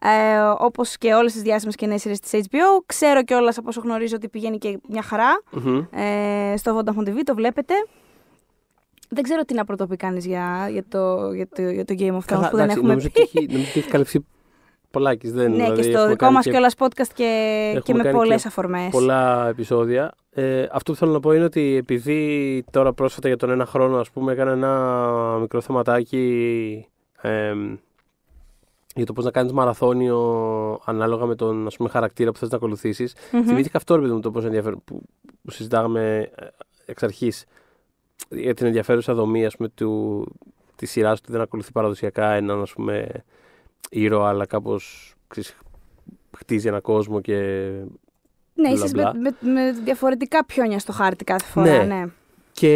ε, όπως και όλες τις διάσημες και νέες σειρές της HBO. Ξέρω κιόλας από όσο γνωρίζω ότι πηγαίνει και μια χαρα ε, στο Vodafone TV, το βλέπετε δεν ξέρω τι να πρωτοπεί κανείς για, για, το, για, το, το Game of Thrones που δεν έχουμε νομίζω πει. Έχει, νομίζω ότι έχει καλυφθεί πολλάκις. Ναι, δηλαδή, και στο δικό μα κιόλα podcast και, και με πολλέ αφορμές. Πολλά επεισόδια. Ε, αυτό που θέλω να πω είναι ότι επειδή τώρα πρόσφατα για τον ένα χρόνο, ας πούμε, έκανα ένα μικρό θεματάκι ε, για το πώς να κάνεις μαραθώνιο ανάλογα με τον ας πούμε, χαρακτήρα που θες να ακολουθήσεις. Mm-hmm. Θυμήθηκα αυτό, ρε μου, το πώς ενδιαφέρον που, που συζητάγαμε ε, εξ αρχής για την ενδιαφέρουσα δομή ας πούμε, του, της σειράς του δεν ακολουθεί παραδοσιακά έναν ας πούμε, ήρωα αλλά κάπως ξέρεις, χτίζει ένα κόσμο και Ναι, μπλα, είσαι με, διαφορετικά πιόνια στο χάρτη κάθε φορά. Ναι. ναι. Και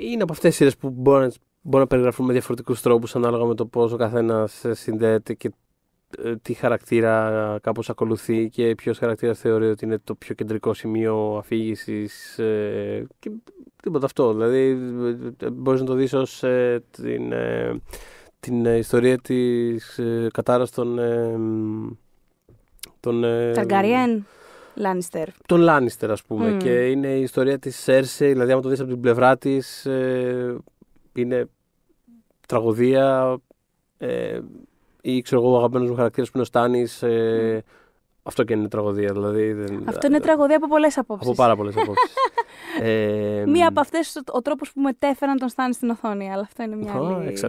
είναι από αυτές τις σειρές που μπορεί, μπορεί να περιγραφούν με διαφορετικούς τρόπους ανάλογα με το πώς ο καθένας συνδέεται ε, τι χαρακτήρα κάπως ακολουθεί και ποιος χαρακτήρας θεωρεί ότι είναι το πιο κεντρικό σημείο αφήγησης ε, και τίποτα αυτό. Δηλαδή ε, μπορείς να το δεις ως ε, την, την ιστορία της ε, κατάρας των... των Λάνιστερ. Τον Λάνιστερ, ας πούμε. Και είναι η ιστορία της Σέρσε, δηλαδή, άμα το δεις από την πλευρά της, είναι τραγωδία ή ξέρω εγώ ο αγαπημένος μου χαρακτήρας που είναι ο ε, ναι. Αυτό και είναι τραγωδία. Δηλαδή, δεν... Αυτό είναι τραγωδία από πολλές απόψει. Από πάρα πολλές απόψεις. [LAUGHS] ε, μία από αυτές ο τρόπος που μετέφεραν τον Στάνι στην οθόνη, αλλά αυτό είναι μια άλλη. στην οθονη αλλα αυτο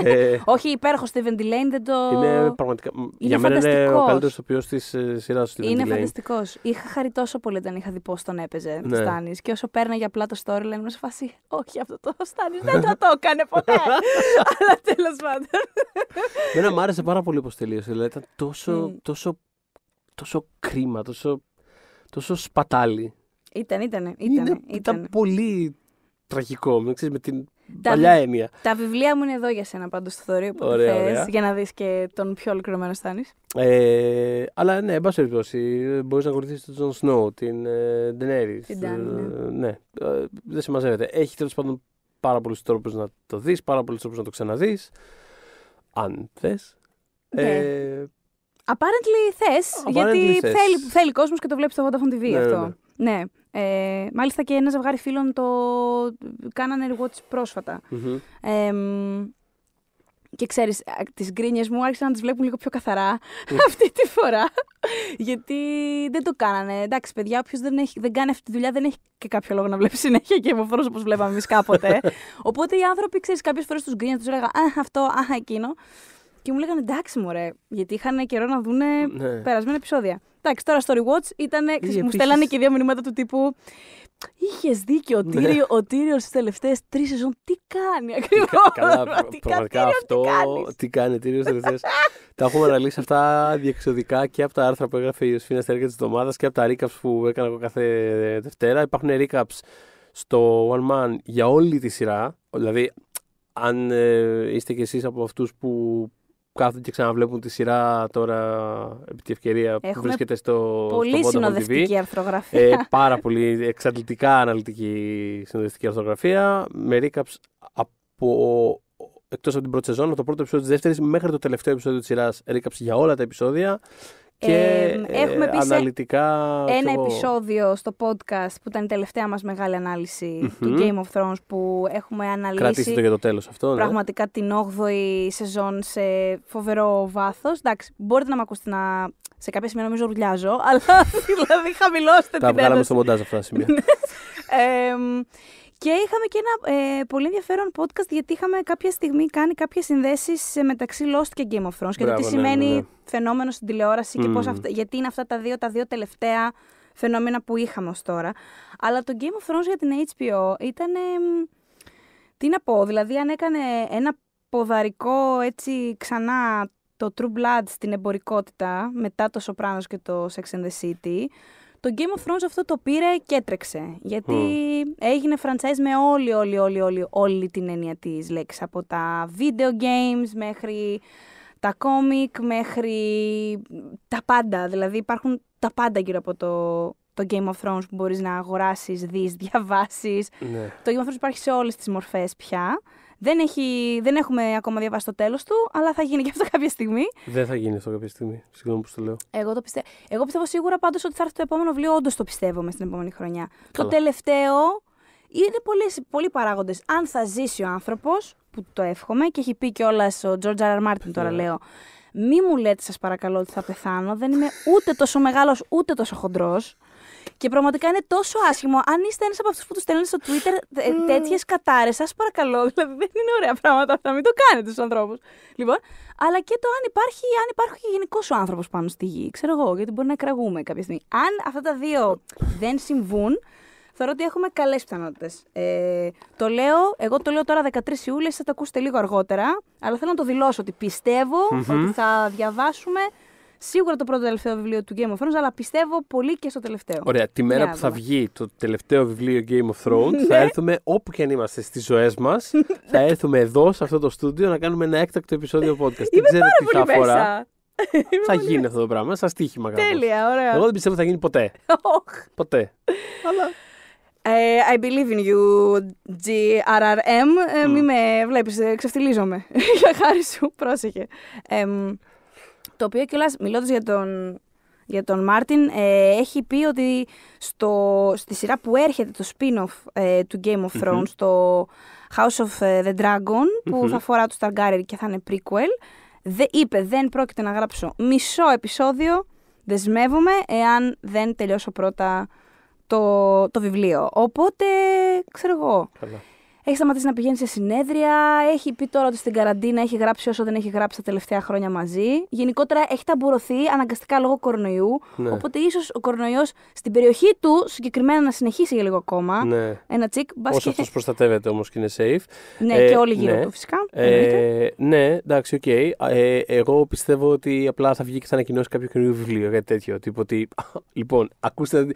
ειναι μια αλλη Όχι υπέροχο στη Delane, δεν το. Είναι πραγματικά. Είναι για μένα είναι ο καλύτερο οποίο της ε, σειράς του. Είναι φανταστικός. Είχα χαρεί τόσο πολύ όταν είχα δει πώς τον έπαιζε ναι. Στάνι. Και όσο παίρναγε απλά το story, μου σε φάση. Όχι, αυτό το Στάνι δεν θα το έκανε ποτέ. [LAUGHS] αλλά τέλος πάντων. Μένα μ' άρεσε πάρα πολύ πώ τελείωσε. Δηλαδή ήταν τόσο τόσο κρίμα, τόσο, τόσο σπατάλι. Ήταν, ήταν. Ήταν, ήταν πολύ τραγικό, με, ξέρεις, με την τα, παλιά έννοια. Τα βιβλία μου είναι εδώ για σένα πάντως στο θεωρείο, που ωραία, θες, ωραία. για να δεις και τον πιο ολοκληρωμένο στάνεις. Ε, αλλά ναι, εν πάση περιπτώσει, μπορείς να ακολουθήσεις τον Τζον Σνόου, την ε, Την Ντάνη, ναι. Ε, ναι. ε, δεν συμμαζεύεται. Έχει τέλος πάντων πάρα πολλούς τρόπους να το δεις, πάρα πολλούς τρόπους να το ξαναδείς. Αν θες. Ναι. Ε, Apparently θες, γιατί θες. θέλει, θέλει κόσμος και το βλέπεις στο Vodafone TV ναι, αυτό. Ναι, ναι. ναι. Ε, μάλιστα και ένα ζευγάρι φίλων το κάνανε τη προσφατα mm-hmm. ε, και ξέρεις, τις γκρινίε μου άρχισαν να τις βλέπουν λίγο πιο καθαρά [LAUGHS] αυτή τη φορά. Γιατί δεν το κάνανε. Εντάξει, παιδιά, όποιος δεν, δεν κάνει αυτή τη δουλειά δεν έχει και κάποιο λόγο να βλέπει [LAUGHS] συνέχεια και εμοφόρο όπως βλέπαμε εμείς κάποτε. [LAUGHS] Οπότε οι άνθρωποι, ξέρεις, κάποιες φορές τους γκρίνια, τους έλεγα Α, αυτό, α, εκείνο. Και μου λέγανε εντάξει, μωρέ, γιατί είχαν καιρό να δούνε ναι. περασμένα επεισόδια. Εντάξει, τώρα στο Rewatch ήταν. Επίσης... Μου στέλνανε και δύο μηνύματα του τύπου. Είχες δίκιο. Ο ναι. Τύριο, ο Τύριος στι τελευταίες τρεις σεζόν τι κάνει ακριβώ. Καλά, [LAUGHS] πραγματικά αυτό. Τι κάνει ο Τύριο στι τελευταίες. Τα έχουμε αναλύσει αυτά διεξοδικά και από τα άρθρα που έγραφε η Ιωσφίνα στη διάρκεια της εβδομάδας και από τα recaps που έκανα εγώ κάθε Δευτέρα. Υπάρχουν recaps στο One Man για όλη τη σειρά. Δηλαδή, αν ε, είστε κι εσείς από αυτούς που κάθονται και ξαναβλέπουν τη σειρά τώρα επί τη ευκαιρία που βρίσκεται στο Πολύ συνοδευτική αρθρογραφία. Ε, πάρα πολύ εξαντλητικά αναλυτική συνοδευτική αρθρογραφία. Με recaps από εκτός από την πρώτη σεζόν, από το πρώτο επεισόδιο της δεύτερης μέχρι το τελευταίο επεισόδιο της σειράς recaps για όλα τα επεισόδια και ε, έχουμε πει αναλυτικά, ένα επεισόδιο στο podcast που ήταν η τελευταία μας μεγάλη του Game of Thrones που έχουμε αναλύσει. Κρατήστε το για το τέλος αυτό. Ναι. Πραγματικά την 8η σεζόν σε φοβερό βάθος. Εντάξει, μπορείτε να με ακούσετε να... Σε κάποια σημεία νομίζω ρουλιάζω, [LAUGHS] αλλά δηλαδή χαμηλώστε την ένταση. Τα βγάλαμε στο μοντάζ αυτά τα σημεία. Ναι. Και είχαμε και ένα ε, πολύ ενδιαφέρον podcast γιατί είχαμε κάποια στιγμή κάνει κάποιες συνδέσεις ε, μεταξύ Lost και Game of Thrones και το τι ναι, σημαίνει ναι, ναι. φαινόμενο στην τηλεόραση και πώς γιατί είναι αυτά τα δύο, τα δύο τελευταία φαινόμενα που είχαμε ως τώρα. Αλλά το Game of Thrones για την HBO ήταν... τι να πω, δηλαδή αν έκανε ένα ποδαρικό έτσι ξανά το True Blood στην εμπορικότητα μετά το Sopranos και το Sex and the City το Game of Thrones αυτό το πήρε και έτρεξε. Γιατί έγινε franchise με όλη, όλη, όλη, όλη, όλη την έννοια της λέξης. Από τα video games μέχρι τα κόμικ, μέχρι τα πάντα. Δηλαδή υπάρχουν τα πάντα γύρω από το, το Game of Thrones που μπορείς να αγοράσεις, δεις, [LAUGHS] διαβάσεις. Ναι. Το Game of Thrones υπάρχει σε όλες τις μορφές πια. Δεν, έχει, δεν έχουμε ακόμα διαβάσει το τέλος του, αλλά θα γίνει και αυτό κάποια στιγμή. Δεν θα γίνει αυτό κάποια στιγμή. Συγγνώμη που το λέω. Εγώ, το πιστε... Εγώ πιστεύω σίγουρα πάντως ότι θα έρθει το επόμενο βιβλίο. Όντως το πιστεύω με στην επόμενη χρονιά. Το τελευταίο. Είναι πολλοί, πολλοί παράγοντες. Αν θα ζήσει ο άνθρωπος, που το εύχομαι και έχει πει κιόλας ο Τζορτζ R. Μάρτιν τώρα λέω. Μη μου λέτε, σας παρακαλώ, ότι θα πεθάνω. Δεν είμαι ούτε τόσο μεγάλος ούτε τόσο χοντρός. Και πραγματικά είναι τόσο άσχημο. Αν είστε ένας από αυτούς που τους στέλνουν στο Twitter τέτοιες κατάρες, σας παρακαλώ. [LAUGHS] Δηλαδή δεν είναι ωραία πράγματα αυτά. Μην το κάνετε στους ανθρώπους. Λοιπόν, αλλά και το αν υπάρχει, αν υπάρχει γενικός ο άνθρωπος πάνω στη γη. Ξέρω εγώ, γιατί μπορεί να κραγούμε κάποια στιγμή. Αν αυτά τα δύο δεν συμβούν, θεωρώ ότι έχουμε καλές πιθανότητες. Ε, το λέω, εγώ το λέω τώρα 13 Ιούλια, θα το ακούσετε λίγο αργότερα, αλλά θέλω να το δηλώσω ότι ότι θα διαβάσουμε σίγουρα το πρώτο τελευταίο βιβλίο του Game of Thrones, αλλά πιστεύω πολύ και στο τελευταίο. Ωραία. Τη μέρα που θα βγει το τελευταίο βιβλίο Game of Thrones, ναι. θα έρθουμε όπου και αν είμαστε στις ζωές μας, [LAUGHS] θα έρθουμε εδώ, σε αυτό το στούντιο, να κάνουμε ένα έκτακτο επεισόδιο podcast. Δεν ξέρω τι θα αφορά. [LAUGHS] θα γίνει αυτό το πράγμα, Σα τύχημα κάπως. Τέλεια, ωραία. Εγώ δεν πιστεύω θα γίνει ποτέ. [LAUGHS] ποτέ. Ε, I believe in you, GRRM. Ε, mm. Μη με βλέπεις, ε, ξεφτυλίζομαι. Για χάρη σου, πρόσεχε. Το οποίο κιόλας μιλώντας για τον, για τον Μάρτιν, ε, έχει πει ότι στο, στη σειρά που έρχεται το spin-off ε, του Game of Thrones, το House of ε, the Dragon, που mm-hmm. θα φορά του Targaryen και θα είναι prequel, δε, είπε δεν πρόκειται να γράψω μισό επεισόδιο, δεσμεύομαι, εάν δεν τελειώσω πρώτα το, το βιβλίο. Οπότε, ξέρω εγώ. Έχει σταματήσει να πηγαίνει σε συνέδρια. Έχει πει τώρα ότι στην καραντίνα έχει γράψει όσο δεν έχει γράψει τα τελευταία χρόνια μαζί. Γενικότερα έχει ταμπορωθεί αναγκαστικά λόγω κορονοϊού. Ναι. Οπότε ίσως ο κορονοϊός στην περιοχή του συγκεκριμένα να συνεχίσει για λίγο ακόμα. Ναι. Ένα τσικ. Όσο Όσο αυτός προστατεύεται όμως και είναι safe. Ναι, ε, και όλοι γύρω ναι. του φυσικά. Ε, ναι, εντάξει, οκ. Okay. Ε, εγώ πιστεύω ότι απλά θα βγει και θα ανακοινώσει κάποιο καινούριο βιβλίο, για τέτοιο. Τύπο ότι. [LAUGHS] λοιπόν, ακούστε.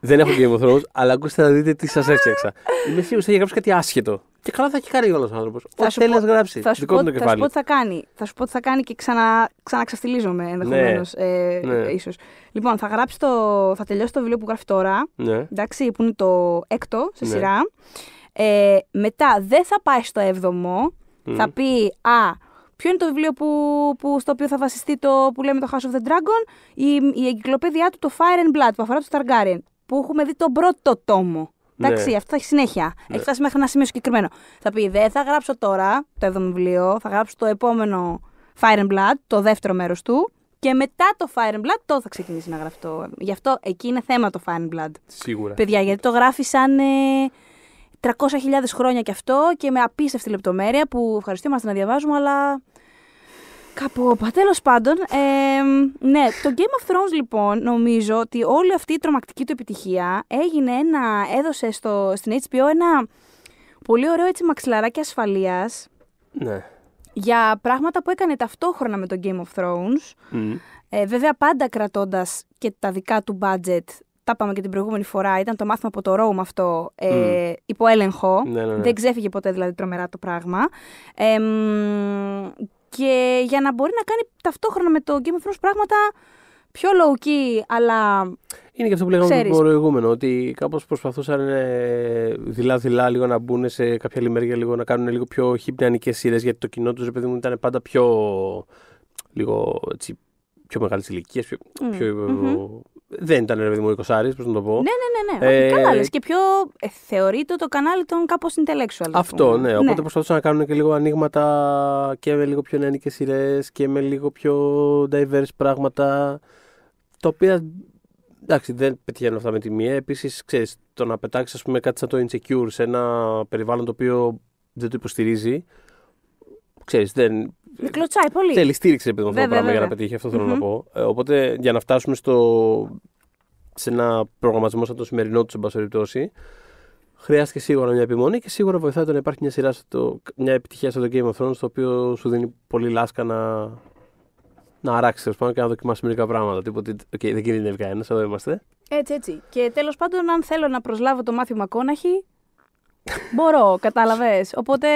Δεν έχω Game αλλά ακούστε να δείτε τι σας έφτιαξα. Είμαι σίγουρος γράψει κάτι άσχετο. Και καλά θα έχει κάνει όλος ο άνθρωπος. Όχι, θέλει να γράψει. Θα σου, πω, θα σου πω τι θα κάνει. Θα σου πω τι θα κάνει και ξανα, ξαναξαφτυλίζομαι ενδεχομένως. Ναι. Ε, ναι. Ίσως. Λοιπόν, θα, γράψει το, θα τελειώσει το βιβλίο που γράφει τώρα. Ναι. Εντάξει, που είναι το έκτο σε ναι. σειρά. Ε, μετά δεν θα πάει στο έβδομο. Mm. Θα πει Α, Ποιο είναι το βιβλίο που, που, στο οποίο θα βασιστεί το που λέμε το House of the Dragon, η, η εγκυκλοπαίδειά του, το Fire and Blood, που αφορά τους Targaryen, που έχουμε δει τον πρώτο τόμο. Εντάξει, ναι. αυτό θα έχει συνέχεια. Ναι. Έχει φτάσει μέχρι ένα σημείο συγκεκριμένο. Θα πει, δεν θα γράψω τώρα το 7 βιβλίο, θα γράψω το επόμενο Fire and Blood, το δεύτερο μέρος του. Και μετά το Fire and Blood, τότε θα ξεκινήσει να γραφτώ. Γι' αυτό εκεί είναι θέμα το Fire and Blood. Σίγουρα. Παιδιά, γιατί το γράφεις σαν. Ε, 300.000 χρόνια κι αυτό και με απίστευτη λεπτομέρεια που ευχαριστούμε να διαβάζουμε, αλλά Καπόπα, Τέλος πάντων, ε, ναι, το Game of Thrones λοιπόν νομίζω ότι όλη αυτή η τρομακτική του επιτυχία έγινε ένα, έδωσε στο, στην HBO ένα πολύ ωραίο έτσι μαξιλαράκι ασφαλείας ναι. για πράγματα που έκανε ταυτόχρονα με το Game of Thrones. Ε, βέβαια πάντα κρατώντας και τα δικά του budget τα είπαμε και την προηγούμενη φορά, ήταν το μάθημα από το Rome αυτό, ε, ναι, ναι, ναι. Δεν ξέφυγε ποτέ δηλαδή τρομερά το πράγμα. Ε, και για να μπορεί να κάνει ταυτόχρονα με το Game of Thrones πράγματα πιο low key, αλλά. Είναι και αυτό που λέγαμε το προηγούμενο, ότι κάπως προσπαθούσαν ε, δειλά-δειλά λίγο να μπουν σε κάποια λιμέρια, λίγο να κάνουν λίγο πιο χυπνιανικέ σειρές, γιατί το κοινό τους, επειδή μου ήταν πάντα πιο. λίγο έτσι, πιο μεγάλης ηλικίας, πιο, δεν ήταν ρε παιδί μου Κοσάρη, πώς να το πω. Ναι, ναι, ναι. ναι. Ε, Καλά, λες. Και πιο ε, θεωρείται το κανάλι των κάπως intellectual. Αυτό, ναι. ναι. Οπότε προσπαθούσαν να κάνουν και λίγο ανοίγματα και με λίγο πιο νεανικέ σειρές και με λίγο πιο diverse πράγματα. Τα οποία. Εντάξει, δεν πετυχαίνουν αυτά με τη μία. Επίσης, ξέρεις, το να πετάξεις κάτι σαν το insecure σε ένα περιβάλλον το οποίο δεν το υποστηρίζει ξέρεις, δεν... Με κλωτσάει πολύ. Θέλει στήριξη επειδή αυτό το για να πετύχει, αυτό θέλω mm-hmm. να πω. Ε, οπότε για να φτάσουμε στο... σε ένα προγραμματισμό σαν το σημερινό του, εν πάση χρειάστηκε σίγουρα μια επιμονή και σίγουρα βοηθάει το να υπάρχει μια, σειρά στο... μια επιτυχία στο Game of Thrones, το οποίο σου δίνει πολύ λάσκα να, να αράξεις τέλο και να δοκιμάσεις μερικά πράγματα. Τίποτε, okay, δεν κινδυνεύει κανένας, εδώ είμαστε. Έτσι, έτσι. Και τέλος πάντων, αν θέλω να προσλάβω το μάθημα Κόναχη, Μπορώ, κατάλαβε. Οπότε.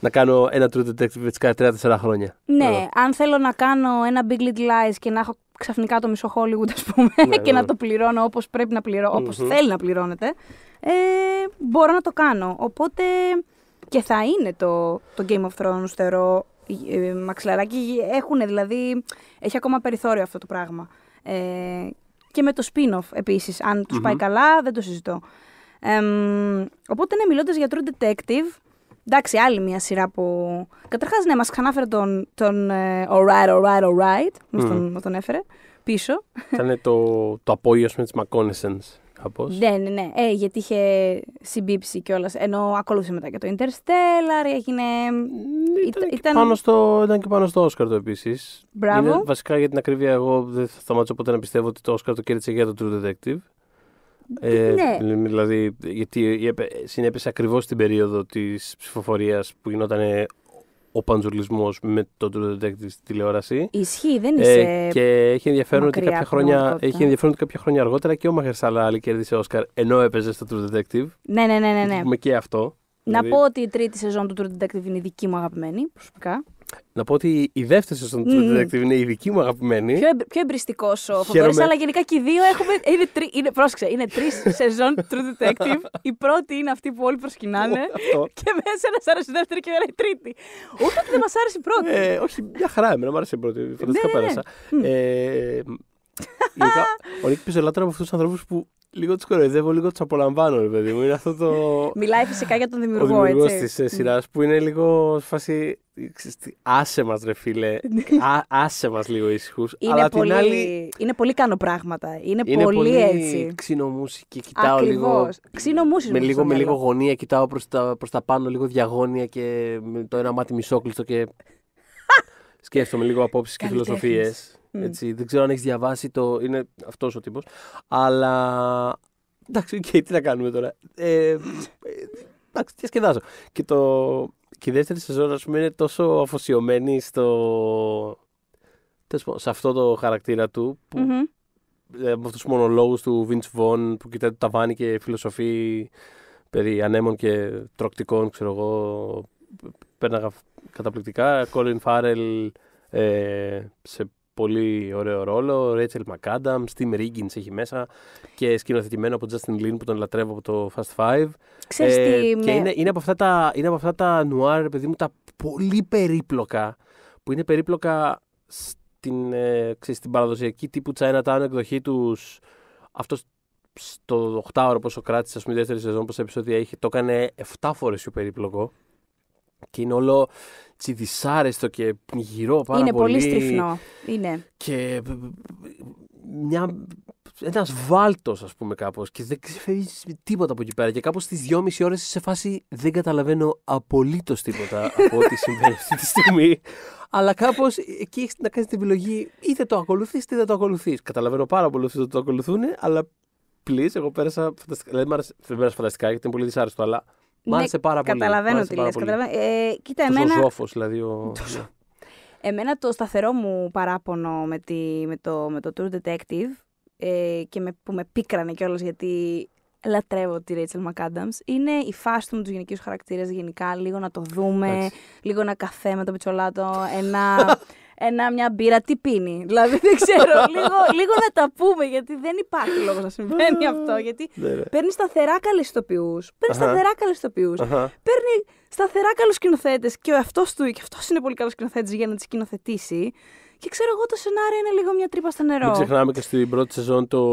Να κάνω ένα true detective έτσι κάθε 3-4 χρόνια. Ναι, αν θέλω να κάνω ένα big little lies και να έχω ξαφνικά το μισό Hollywood, ας πούμε, ναι, [LAUGHS] και να το πληρώνω όπως πρέπει να πληρώνω, mm-hmm. θέλει να πληρώνεται. Ε, μπορώ να το κάνω. Οπότε. Και θα είναι το, το Game of Thrones, θεωρώ, ε, μαξιλαράκι. Έχουν δηλαδή. Έχει ακόμα περιθώριο αυτό το πράγμα. Ε, και με το spin-off επίσης. Αν τους πάει καλά, δεν το συζητώ οπότε, είναι μιλώντας για True Detective, εντάξει, άλλη μια σειρά που. Καταρχάς, ναι, μας ξανάφερε τον, τον ε, Alright, Alright, Alright. Μας mm. τον, τον έφερε πίσω. Ήταν το, το απόγειο τη McConnaissance. Κάπως. Ναι, ναι, ναι. Ε, γιατί είχε συμπίψει κιόλας. Ενώ ακολούθησε μετά και το Interstellar, έγινε. Ήταν, ήταν, και ήταν... Πάνω στο, ήταν και πάνω στο Όσκαρ το επίσης. Μπράβο. Είναι, βασικά για την ακρίβεια, εγώ δεν θα σταματήσω ποτέ να πιστεύω ότι το Όσκαρ το κέρδισε για το True Detective. Ε, ναι. Δηλαδή, γιατί ε, ε, συνέπεσε ακριβώς την περίοδο της ψηφοφορίας που γινόταν ε, ο παντζουλισμό με τον True Detective στη τηλεόραση. Ισχύει, δεν είσαι. Ε, και έχει ενδιαφέρον, ότι κάποια, χρόνια, έχει ενδιαφέρον ότι κάποια χρόνια αργότερα και ο Μαχερ Σαλάλη κέρδισε Όσκαρ ενώ έπαιζε στο True Detective. Ναι, ναι, ναι. ναι, ναι. και αυτό. Να δηλαδή... πω ότι η τρίτη σεζόν του True Detective είναι η δική μου αγαπημένη προσωπικά. Να πω ότι η δεύτερη σεζόν του Detective είναι η δική μου αγαπημένη. Πιο, πιο εμπριστικός ο Φωτεινό, αλλά γενικά και οι δύο έχουμε. Είναι, τρι, είναι, πρόσεξε, είναι τρεις σεζόν True Detective. η πρώτη είναι αυτή που όλοι προσκυνάνε. και μέσα ένα άρεσε η δεύτερη και η τρίτη. Ούτε ότι δεν μας άρεσε η πρώτη. Ε, όχι, μια χαρά εμένα, μου άρεσε η πρώτη. Φανταστικά ναι, ναι, ναι. πέρασα. Ε, Γενικά, ο Νίκ Πιζολάτο από αυτούς τους ανθρώπους που λίγο τους κοροϊδεύω, λίγο τους απολαμβάνω, ρε παιδί μου. Είναι αυτό το. Μιλάει φυσικά για τον δημιουργό, ο δημιουργός έτσι. της ε, σειράς που είναι λίγο φάση. Άσε μας, ρε φίλε. [LAUGHS] άσε μας λίγο ήσυχους. Είναι, πολύ... είναι πολύ κάνω πράγματα. Είναι, είναι πολύ, πολύ έτσι. Ξινομουσική, κοιτάω Ακριβώς. λίγο. Με λίγο, με λίγο γωνία, κοιτάω προς τα, προς τα πάνω, λίγο διαγώνια και με το ένα μάτι μισόκλειστο και. [LAUGHS] Σκέφτομαι λίγο απόψεις και φιλοσοφίες. Έτσι, δεν ξέρω αν έχεις διαβάσει το. Είναι αυτός ο τύπος. Αλλά. Εντάξει, okay, τι να κάνουμε τώρα. Ε, εντάξει, διασκεδάζω. Και, το... και η δεύτερη σεζόν, ας πούμε, είναι τόσο αφοσιωμένη στο. Σε αυτό το χαρακτήρα του, με αυτούς τους μονολόγους του Vince Βον, που κοιτάει το ταβάνι και φιλοσοφεί περί ανέμων και τροκτικών, ξέρω εγώ, Παίρναγα καταπληκτικά. Κόλλιν Φάρελ σε πολύ ωραίο ρόλο. Ρέτσελ Μακάνταμ, Steam Riggins έχει μέσα και σκηνοθετημένο από Justin Lin που τον λατρεύω από το Fast Five. ε, τι, και είναι, είναι, από αυτά τα, είναι από αυτά τα νουάρ, παιδί μου, τα πολύ περίπλοκα που είναι περίπλοκα στην, ε, ξέρεις, στην παραδοσιακή τύπου Town εκδοχή τους. Αυτός στο 8 ώρο πόσο κράτησε, ας πούμε, δεύτερη σεζόν, πόσα επεισόδια είχε, το έκανε 7 φορές πιο περίπλοκο και είναι όλο τσιδισάρεστο και πνιγυρό πάρα είναι πολύ. Είναι πολύ στριφνό. Είναι. Και μια ένας βάλτος, ας πούμε, κάπως. Και δεν ξεφεύγεις τίποτα από εκεί πέρα. Και κάπως στις δυόμιση ώρες σε φάση δεν καταλαβαίνω απολύτως τίποτα από ό,τι συμβαίνει αυτή τη στιγμή. Αλλά κάπως εκεί έχεις να κάνεις την επιλογή είτε το ακολουθείς είτε δεν το ακολουθείς. Καταλαβαίνω πάρα πολύ ότι το ακολουθούν, αλλά πλήρω εγώ πέρασα. φανταστικά. Δηλαδή, δεν πέρασα φανταστικά γιατί είναι πολύ δυσάρεστο, αλλά ναι, Μ' άρεσε πάρα πολύ. Καταλαβαίνω τι λες, ε, ε, κοίτα, το εμένα. δηλαδή. [LAUGHS] εμένα το σταθερό μου παράπονο με, το, με το Tour Detective ε, και που με πίκρανε κιόλας γιατί λατρεύω τη Rachel Μακάνταμ. Είναι η φάση του με τους γενικούς χαρακτήρες γενικά. Λίγο να το δούμε, λίγο να καφέ με το πιτσολάτο, ένα [LAUGHS] ένα, μια μπύρα, τι πίνει. Δηλαδή δεν ξέρω. [LAUGHS] λίγο, λίγο να τα πούμε, γιατί δεν υπάρχει λόγος να συμβαίνει αυτό. Γιατί ναι, ναι. παίρνει σταθερά καλεστοποιούς. Παίρνει σταθερά καλεστοποιούς. Παίρνει σταθερά καλούς σκηνοθέτες και ο αυτός του, και αυτός είναι πολύ καλός σκηνοθέτης για να τις σκηνοθετήσει. Και ξέρω εγώ το σενάριο είναι λίγο μια τρύπα στο νερό. Μην ξεχνάμε και στην πρώτη σεζόν το,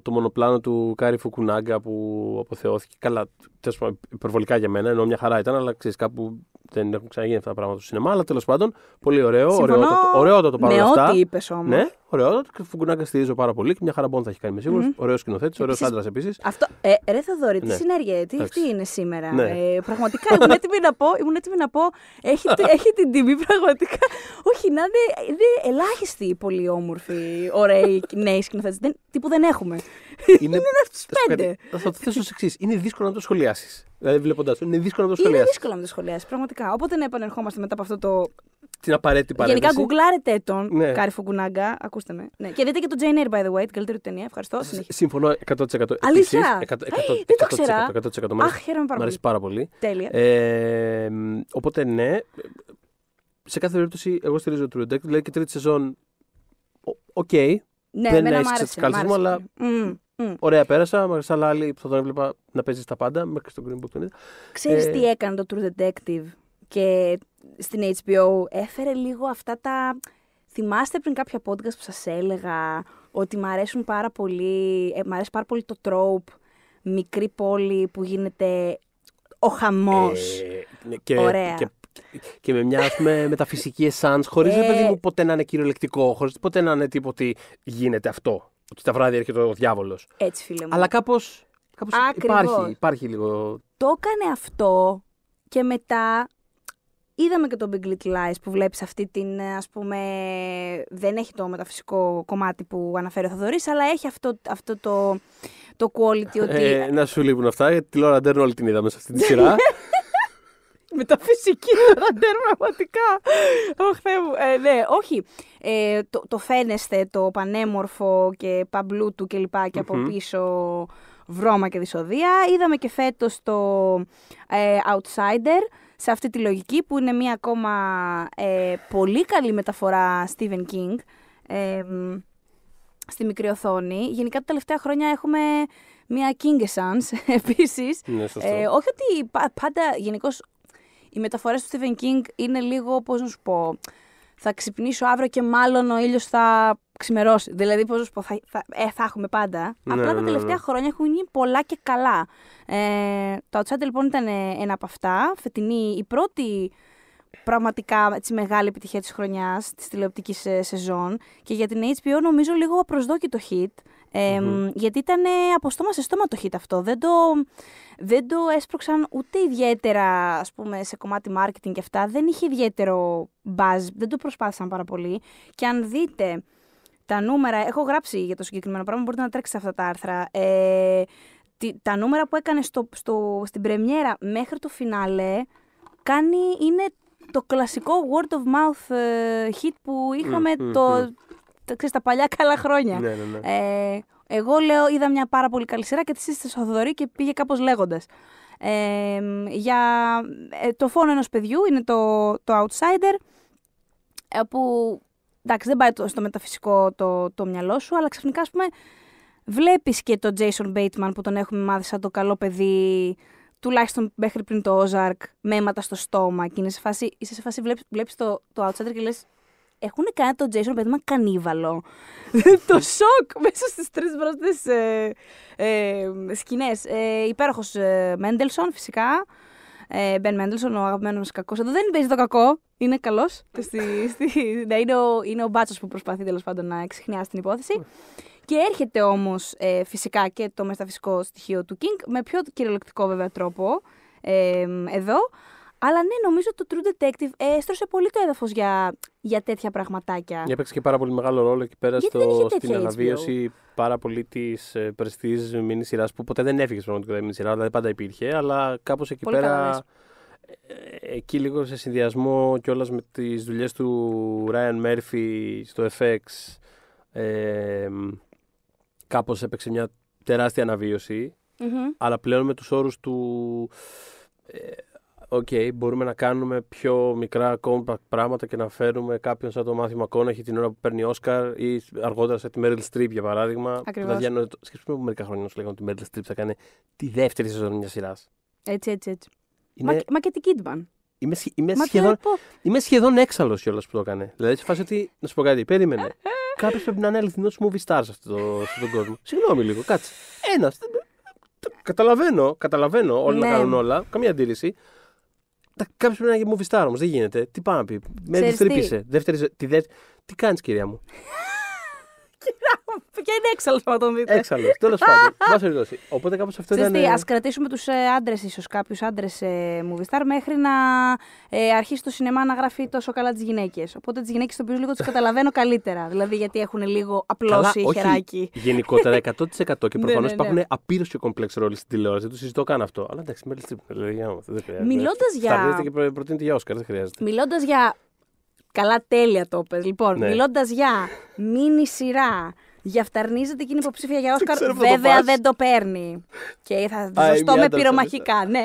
το μονοπλάνο του Κάρι Φουκουνάγκα που αποθεώθηκε. Καλά, τέλος πάντων, υπερβολικά για μένα, ενώ μια χαρά ήταν, αλλά ξέρεις κάπου δεν έχουν ξαναγίνει αυτά τα πράγματα στο σινεμά, αλλά τέλος πάντων πολύ ωραίο. Ωραιότατο, ωραιότατο παρόλα αυτά. Ό,τι είπες όμως. Ναι, ωραιότατο. Φουγκουνάκα στηρίζω πάρα πολύ και μια χαρά θα έχει κάνει, είμαι σίγουρο. Mm-hmm. Ωραίος σκηνοθέτης, ωραίος άντρας επίσης. Αυτό. Ε, ρε Θοδωρή, τι ναι. συνέργεια, τι, είναι σήμερα. Ναι. Ε, πραγματικά ήμουν έτοιμη να πω, έτοιμη να πω έχει, [LAUGHS] έχει την τιμή πραγματικά. Όχι, να είναι, ελάχιστοι πολύ όμορφοι, ωραίοι νέοι σκηνοθέτες. Τύπου δεν έχουμε είναι ένα από του πέντε. Θα το θέσω ως εξής. Είναι δύσκολο να το σχολιάσεις. Δηλαδή, βλέποντάς το, είναι δύσκολο να το σχολιάσει. Είναι δύσκολο να το σχολιάσεις, πραγματικά. Οπότε να επανερχόμαστε μετά από αυτό το. Την απαραίτητη παρέμβαση. Γενικά, γκουγκλάρετε τον ναι. Κάρι Φουγκουνάγκα. Ακούστε με. Ναι. Και δείτε και το Jane Eyre, by the way, την καλύτερη του ταινία. Ευχαριστώ. Συμφωνώ 100%. Αλήθεια. Ε, δεν το ξέρα. 100%. Αχ, χαίρομαι πάρα πολύ. Μ' αρέσει πάρα πολύ. Τέλεια. Ε, οπότε, ναι. Σε κάθε περίπτωση, εγώ στηρίζω το True Δηλαδή και τρίτη σεζόν. Οκ, ναι, δεν έχει τι μου, αλλά. Mm. Mm. Ωραία, πέρασα. Αλλά άλλοι θα τον έβλεπα να παίζει τα πάντα μέχρι στο Green Book τον Ξέρεις ε, τι έκανε το True Detective και στην HBO έφερε λίγο αυτά τα. Θυμάστε πριν κάποια podcast που σας έλεγα ότι μ' αρέσουν πάρα πολύ, ε, πάρα πολύ το τρόπ μικρή πόλη που γίνεται ο χαμός. Ε, ναι, και, Ωραία. Και, και με μια πούμε, [LAUGHS] μεταφυσική εσάντ, χωρίς ε, παιδί μου ποτέ να είναι κυριολεκτικό, χωρίς ποτέ να είναι τίποτα γίνεται αυτό. Ότι τα βράδια έρχεται ο διάβολος. Έτσι, φίλε μου. Αλλά κάπως. Κάπως υπάρχει, υπάρχει λίγο. Το έκανε αυτό και μετά είδαμε και τον Big Little Lies που βλέπεις αυτή την, ας πούμε, δεν έχει το μεταφυσικό κομμάτι που αναφέρει ο Θοδωρής, αλλά έχει αυτό, το, το quality ότι... Ε, να σου λείπουν αυτά, γιατί τη Λόρα Ντέρν όλη την είδαμε σε αυτή τη σειρά. [LAUGHS] με τα φυσική ραντέρ πραγματικά. Ωχ, μου. Ε, ναι, όχι. Ε, το, το, φαίνεστε το πανέμορφο και παμπλούτου και λοιπά και από πίσω βρώμα και δυσοδεία. Είδαμε και φέτος το ε, Outsider σε αυτή τη λογική που είναι μια ακόμα πολύ καλή μεταφορά Stephen King στη μικρή οθόνη. Γενικά τα τελευταία χρόνια έχουμε μια King επίσης. [LAUGHS] επίσης. Ναι, ε, όχι ότι πάντα γενικώς οι μεταφορές του Stephen King είναι λίγο, πώς να σου πω. Θα ξυπνήσω αύριο και μάλλον ο ήλιος θα ξημερώσει. Δηλαδή, πώς να σου πω, θα, θα, ε, θα έχουμε πάντα. Ναι, Απλά τα ναι, τελευταία ναι. χρόνια έχουν γίνει πολλά και καλά. Ε, το Outsider λοιπόν ήταν ε, ένα από αυτά. Φετινή, η πρώτη πραγματικά έτσι, μεγάλη επιτυχία της χρονιάς, της τηλεοπτικής ε, σεζόν και για την HBO νομίζω λίγο απροσδόκητο hit. Γιατί ήταν από στόμα σε στόμα το hit αυτό. Δεν το, δεν το έσπρωξαν ούτε ιδιαίτερα, ας πούμε, σε κομμάτι marketing και αυτά. Δεν είχε ιδιαίτερο buzz, δεν το προσπάθησαν πάρα πολύ. Και αν δείτε τα νούμερα, έχω γράψει για το συγκεκριμένο πράγμα, μπορείτε να τρέξετε αυτά τα άρθρα. Ε, τα νούμερα που έκανε στο, στο, στην πρεμιέρα μέχρι το φινάλε κάνει, είναι το κλασικό word of mouth ε, hit που ειχαμε το, ξέρεις, τα παλιά καλά χρόνια. Ναι, ναι, ναι. Ε, εγώ λέω, είδα μια πάρα πολύ καλή σειρά και τη είστε στο Θοδωρή και πήγε κάπως λέγοντας. Ε, για ε, το φόνο ενός παιδιού, είναι το, το Outsider, ε, που εντάξει δεν πάει στο μεταφυσικό το, το μυαλό σου, αλλά ξαφνικά ας πούμε βλέπεις και τον Jason Bateman που τον έχουμε μάθει σαν το καλό παιδί τουλάχιστον μέχρι πριν το Ozark, με αίματα στο στόμα και είσαι σε φάση βλέπεις, το, το Outsider και λες έχουν κάνει τον Jason Bateman κανίβαλο. [LAUGHS] το σοκ μέσα στις τρεις πρώτε ε, ε, σκηνές. Ε, υπέροχος ε, Μέντελσον φυσικά. Ε, Μπεν Μέντελσον, ο αγαπημένος κακός. Εδώ δεν παίζει το κακό. Είναι καλός. ναι, είναι ο, ο μπάτσος που προσπαθεί τέλος πάντων να εξηχνιάσει την υπόθεση. Και έρχεται όμως ε, φυσικά και το μεταφυσικό στοιχείο του Κινγκ, με πιο κυριολεκτικό βέβαια τρόπο ε, εδώ. Αλλά ναι, νομίζω ότι το True Detective ε, έστρωσε πολύ το έδαφος για, για τέτοια πραγματάκια. Έπαιξε και πάρα πολύ μεγάλο ρόλο εκεί πέρα στο, στην αναβίωση πάρα πολύ της ε, πρεστή μήνυ σειράς που ποτέ δεν έφυγες πραγματικά μήνυ σειρά, δηλαδή πάντα υπήρχε, αλλά κάπως εκεί πέρα. Ε, ε, εκεί λίγο σε συνδυασμό κιόλας με τις δουλειές του Ryan Murphy στο FX ε, κάπως έπαιξε μια τεράστια αλλά πλέον με τους όρους του οκ, okay, μπορούμε να κάνουμε πιο μικρά compact πράγματα και να φέρουμε κάποιον σαν το μάθημα Κόναχη την ώρα που παίρνει Όσκαρ ή αργότερα σε τη Μέριλ Στριπ για παράδειγμα. Ακριβώς. Δηλαδή, σκεφτούμε από μερικά χρόνια σου λέγανε ότι η Στριπ θα κάνει τη δεύτερη σεζόν μιας σειράς. Έτσι, έτσι, έτσι. Είναι... Μα, μα και την Kidman. Είμαι, σχε... είμαι, σχεδόν, είμαι σχεδόν έξαλλος κιόλας που το έκανε. Δηλαδή, σε φάση ότι. Να σου πω κάτι, περίμενε. [LAUGHS] Κάποιος πρέπει να είναι αληθινός movie stars αυτό το, αυτόν τον κόσμο. Συγγνώμη λίγο, κάτσε. Ένας. Καταλαβαίνω, καταλαβαίνω όλοι ναι. να κάνουν όλα. Καμία αντίρρηση. Κάποιος πρέπει να γίνει movie star όμως, δεν γίνεται. Τι πάμε να πει. Με δευτερή Δεύτερη, δε... Τι κάνεις, κυρία μου. Και είναι έξαλλος να τον δείτε. Έξαλλος, τέλος πάντων. Μα [LAUGHS] περιπτώσει. Οπότε κάπως αυτό ήταν. Ε, Ας κρατήσουμε τους ε, άντρες, ίσως κάποιους άντρες μουβιστάρ, ε, μέχρι να αρχίσει το σινεμά να γράφει τόσο καλά τις γυναίκες. Οπότε τις γυναίκες το οποίο λίγο τις καταλαβαίνω καλύτερα. Δηλαδή γιατί έχουν λίγο απλώσει χεράκι. Γενικότερα 100% [LAUGHS] και ναι, προφανώς ναι, υπάρχουν απείρω και κομπλέξ ρόλοι στην τηλεόραση. Δεν το συζητώ καν αυτό. Αλλά εντάξει, μέλη στην Μιλώντας για. Μιλώντας για Καλά, τέλεια το πες. Λοιπόν, ναι. μιλώντας για μίνι σειρά. Για και είναι υποψήφια για Όσκαρ. Βέβαια δεν το παίρνει. Και θα ζωστώ με πυρομαχικά, ναι.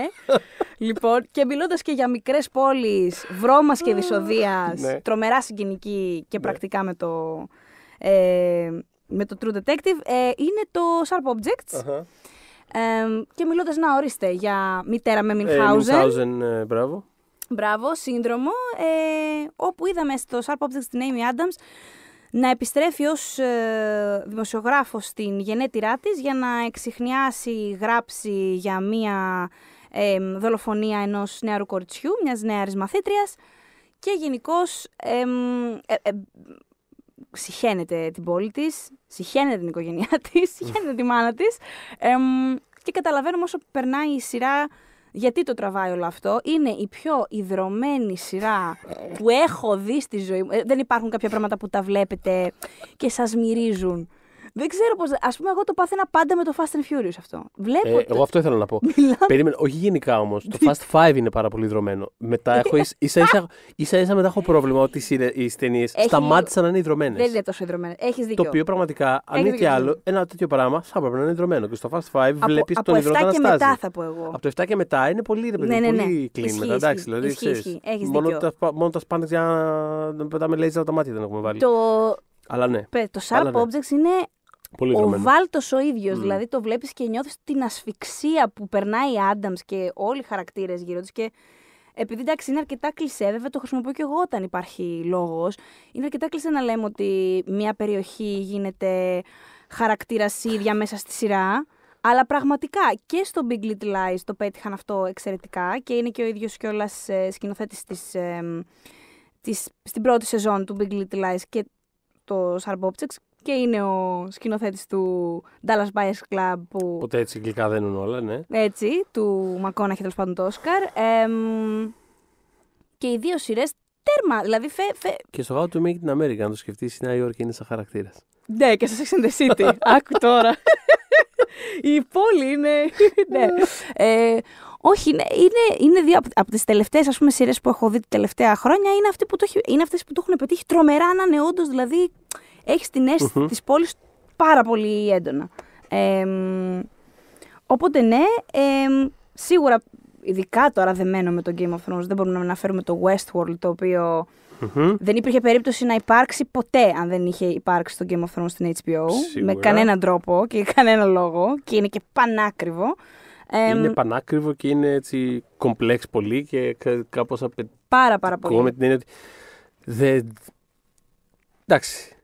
λοιπόν, και μιλώντας και για μικρές πόλεις, βρώμας και δυσοδείας, ναι. τρομερά συγκινική και ναι. πρακτικά με το. Ε, με το True Detective ε, είναι το Sharp Objects. και μιλώντας, να ορίστε, για μητέρα με ε, Μινχάουζεν. Ε, μπράβο. Μπράβο, σύνδρομο, ε, όπου είδαμε στο Sharp Objects την Amy Adams να επιστρέφει ως ε, δημοσιογράφος στην γενέτειρά της για να εξηχνιάσει γράψη για μία δολοφονία ενός νεαρού κοριτσιού, μιας νεαρής μαθήτριας και γενικώς ε, ε, συχαίνεται την πόλη της, συχαίνεται την οικογένειά της, [LAUGHS] συχαίνεται τη μάνα της και καταλαβαίνουμε όσο περνάει η σειρά γιατί το τραβάει όλο αυτό. Είναι η πιο ιδρωμένη σειρά που έχω δει στη ζωή μου. Ε, δεν υπάρχουν κάποια πράγματα που τα βλέπετε και σας μυρίζουν. Δεν ξέρω πώς. Ας πούμε, εγώ το πάθαινα πάντα με το Fast and Furious αυτό. Βλέπω. Ε, το... Εγώ αυτό ήθελα να πω. Μιλάμε... Περίμενε, όχι γενικά όμως. Το Fast Five είναι πάρα πολύ δρομένο. Μετά έχω. [LAUGHS] ίσα ίσα, ίσα, ίσα μετά έχω πρόβλημα ότι οι ταινίες Έχει... σταμάτησαν να είναι ιδρωμένε. Δεν είναι τόσο ιδρωμένε. Έχει δίκιο. Το οποίο πραγματικά, αν μη και άλλο, ένα τέτοιο πράγμα θα έπρεπε να είναι ιδρωμένο. Και στο Fast Five βλέπει τον ιδρωμένο. Από το 7 και μετά θα πω εγώ. Από το 7 και μετά είναι πολύ ρε παιδί. Πολύ Εντάξει, δηλαδή. Μόνο τα σπάνια για να πετάμε λέιζα τα μάτια δεν έχουμε βάλει. Το... Αλλά ναι. Το Sharp ναι. Objects είναι Πολύ ο Βάλτος ο ίδιος, δηλαδή το βλέπεις και νιώθεις την ασφυξία που περνάει η Άνταμ και όλοι οι χαρακτήρες γύρω τους. Και επειδή εντάξει είναι αρκετά κλεισέ, βέβαια το χρησιμοποιώ και εγώ όταν υπάρχει λόγος. Είναι αρκετά κλεισέ να λέμε ότι μια περιοχή γίνεται χαρακτήρα ίδια μέσα στη σειρά. Αλλά πραγματικά και στο Big Little Lies το πέτυχαν αυτό εξαιρετικά και είναι και ο ίδιος κιόλας ε, σκηνοθέτης ε, στην πρώτη σεζόν του Big Little Lies και το Σαρμπόπτσεξ και είναι ο σκηνοθέτης του Dallas Bias Club. Που... Ποτέ έτσι γλυκά δεν είναι όλα, ναι. Έτσι, του και τέλος πάντων το Όσκαρ. Ε, και οι δύο σειρές τέρμα. Δηλαδή, φε, φε... Και στο How του Make την Αμέρικα America, αν το σκεφτείς, η Νέα Υόρκη είναι σαν χαρακτήρας. Ναι, και σας Sex and the City. Άκου τώρα. η πόλη είναι. [LAUGHS] ναι. Ε, όχι, είναι, είναι, είναι δύο από, από τις τελευταίες σειρές που έχω δει τα τελευταία χρόνια. Είναι, αυτέ που το, αυτές που το έχουν πετύχει τρομερά να είναι όντως δηλαδή έχεις την αίσθηση της πόλης πάρα πολύ έντονα. οπότε ναι, σίγουρα ειδικά τώρα δεμένο με το Game of Thrones, δεν μπορούμε να αναφέρουμε το Westworld, το οποιο δεν υπήρχε περίπτωση να υπάρξει ποτέ αν δεν είχε υπάρξει το Game of Thrones στην HBO. Με κανέναν τρόπο και [LAUGHS] κανένα λόγο. Και είναι και πανάκριβο. Είναι πανάκριβο και είναι έτσι κομπλέξ πολύ και κάπως απαιτεί. Πάρα πάρα πολύ. με την έννοια ότι. Δεν... Εντάξει,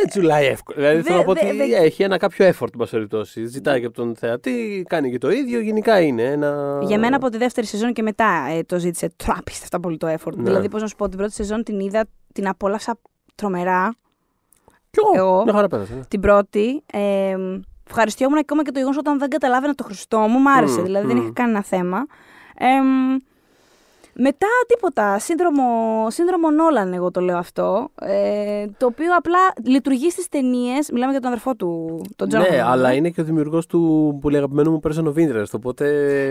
δεν τσουλάει εύκολα. Δηλαδή θέλω να πω ότι έχει ένα κάποιο effort, εν περιπτώσει. Ζητάει και από τον θεατή, κάνει και το ίδιο. Γενικά είναι ένα. Για μένα από τη δεύτερη σεζόν και μετά ε, το ζήτησε αυτά πολύ το effort. Ναι. Δηλαδή, πώς να σου πω, την πρώτη σεζόν την είδα, την απόλαυσα τρομερά. Κι εγώ. χαρά Ναι. Την πρώτη. Ε, ευχαριστιόμουν ακόμα και το γεγονός όταν δεν καταλάβαινα το Χριστό μου. Μ' άρεσε. δηλαδή, δεν είχα κανένα θέμα. Ε, μετά τίποτα, σύνδρομο, σύνδρομο Νόλαν εγώ το λέω αυτό, ε, το οποίο απλά λειτουργεί στις ταινίες. μιλάμε για τον αδερφό του, τον Τζόνι. Ναι, αλλά είναι και ο δημιουργός του πολύ αγαπημένου μου Person of οπότε...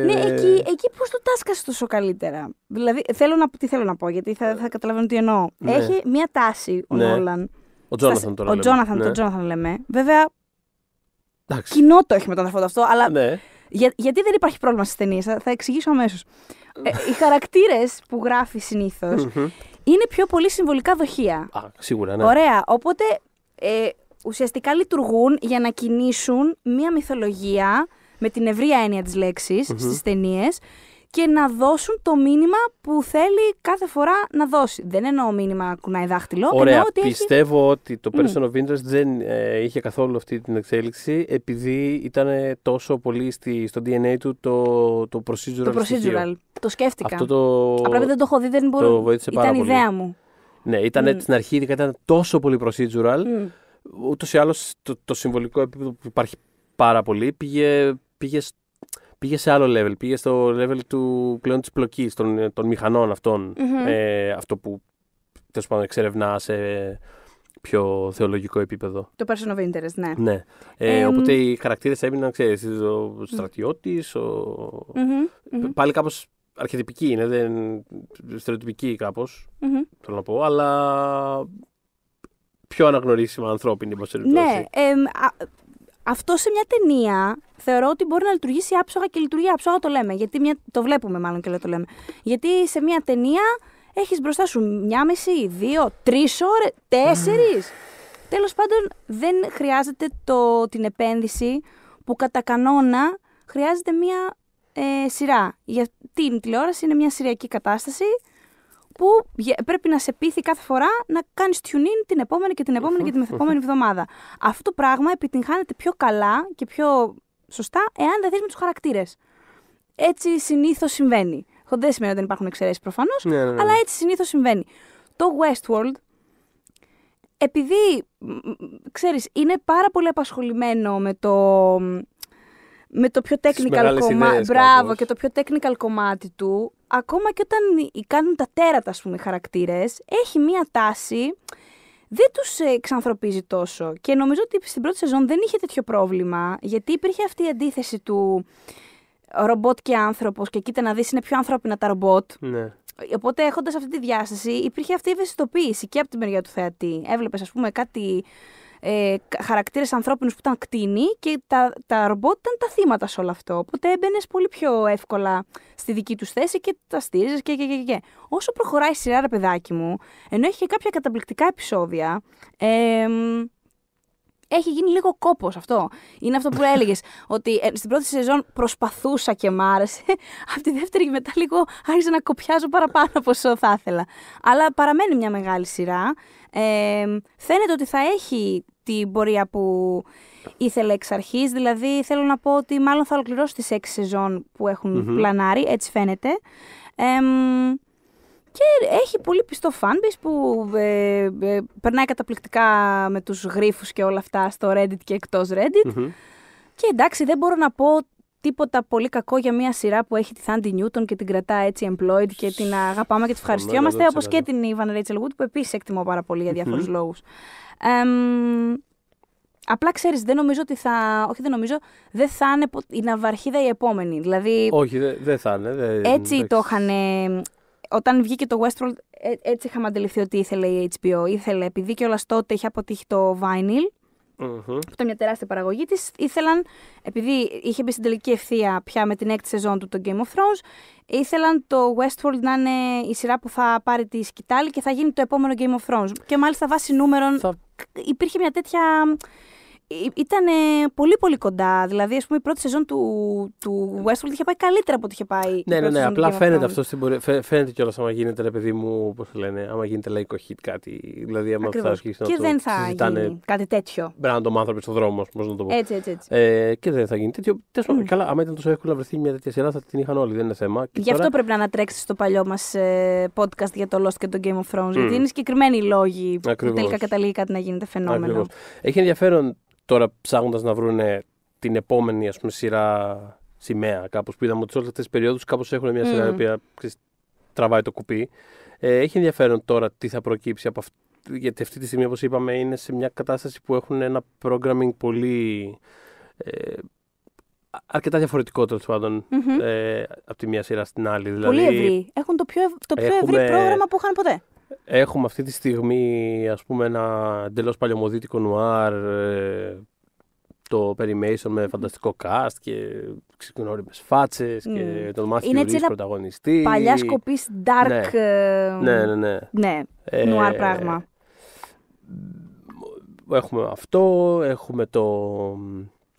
Ναι, εκεί, εκεί πώς το τάσκασε τόσο καλύτερα. Δηλαδή, θέλω να, τι θέλω να πω, γιατί θα, θα καταλαβαίνω τι εννοώ. Ναι. Έχει μία τάση ο ναι. Νόλαν. Ο Τζόναθαν τώρα. Ο Τζόναθαν, τον ναι. Τζόναθαν λέμε. Βέβαια, Εντάξει. κοινό το έχει με τον αδερφό του αυτό, αλλά... Ναι. Για, γιατί δεν υπάρχει πρόβλημα στις ταινίες, θα, εξηγήσω αμέσως. Ε, οι χαρακτήρες που γράφει είναι πιο πολύ συμβολικά δοχεία. Α, σίγουρα, ναι. Ωραία. Οπότε ε, ουσιαστικά λειτουργούν για να κινήσουν μία μυθολογία με την ευρία έννοια της λεξη στις ταινίες και να δώσουν το μήνυμα που θέλει κάθε φορά να δώσει. Δεν εννοώ μήνυμα κουνάει δάχτυλο. Ωραία, ότι πιστεύω ότι το Person of Interest δεν ε, είχε καθόλου αυτή την εξέλιξη επειδή ήταν τόσο πολύ στη, στο DNA του το, το procedural. Το procedural. Το σκέφτηκα. Αυτό Απλά δεν το έχω δει, δεν μπορώ. Το ήταν ιδέα μου. Ναι, ήταν mm. στην αρχή, ήταν τόσο πολύ procedural. Mm. Ούτως ή άλλως το, συμβολικό επίπεδο που υπάρχει πάρα πολύ πήγε, πήγε πήγε σε άλλο level. Πήγε στο level του πλέον της πλοκής, των, των μηχανών ε, αυτό που τέλος πάντων εξερευνά σε πιο θεολογικό επίπεδο. Το person of interest, ναι. ναι. Ε, ε, οπότε οι χαρακτήρες έμειναν, ξέρεις, ο στρατιώτης, ο... κάπω αρχιτεπική είναι, δεν... στερεοτυπική κάπως, mm-hmm. θέλω να πω, αλλά πιο αναγνωρίσιμα ανθρώπινη, Ναι, ε, αυτό σε μια ταινία θεωρώ ότι μπορεί να λειτουργήσει άψογα και λειτουργεί άψογα το λέμε. Γιατί το βλέπουμε μάλλον και το λέμε. Γιατί σε μια ταινία έχεις μπροστά σου μια μισή, δύο, τρεις ώρες, τέσσερις. Τέλος πάντων, δεν χρειάζεται το, την επένδυση που κατά κανόνα χρειάζεται μια ε, σειρά. Γιατί η τηλεόραση είναι μια σειριακή κατάσταση που πρέπει να σε πείθει κάθε φορά να κάνεις tune-in την επόμενη και την επόμενη και την [LAUGHS] επόμενη εβδομάδα. Αυτό το πράγμα επιτυγχάνεται πιο καλά και πιο σωστά εάν δεν με τους χαρακτήρες. Έτσι συνήθως συμβαίνει. Δεν σημαίνει ότι δεν υπάρχουν εξαιρέσεις προφανώς, ναι, ναι, ναι. αλλά έτσι συνήθως συμβαίνει. Το Westworld, επειδή ξέρεις, είναι πάρα πολύ απασχολημένο με το, με το πιο technical κομμάτι. το πιο technical κομμάτι του ακόμα και όταν κάνουν τα τέρατα, ας πούμε, χαρακτήρες, έχει μία τάση, δεν τους ε, εξανθρωπίζει τόσο. Και νομίζω ότι στην πρώτη σεζόν δεν είχε τέτοιο πρόβλημα, γιατί υπήρχε αυτή η αντίθεση του ρομπότ και άνθρωπος και κοίτα να δεις είναι πιο ανθρώπινα τα ρομπότ. Ναι. Οπότε έχοντας αυτή τη διάσταση, υπήρχε αυτή η ευαισθητοποίηση και από τη μεριά του θεατή. Έβλεπες, ας πούμε, κάτι ε, χαρακτήρες ανθρώπινους που ήταν κτίνοι και τα, τα ρομπότ ήταν τα θύματα σε όλο αυτό. Οπότε έμπαινες πολύ πιο εύκολα στη δική τους θέση και τα στήριζες και, και, και, και. Όσο προχωράει η σειρά, ρε παιδάκι μου, ενώ έχει και κάποια καταπληκτικά επεισόδια έχει γίνει λίγο κόπος αυτό. Είναι αυτό που [LAUGHS] έλεγες, ότι ε, στην πρώτη σεζόν προσπαθούσα και μ' άρεσε. [LAUGHS] Από τη δεύτερη και μετά λίγο άρχισα να κοπιάζω παραπάνω από όσο θα ήθελα. Αλλά παραμένει μια μεγάλη σειρά. Ε, φαίνεται ότι θα έχει την πορεία που ήθελε εξ αρχής. Δηλαδή, θέλω να πω ότι μάλλον θα ολοκληρώσει τις έξι σεζόν που εχουν πλανάρει, έτσι φαίνεται. Και έχει πολύ πιστό fanbase που ε, ε, περνάει καταπληκτικά με τους γρίφους και όλα αυτά στο Reddit και εκτός Reddit. Mm-hmm. Και εντάξει, δεν μπορώ να πω τίποτα πολύ κακό για μια σειρά που έχει τη Θάντι Νιούτον και την κρατά έτσι employed και την αγαπάμε και τη ευχαριστιόμαστε, όπως και την Ιβαν Ρέιτσελ Wood που επίσης εκτιμώ πάρα πολύ για διάφορους mm-hmm. λόγους. Ε, Απλά ξέρεις, δεν νομίζω ότι θα. Όχι, δεν νομίζω. Δεν θα είναι η ναυαρχίδα η επόμενη. Δηλαδή. Όχι, δεν δε θα είναι. Δε... έτσι το είχαν όταν βγήκε το Westworld, ε, έτσι είχαμε αντιληφθεί ότι ήθελε η HBO. Ήθελε, επειδή και όλας τότε είχε αποτύχει το Vinyl, που ήταν μια τεράστια παραγωγή της, ήθελαν, επειδή είχε μπει στην τελική ευθεία πια με την έκτη σεζόν του το Game of Thrones, ήθελαν το Westworld να είναι η σειρά που θα πάρει τη σκητάλη και θα γίνει το επόμενο Game of Thrones. Και μάλιστα βάσει νούμερων. Υπήρχε μια τέτοια ε, ήταν πολύ πολύ κοντά. Δηλαδή, ας πούμε, η πρώτη σεζόν του, του Westworld είχε πάει καλύτερα από ό,τι είχε πάει. Ναι, ναι, ναι. Απλά φαίνεται αυτό στην πορεία. Φαίνεται κιόλας άμα γίνεται, παιδί μου, πώς λένε, άμα γίνεται λαϊκό hit κάτι. Δηλαδή, άμα θα αρχίσει να και δεν θα γίνει κάτι τέτοιο. Μπράβο, στον δρόμο, πώς να το πω. Έτσι, έτσι. έτσι. Ε, και δεν θα γίνει τέτοιο. Τέλος πάντων, καλά, άμα ήταν τόσο εύκολο να βρεθεί μια τέτοια σειρά θα την είχαν όλοι, δεν είναι θέμα. Γι' αυτό πρέπει να ανατρέξεις το παλιό μας ε, podcast για το Lost και το Game of Thrones. Γιατί είναι συγκεκριμένοι λόγοι που τελικά καταλήγει κάτι να γίνεται φαινόμενο. Έχει ενδιαφέρον τώρα ψάχνοντας να βρουν την επόμενη ας πούμε, σειρά σημαία, κάπως που είδαμε ότι σε όλες αυτές τις περιόδους κάπως έχουν μια σειρά mm. η οποία ξέρεις, τραβάει το κουπί. Ε, έχει ενδιαφέρον τώρα τι θα προκύψει από αυτό. Γιατί αυτή τη στιγμή, όπως είπαμε, είναι σε μια κατάσταση που έχουν ένα programming πολύ. Ε, αρκετά διαφορετικό τέλος mm-hmm. ε, από τη μία σειρά στην άλλη. Δηλαδή, πολύ ευρύ. Έχουν το πιο, το πιο έχουμε... ευρύ πρόγραμμα που είχαν ποτέ. Έχουμε αυτή τη στιγμή ας πούμε ένα εντελώς παλιωμοδίτικο νουάρ ε, το Perry με φανταστικό cast και ξεκινώριμες φάτσες και τον μάθει Είναι Ρις πρωταγωνιστή. παλιά σκοπής. dark ναι. Ε, ναι. ναι, ναι, ναι. Ε, νουάρ πράγμα. Έχουμε αυτό, έχουμε το...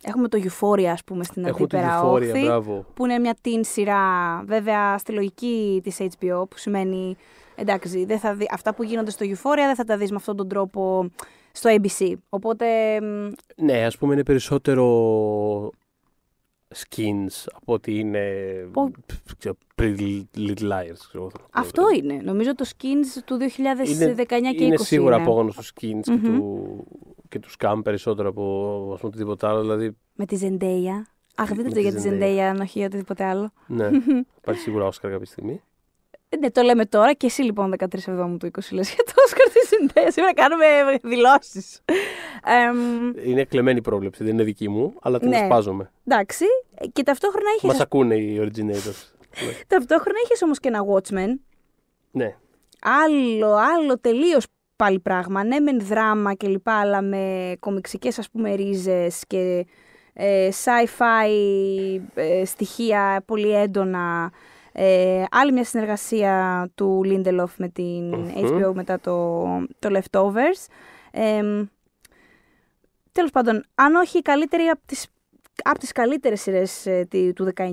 Έχουμε το Euphoria, ας πούμε, στην Έχουμε αντίπερα Euphoria, που είναι μια teen σειρά, βέβαια, στη λογική της HBO, που σημαίνει εντάξει, δεν θα αυτά που γίνονται στο Euphoria δεν θα τα δεις με αυτόν τον τρόπο στο ABC. Οπότε... Ναι, ας πούμε είναι περισσότερο skins από ότι είναι Πο... Pretty Little Liars. Αυτό είναι. Νομίζω το skins του 2019 και 2020 είναι. σίγουρα απόγονο του skins και του, και του scam περισσότερο από ας πούμε, οτιδήποτε άλλο. Δηλαδή... Με τη Zendaya. Αχ, δείτε το για τη Zendaya, αν όχι για οτιδήποτε άλλο. Ναι, [LAUGHS] υπάρχει σίγουρα Oscar κάποια στιγμή. Ναι, το λέμε τώρα και εσύ λοιπόν 13 μου του 20 λες για το Oscar της Σήμερα κάνουμε δηλώσεις. είναι κλεμμένη πρόβλεψη, δεν είναι δική μου, αλλά την ναι. σπάζομαι. Εντάξει. Και ταυτόχρονα είχες... Μας ακούνε οι originators. Ναι. ταυτόχρονα είχες όμως και ένα Watchmen. Ναι. Άλλο, άλλο τελείως πάλι πράγμα. Ναι, μεν δράμα και λοιπά, αλλά με κομιξικές ας πούμε ρίζες και ε, sci-fi ε, στοιχεία πολύ έντονα. Ε, άλλη μια συνεργασία του Λίντελοφ με την mm-hmm. HBO μετά το, το Leftovers. Ε, τέλος πάντων, αν όχι η καλύτερη από τις από τις καλύτερες σειρές ε, του 19. Mm,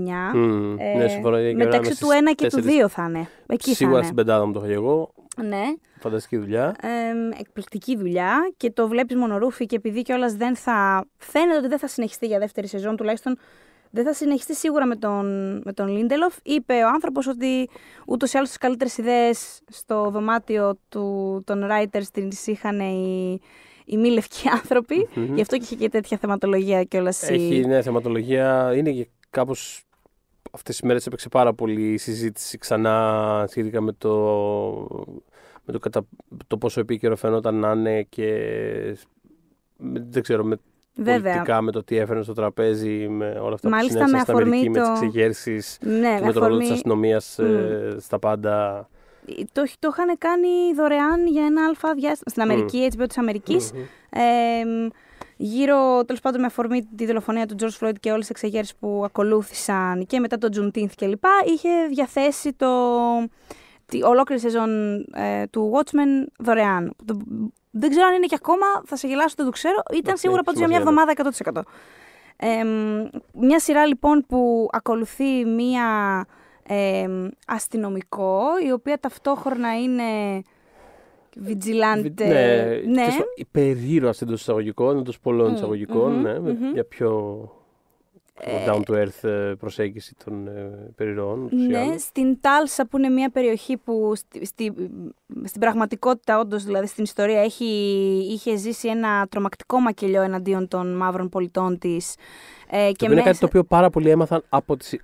ναι, ε, ναι, Μεταξύ του 1 και 4... του 2 θα είναι. Εκεί Σίγουρα στην πεντάδα μου το είχα εγώ. Ναι. Φανταστική δουλειά. Ε, εκπληκτική δουλειά και το βλέπεις μονορούφι και επειδή κιόλας δεν θα... Φαίνεται ότι δεν θα συνεχιστεί για δεύτερη σεζόν, τουλάχιστον δεν θα συνεχιστεί σίγουρα με τον, με τον Λίντελοφ. Είπε ο άνθρωπος ότι ούτως ή άλλως τις καλύτερες ιδέες στο δωμάτιο του, των writers την είχαν οι, οι μη λευκοί [LAUGHS] άνθρωποι. Γι' αυτό και είχε και τέτοια θεματολογία κιόλας. Έχει, ναι, θεματολογία. Είναι και κάπως. Αυτές τις μέρες έπαιξε πάρα πολύ η συζήτηση ξανά σχετικά με το, με το, το πόσο επίκαιρο φαινόταν να είναι και δεν ξέρω, με Βέβαια. πολιτικά με το τι έφερε στο τραπέζι, με όλα αυτά Μάλιστα, που συνέβησαν στην Αμερική, το... Ναι, με τι εξεγέρσεις, ναι, με, το ρόλο της αστυνομίας mm. ε, στα πάντα. Ε, το, το είχαν κάνει δωρεάν για ένα αλφα διάστημα στην Αμερική, mm. πέρα της αμερικης mm-hmm. ε, γύρω τέλος πάντων με αφορμή τη δολοφονία του George Floyd και όλες τις εξεγέρσεις που ακολούθησαν και μετά το Τζουντίνθ κλπ. είχε διαθέσει το. Τη ολόκληρη σεζόν ε, του Watchmen δωρεάν. Δεν ξέρω αν είναι και ακόμα, θα σε γελάσω, δεν το ξέρω. Ήταν σίγουρα πάντως για μια εβδομάδα 100%. μια σειρά λοιπόν που ακολουθεί μία ε, αστυνομικό, η οποία ταυτόχρονα είναι βιτζιλάντε. Ναι, ναι. περίρωας εντός εισαγωγικών, εντός πολλών mm, εισαγωγικων για ναι, πιο το ε, down to earth ε, προσέγγιση των ε, περιρροών. Ναι, στην Τάλσα που είναι μια περιοχή που στη, στη, στην πραγματικότητα όντως, δηλαδή στην ιστορία, έχει, είχε ζήσει ένα τρομακτικό μακελιό εναντίον των μαύρων πολιτών της. και είναι κάτι το οποίο πάρα πολύ έμαθαν από τις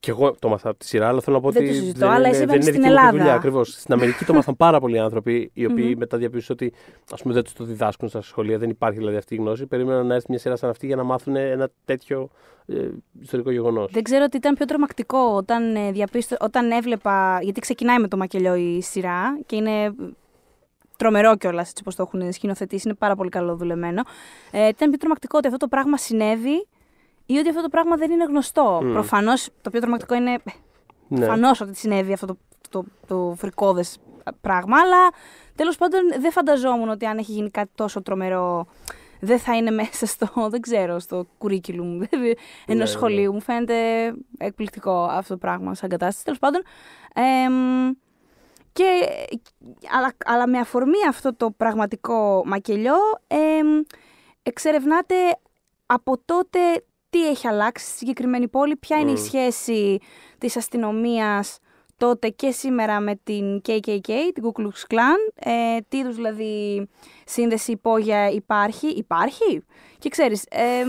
και εγώ το μάθα από τη σειρά, αλλά θέλω να πω ότι. συζητώ, δεν αλλά είναι, εσύ δεν είναι στην Ελλάδα. δουλειά, Στην Αμερική το μάθαν πάρα πολλοί άνθρωποι, οι οποίοι μετά διαπίστωσαν ότι ας πούμε, δεν τους το διδάσκουν στα σχολεία, δεν υπάρχει δηλαδή αυτή η γνώση. Περίμεναν να έρθει μια σειρά σαν αυτή για να μάθουν ένα τέτοιο ε, ιστορικό γεγονός. Δεν ξέρω ότι ήταν πιο τρομακτικό όταν, ε, διαπίστω, όταν έβλεπα. Γιατί ξεκινάει με το μακελιό η σειρά και είναι τρομερό κιόλας έτσι όπως το έχουν σκηνοθετήσει, είναι πάρα πολύ καλό δουλεμένο. Ε, ήταν πιο τρομακτικό ότι αυτό το πράγμα συνέβη ή ότι αυτό το πράγμα δεν είναι γνωστό. Mm. Προφανώς το πιο τρομακτικό είναι. Ε, ναι. Προφανώς ότι συνέβη αυτό το, το, το φρικόδε πράγμα, αλλά τέλος πάντων δεν φανταζόμουν ότι αν έχει γίνει κάτι τόσο τρομερό δεν θα είναι μέσα στο, δεν ξέρω, στο κουρίκιλου μου ενό σχολείου. Μου φαίνεται εκπληκτικό αυτό το πράγμα σαν κατάσταση. Τέλος πάντων. και, αλλά, αλλά με αφορμή αυτό το πραγματικό μακελιό, εμ, εξερευνάται από τότε τι έχει αλλάξει στη συγκεκριμένη πόλη, ποια είναι η ε. σχέση της αστυνομίας τότε και σήμερα με την KKK, την Ku Klux Klan, ε, τι είδους δηλαδή σύνδεση υπόγεια υπάρχει, υπάρχει και ξέρεις... Ε,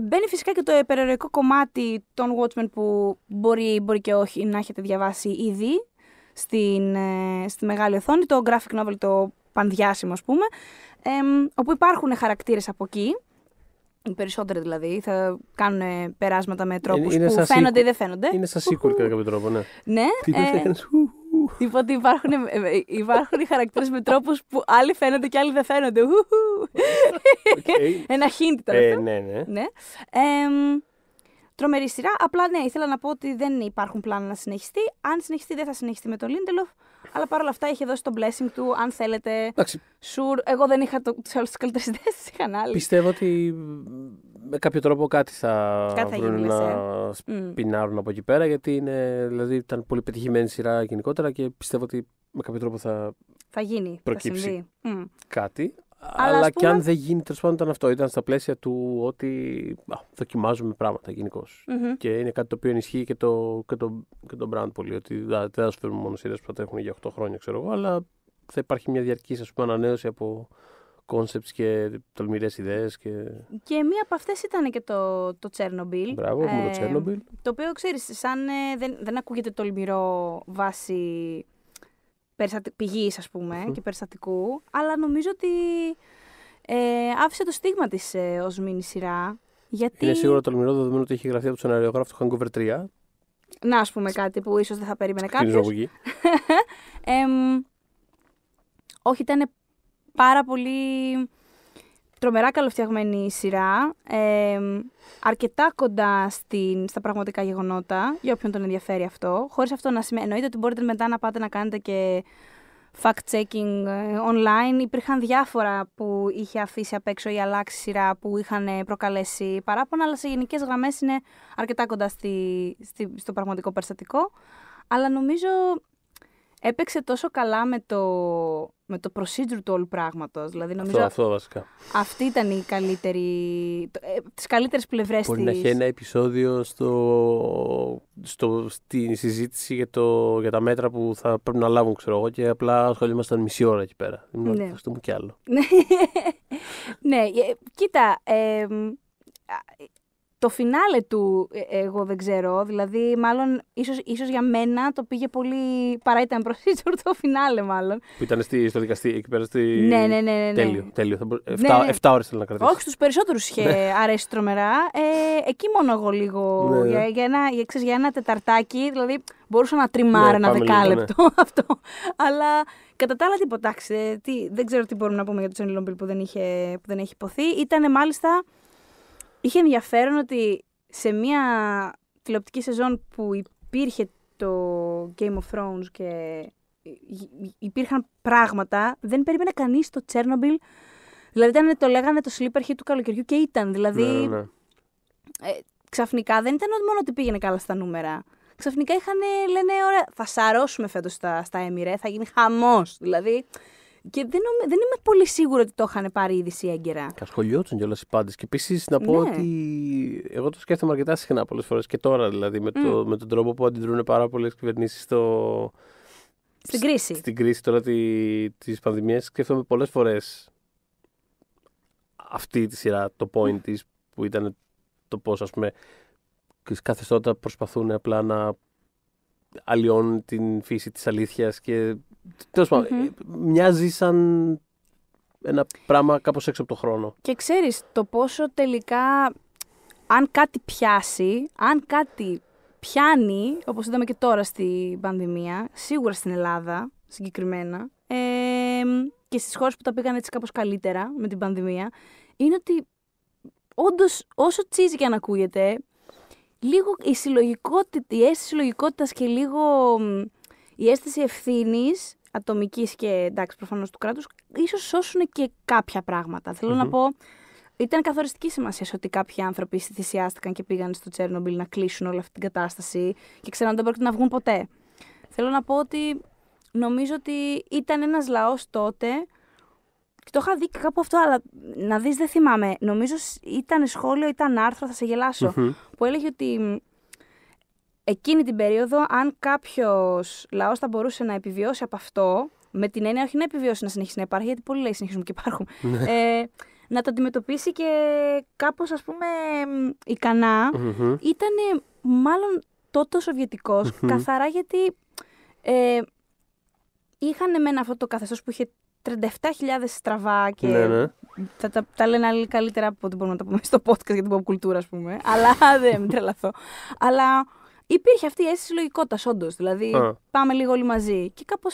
μπαίνει φυσικά και το περιορικό κομμάτι των Watchmen που μπορεί, μπορεί και όχι να έχετε διαβάσει ήδη στην, ε, στη μεγάλη οθόνη, το graphic novel το πανδιάσιμο ας πούμε, ε, όπου υπάρχουν χαρακτήρες από εκεί οι περισσότεροι δηλαδή θα κάνουν περάσματα με ε, τρόπους που φαίνονται ή δεν φαίνονται. Είναι σαν sequel κατά κάποιο τρόπο, ναι. Ναι. Τι ε, ότι υπάρχουν, ε, ε, υπάρχουν οι χαρακτήρες με τρόπους που άλλοι φαίνονται και άλλοι δεν φαίνονται. Okay. Ένα hint ήταν ε, ναι, ναι. Ναι. τρομερή σειρά. Απλά ναι, ήθελα να πω ότι δεν υπάρχουν πλάνα να συνεχιστεί. Αν συνεχιστεί, δεν θα συνεχιστεί με τον Λίντελοφ. Αλλά παρόλα αυτά είχε δώσει το blessing του, αν θέλετε. Εντάξει. Σουρ, εγώ δεν είχα το, τους άλλους καλύτερες είχαν Πιστεύω ότι με κάποιο τρόπο κάτι θα, κάτι θα βρουν να ναι. σπινάρουν mm. από εκεί πέρα, γιατί είναι, δηλαδή, ήταν πολύ πετυχημένη σειρά γενικότερα και πιστεύω ότι με κάποιο τρόπο θα, θα γίνει, προκύψει θα mm. κάτι. Αλλά, αλλά πούμε... και αν δεν γίνει, τέλος πάντων ήταν αυτό. Ήταν στα πλαίσια του ότι α, δοκιμάζουμε πράγματα Και είναι κάτι το οποίο ενισχύει και το, και το, και το brand πολύ. Ότι δεν θα σου φέρουμε μόνο σειρές που θα έχουν για 8 χρόνια, ξέρω εγώ, αλλά θα υπάρχει μια διαρκής ανανέωση από κόνσεπτ και τολμηρές ιδέες. Και... και μία από αυτές ήταν και το, το Chernobyl. Μπράβο, ε, το Chernobyl. Το οποίο ξέρεις, σαν ε, δεν, δεν ακούγεται τολμηρό βάσει Πηγή, πηγής ας πούμε και περιστατικού, αλλά νομίζω ότι ε, άφησε το στίγμα της ε, ως μήνυ σειρά. Γιατί... Είναι σίγουρα τολμηρό δεδομένο ότι έχει γραφτεί από τον σεναριογράφο του Hangover 3. Να, ας πούμε κάτι που ίσως δεν θα περίμενε κάποιος. ε, [LAUGHS] όχι, ήταν πάρα πολύ τρομερά καλοφτιαγμένη σειρά, ε, αρκετά κοντά στην, στα πραγματικά γεγονότα, για όποιον τον ενδιαφέρει αυτό. Χωρίς αυτό να σημαίνει, εννοείται ότι μπορείτε μετά να πάτε να κάνετε και fact-checking ε, online. Υπήρχαν διάφορα που είχε αφήσει απ' έξω ή αλλάξει σειρά που είχαν ε, προκαλέσει παράπονα, αλλά σε γενικές γραμμές είναι αρκετά κοντά στο πραγματικό περιστατικό. Αλλά νομίζω έπαιξε τόσο καλά με το, με το procedure του όλου πράγματος. Δηλαδή, νομίζω αυτό, βασικά. Αυτή ήταν η καλύτερη, ε, τις καλύτερες πλευρές Μπορεί της. Μπορεί να έχει ένα επεισόδιο στο, στο, στη συζήτηση για, το, για τα μέτρα που θα πρέπει να λάβουν, ξέρω εγώ, και απλά ασχολούμασταν μισή ώρα εκεί πέρα. Ήμουν ναι. μου κι άλλο. [LAUGHS] ναι, ε, κοίτα, το φινάλε του ε, εγώ δεν ξέρω, δηλαδή μάλλον ίσως, ίσως για μένα το πήγε πολύ, παρά ήταν procedure το φινάλε μάλλον. Που ήταν στη, στο δικαστή εκεί πέρα στη... Ναι, ναι, ναι. ναι, ναι. Τέλειο, τέλειο. Θα 7, ναι, 7 ναι. ώρες θέλω να κρατήσω. Όχι, στους περισσότερους είχε αρέσει τρομερά. Ε, εκεί μόνο εγώ λίγο, ναι, για, για, ένα, για, για ένα τεταρτάκι, δηλαδή μπορούσα να τριμάρω ένα δεκάλεπτο [LAUGHS] αυτό. Αλλά κατά τα άλλα τίποτα, ε, τι, δεν ξέρω τι μπορούμε να πούμε για τον Σονιλόμπιλ που, δεν που δεν έχει υποθεί. Ήταν μάλιστα... Είχε ενδιαφέρον ότι σε μια τηλεοπτική σεζόν που υπήρχε το Game of Thrones και υπήρχαν πράγματα, δεν περίμενε κανείς το Τσέρνομπιλ. Δηλαδή ήταν, το λέγανε το sleeper hit του καλοκαιριού και ήταν. Δηλαδή ναι, ναι, ναι. Ε, ξαφνικά δεν ήταν μόνο ότι πήγαινε καλά στα νούμερα. Ξαφνικά είχαν, λένε, ωραία, θα σαρώσουμε φέτος στα, στα θα γίνει χαμός. Δηλαδή, και δεν, δεν είμαι πολύ σίγουρο ότι το είχαν πάρει είδηση έγκαιρα. Και κιόλας οι πάντες. Και επίσης να πω ναι. ότι εγώ το σκέφτομαι αρκετά συχνά πολλές φορές και τώρα δηλαδή με, το, με τον τρόπο που αντιδρούν πάρα πολλές κυβερνήσεις στο. Στην κρίση. τώρα τη της πανδημίας σκέφτομαι πολλές φορές αυτή τη σειρά, το point mm. της που ήταν το πώς ας πούμε καθεστώτα προσπαθούν απλά να αλλοιώνουν την φύση της αλήθειας και Τέλος πάντων, ε, μοιάζει σαν ένα πράγμα κάπως έξω από το χρόνο. Και ξέρεις το πόσο τελικά, αν κάτι πιάσει, αν κάτι πιάνει, όπως είδαμε και τώρα στην πανδημία, σίγουρα στην Ελλάδα συγκεκριμένα, και στις χώρες που τα πήγαν έτσι κάπως καλύτερα με την πανδημία, είναι ότι όντως όσο τσίζει και αν ακούγεται, λίγο η συλλογικότητα, η αίσθηση συλλογικότητας και λίγο η αίσθηση ευθύνης ατομικής και εντάξει, προφανώς του κράτους, ίσως σώσουν και κάποια πράγματα. Mm-hmm. Θέλω να πω, ήταν καθοριστική σημασία ότι κάποιοι άνθρωποι θυσιάστηκαν και πήγαν στο Τσέρνομπιλ να κλείσουν όλη αυτή την κατάσταση και ξέραν ότι δεν πρόκειται να βγουν ποτέ. Θέλω να πω ότι νομίζω ότι ήταν ένας λαός τότε. Και το είχα δει κάπου αυτό, αλλά να δεις, δεν θυμάμαι. Νομίζω ήταν σχόλιο, ήταν άρθρο, θα σε γελασω mm-hmm. Που έλεγε ότι εκείνη την περίοδο, αν κάποιος λαός θα μπορούσε να επιβιώσει από αυτό, με την έννοια όχι να επιβιώσει να συνεχίσει να υπάρχει, γιατί πολλοί λέει συνεχίζουν και υπάρχουν. [LAUGHS] Ναι. ε, να το αντιμετωπίσει και κάπως ας πούμε ικανά, ήταν μάλλον τότε ο καθαρά γιατί ε, είχαν μεν αυτό το καθεστώς που είχε 37.000 στραβά και ναι, ναι. Θα τα, τα λένε άλλοι καλύτερα από ό,τι μπορούμε να τα πούμε στο podcast για την pop κουλτούρα, ας πούμε. Αλλά [LAUGHS] δεν, μην τρελαθώ. Αλλά υπήρχε αυτή η αίσθηση λογικότητα, όντως. Δηλαδή, πάμε λίγο όλοι μαζί. Και κάπως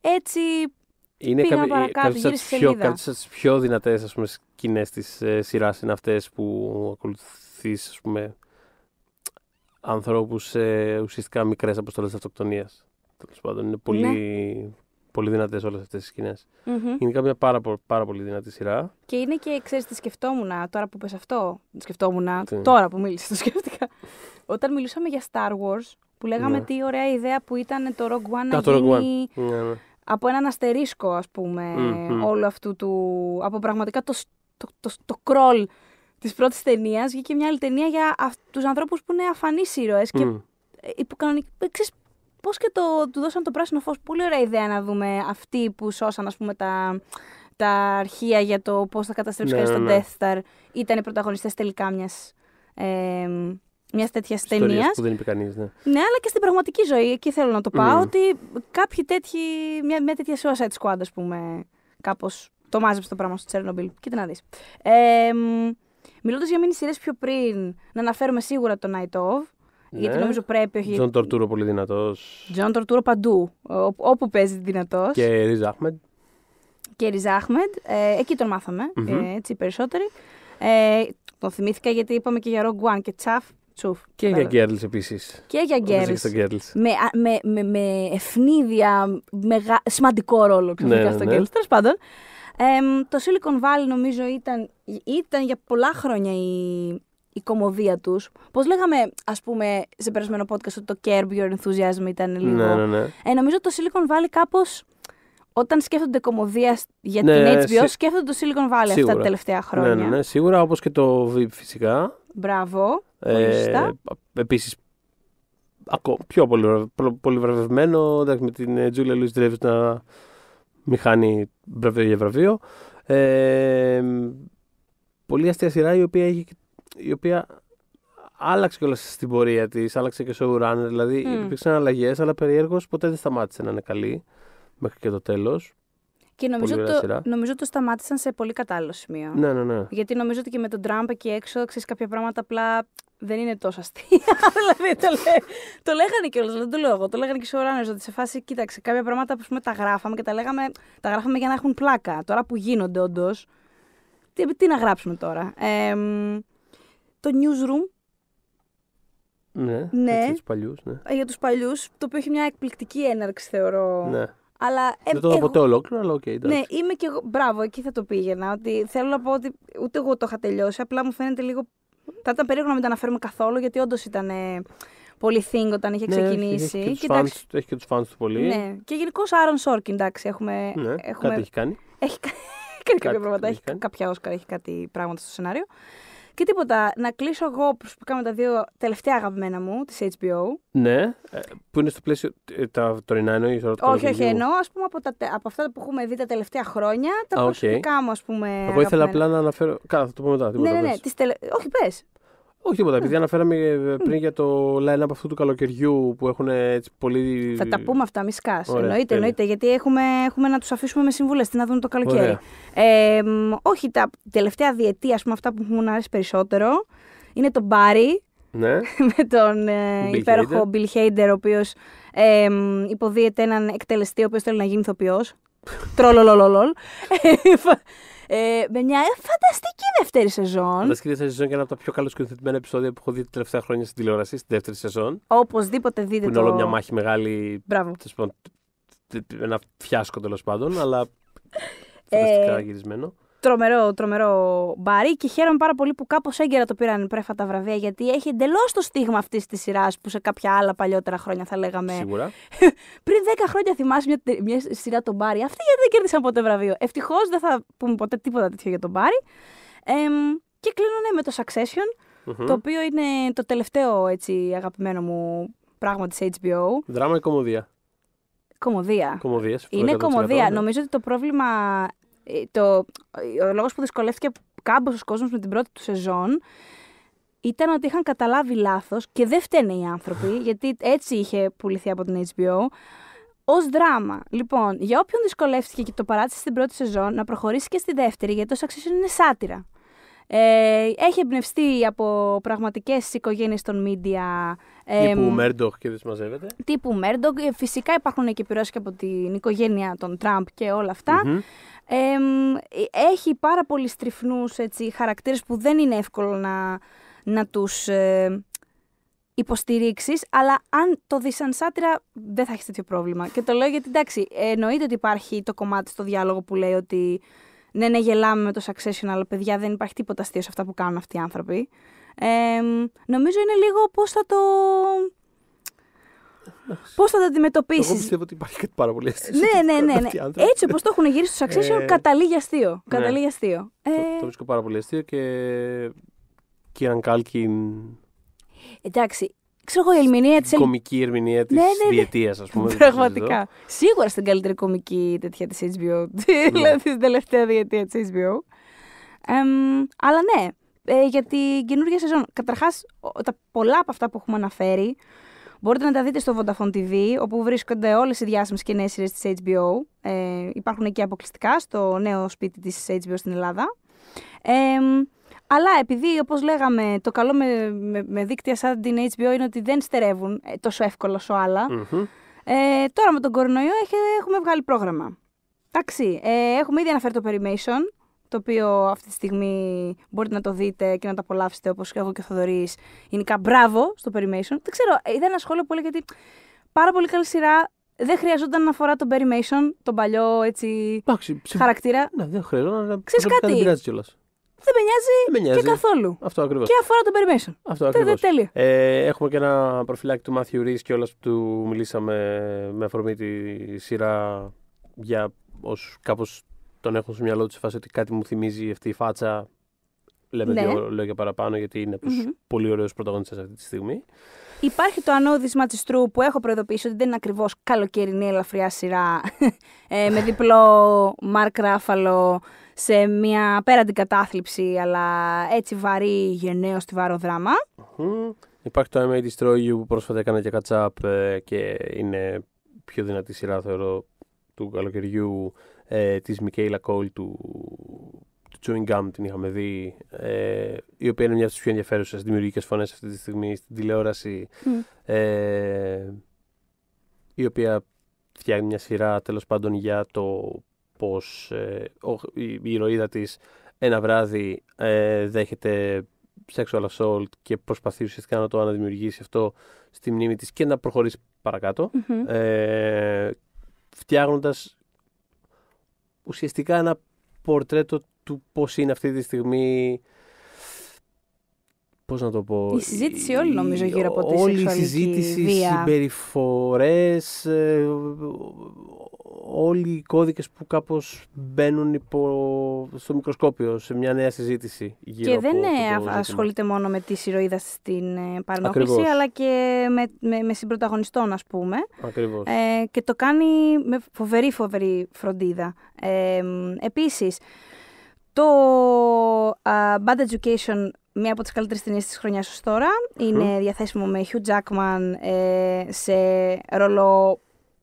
έτσι. Είναι κάποιε από τις πιο, δυνατέ σκηνές της ε, σειράς είναι αυτές που ακολουθείς, ας πούμε, ανθρώπους σε ουσιαστικά μικρές αποστολές αυτοκτονίας. Τέλος πάντων, είναι ναι. πολύ πολύ δυνατές όλες αυτές τις σκηνε Είναι hmm μια πάρα, πάρα πολύ δυνατή σειρά. Και είναι και, ξέρεις, τι σκεφτόμουν τώρα που πες αυτό. σκεφτόμουν. Τώρα που μίλησες, το σκέφτηκα. Όταν μιλούσαμε για Star Wars, που λέγαμε ναι. τι ωραία ιδέα που ήταν το Rogue One να γίνει. Ναι, ναι. Από έναν αστερίσκο, ας πούμε, mm-hmm. όλου αυτού του... Από πραγματικά το, το, το, το κρόλ της πρώτης ταινίας, βγήκε μια άλλη ταινία για αυ- τους ανθρώπους που είναι αφανείς ήρωες mm. και ε, υποκανονικά, ε, Πώς και το, του δώσαν το πράσινο φως. Πολύ ωραία ιδέα να δούμε αυτοί που σώσαν, ας πούμε, τα, τα αρχεία για το πώς θα καταστρέψει ναι, κανείς ναι. τον ναι. Death Star. Ήταν οι πρωταγωνιστές τελικά μιας. Ε, μιας τέτοιας ταινία. που δεν είπε κανείς, ναι. Ναι, αλλά και στην πραγματική ζωή. Εκεί θέλω να το πάω. Mm. Ότι κάποιοι τέτοιοι. Μια, μια τέτοια Suicide Squad, ας πούμε. Κάπως το μάζεψε το πράγμα στο Τσέρνομπιλ. Κοίτα να δεις. Ε, Μιλώντας για μήνυ σειρέ πιο πριν, να αναφέρουμε σίγουρα το Night of. Ναι. Γιατί νομίζω πρέπει. Όχι... Τζον Τορτούρο πολύ δυνατός. Τζον Τορτούρο παντού. Όπου παίζει δυνατός. Και Ριζ Αχμεντ. Και Ριζ Ε, εκεί τον μάθαμε. Mm-hmm. Ε, έτσι οι περισσότεροι. Ε, τον θυμήθηκα γιατί είπαμε και για Ρογκουάν και Τσαφ. Τσουφ, και για Γκέρλ επίσης. Και για Γκέρλ. Με, με, με, με ευνίδια, μεγα... σημαντικό ρόλο ναι, ναι, ξαφνικά ναι, στο ναι. Γκέρλ. Τέλος πάντων. Ε, το Silicon Valley νομίζω ήταν, ήταν για πολλά χρόνια η, η κομμωδία τους. Πώς λέγαμε, ας πούμε, σε περασμένο podcast ότι το Curb Your Enthusiasm ήταν ναι, λίγο. Ναι, ναι, ναι. νομίζω το Silicon Valley κάπως. Όταν σκέφτονται κομμωδίας για ναι, την ναι, HBO, σι... σκέφτονται το Silicon Valley αυτά τα τελευταία χρόνια. Ναι, ναι, σίγουρα, όπως και το VIP φυσικά. Μπράβο. Ε, Επίση, πιο πολύ, βραβευμένο, εντάξει, με την ε, Julia Λουις Δρέβης να μην χάνει βραβείο για βραβείο. Ε, πολύ αστεία σειρά η οποία έχει η οποία άλλαξε κιόλας στην πορεία της, άλλαξε και στο ουράν. Δηλαδή mm. υπήρξαν αλλαγές, αλλά περιέργω ποτέ δεν σταμάτησε να είναι καλή μέχρι και το τέλος. Και νομίζω ότι το, νομίζω το σταμάτησαν σε πολύ κατάλληλο σημείο. Ναι, ναι, ναι. Γιατί νομίζω ότι και με τον Τραμπ εκεί έξω, ξέρεις κάποια πράγματα απλά δεν είναι τόσο αστεία. [LAUGHS] δηλαδή το, λέ, το λέγανε κιόλας, δεν το λέω εγώ. Το λέγανε και σε ουράνε, ότι σε φάση, κοίταξε, κάποια πράγματα που τα γράφαμε και τα, λέγαμε, τα γράφαμε για να έχουν πλάκα. Τώρα που γίνονται όντως. Τι, τι να γράψουμε τώρα. Ε, το Newsroom. Ναι, ναι. για τους παλιούς. Ναι. Ε, για τους παλιούς, το οποίο έχει μια εκπληκτική έναρξη, θεωρώ. Ναι. Αλλά, ε, δεν το δω ποτέ ολόκληρο, αλλά οκ. Okay, ναι, είμαι και εγώ. Μπράβο, εκεί θα το πήγαινα. Ότι θέλω να πω ότι ούτε εγώ το είχα τελειώσει. Απλά μου φαίνεται λίγο. Θα ήταν περίεργο να μην τα αναφέρουμε καθόλου, γιατί όντως ήταν ε, πολύ thing όταν είχε ναι, ξεκινήσει. Ναι, έχει, και τους fans, έχει και τους φans του πολύ. Ναι. Και γενικώ Άρον Σόρκιν, εντάξει. Έχουμε, ναι, έχουμε... Κάτι έχει κάνει. Έχει [LAUGHS] κάνει κάποια πράγματα. Έχει κάποια Όσκαρ, έχει κάτι πράγματα στο σενάριο. Και τίποτα, να κλείσω εγώ που με τα δύο τελευταία αγαπημένα μου της HBO. Ναι, ε, που είναι στο πλαίσιο. Ε, τα τωρινά εννοείς. Όχι, όχι, εννοώ ας πούμε από, τα, από αυτά που έχουμε δει τα τελευταία χρόνια. Τα okay. προσωπικά μου, ας πούμε. Εγώ ήθελα απλά να αναφέρω. κάτι θα το πω μετά. Ναι, ναι, ναι. Όχι, πες. Όχι τίποτα, επειδή αναφέραμε ε, πριν για το line-up αυτού του καλοκαιριού που έχουν ε, έτσι πολύ. Θα τα πούμε αυτά, μη σκάς. Εννοείται, εννοείται, γιατί έχουμε, έχουμε να τους αφήσουμε με συμβουλές, τι να δουν το καλοκαίρι. Ε, όχι, τα τελευταία διετία, ας πούμε, αυτά που μου αρέσει περισσότερο είναι το Μπάρι. Ναι. [LAUGHS] με τον ε, Bill υπέροχο Hader. Bill Hader, ο οποίος ε, υποδίεται έναν εκτελεστή, ο οποίος θέλει να γίνει ηθοποιός. [LAUGHS] Τρολολολολολ. [LAUGHS] Ε, ε, με μια φανταστική δεύτερη σεζόν. Φανταστική δεύτερη σεζόν και ένα από τα πιο καλώ σκηνοθετημένα επεισόδια που έχω δει τα τελευταία χρόνια στην τηλεόραση, στη δεύτερη σεζόν. Οπωσδήποτε δείτε που είναι το. όλο μια μάχη μεγάλη. Μπράβο. Ένα φιάσκο τέλος πάντων, αλλά. Ε, φανταστικά γυρισμένο τρομερό, τρομερό μπαρί και χαίρομαι πάρα πολύ που κάπως έγκαιρα το πήραν πρέφα τα βραβεία γιατί έχει εντελώς το στίγμα αυτής της σειράς που σε κάποια άλλα παλιότερα χρόνια θα λέγαμε. Σίγουρα. [LAUGHS] Πριν 10 χρόνια θυμάσαι μια, μια σειρά τον μπάρι. Αυτή γιατί δεν κέρδισαν ποτέ βραβείο. Ευτυχώς δεν θα πούμε ποτέ τίποτα τέτοιο για τον μπάρι. Ε, και κλείνω με το Succession. Mm-hmm. Το οποίο είναι το τελευταίο έτσι, αγαπημένο μου πράγμα της HBO. Δράμα ή κομμωδία. Κομμωδία. Κομμωδία. Είναι κομμωδία. Νομίζω ότι το πρόβλημα ε, το, ο λόγος που δυσκολεύτηκε κάμπος ο κόσμος με την πρώτη του σεζόν ήταν ότι είχαν καταλάβει λάθος και δεν φταίνε οι άνθρωποι, γιατί έτσι είχε πουληθεί από την HBO, ως δράμα. Λοιπόν, για όποιον δυσκολεύτηκε και το παράτησε στην πρώτη σεζόν, να προχωρήσει και στη δεύτερη, γιατί το Succession είναι σάτυρα. Ε, έχει εμπνευστεί από πραγματικές οικογένειες των media. Ε, Τύπου Μέρντοχ και δεν μαζεύεται. Τύπου Μέρντογ. Ε, φυσικά υπάρχουν και επιρροέ και από την οικογένεια των Τραμπ και όλα αυτά. Ε, έχει πάρα πολύ στριφνού χαρακτήρες που δεν είναι εύκολο να, να τους υποστηρίξεις, αλλά αν το δεις σαν σάτυρα δεν θα έχεις τέτοιο πρόβλημα. Και το λέω γιατί εντάξει, εννοείται ότι υπάρχει το κομμάτι στο διάλογο που λέει ότι ναι, ναι, γελάμε με το succession, αλλά παιδιά δεν υπάρχει τίποτα αστείο σε αυτά που κάνουν αυτοί οι άνθρωποι. νομίζω είναι λίγο πώς θα το. Πώς θα το αντιμετωπίσεις. Εγώ πιστεύω ότι υπάρχει κάτι πάρα πολύ αστείο. Ναι, ναι, ναι. Έτσι όπως το έχουν γυρίσει στο succession, ε, καταλήγει αστείο. Ναι. Καταλήγει αστείο. Ε, το, βρίσκω πάρα πολύ αστείο και. Κίραν Κάλκιν. Εντάξει, ξέρω εγώ, η ερμηνεία της. Κομική ερμηνεία της ναι, ναι, ναι. διετίας, ας πούμε. Πραγματικά. Σίγουρα στην καλύτερη κομική τέτοια της HBO. Ναι. [LAUGHS] Δηλαδή στην τελευταία διετία της HBO. Ε, αλλά ναι, ε, για την καινούργια σεζόν. Καταρχάς, τα πολλά από αυτά που έχουμε αναφέρει μπορείτε να τα δείτε στο Vodafone TV, όπου βρίσκονται όλες οι διάσημες και νέες σειρές της HBO. Ε, υπάρχουν εκεί αποκλειστικά στο νέο σπίτι της HBO στην Ελλάδα. Ε, αλλά επειδή, όπως λέγαμε, το καλό με, με, με δίκτυα σαν την HBO είναι ότι δεν στερεύουν ε, τόσο όσο σοάλα. Ε, τώρα με τον κορονοϊό έχουμε βγάλει πρόγραμμα. Εντάξει, ε, έχουμε ήδη αναφέρει το Perimation, το οποίο αυτή τη στιγμή μπορείτε να το δείτε και να το απολαύσετε όπως και εγώ και ο Θοδωρής. Γενικά μπράβο στο Perimation. Δεν ξέρω, ε, είδα ένα σχόλιο που έλεγε γιατί πάρα πολύ καλή σειρά, δεν χρειαζόταν να αφορά τον Mason, τον παλιό έτσι, Άξι, χαρακτήρα. Ναι, δεν χρειαζόταν, να... Ξέρεις κάτι, κιόλας δεν με νοιάζει, και καθόλου. Αυτό ακριβώς. Και αφορά τον Perry Αυτό ακριβώ. Ε, έχουμε και ένα προφυλάκι του Μάθιου Ρή και όλας που του μιλήσαμε με αφορμή τη σειρά για όσου κάπως τον έχουν στο μυαλό του σε φάση ότι κάτι μου θυμίζει αυτή η φάτσα. Λέμε ναι. δύο λόγια παραπάνω γιατί είναι πολύ ωραίους πρωταγωνιστές αυτή τη στιγμή. Υπάρχει το ανώδισμα τη Τρού που έχω προειδοποιήσει ότι δεν είναι ακριβώς καλοκαιρινή ελαφριά σειρά [LAUGHS] ε, με διπλό Mark σε μια την κατάθλιψη, αλλά έτσι βαρύ γενναίος στη δράμα. mm Mm-hmm. Υπάρχει το MA Destroy You που πρόσφατα έκανε και κατσάπ ε, και είναι πιο δυνατή σειρά θεωρώ του καλοκαιριού ε, της Μικέιλα Κόλ του, του Chewing Gum την είχαμε δει ε, η οποία είναι μια από τις πιο ενδιαφέρουσες δημιουργικές φωνές αυτή τη στιγμή στην τηλεόραση mm. ε, η οποία φτιάχνει μια σειρά τέλος πάντων για το πως ε, ο, η, η ηρωίδα της ένα βράδυ ε, δέχεται sexual assault και προσπαθεί ουσιαστικά να το αναδημιουργήσει αυτό στη μνήμη της και να προχωρήσει παρακάτω, ε, φτιάχνοντας ουσιαστικά ένα πορτρέτο του πώς είναι αυτή τη στιγμή πώς να το πω... Η συζήτηση όλη νομίζω γύρω από τη όλη η συζήτηση, οι συμπεριφορέ συμπεριφορές, ε, όλοι οι κώδικες που κάπως μπαίνουν υπό, στο μικροσκόπιο σε μια νέα συζήτηση γύρω Και δεν ε, ασχολείται μόνο με τη συρροίδα στην ε, παρενόχληση, αλλά και με, με, με συμπροταγωνιστών ας πούμε. Ακριβώς. και το κάνει με φοβερή φοβερή φροντίδα. Ε, επίσης, το uh, Bad Education μία από τις καλύτερες ταινίες της χρονιάς ως τώρα. Είναι διαθέσιμο με Hugh Jackman ε, σε ρόλο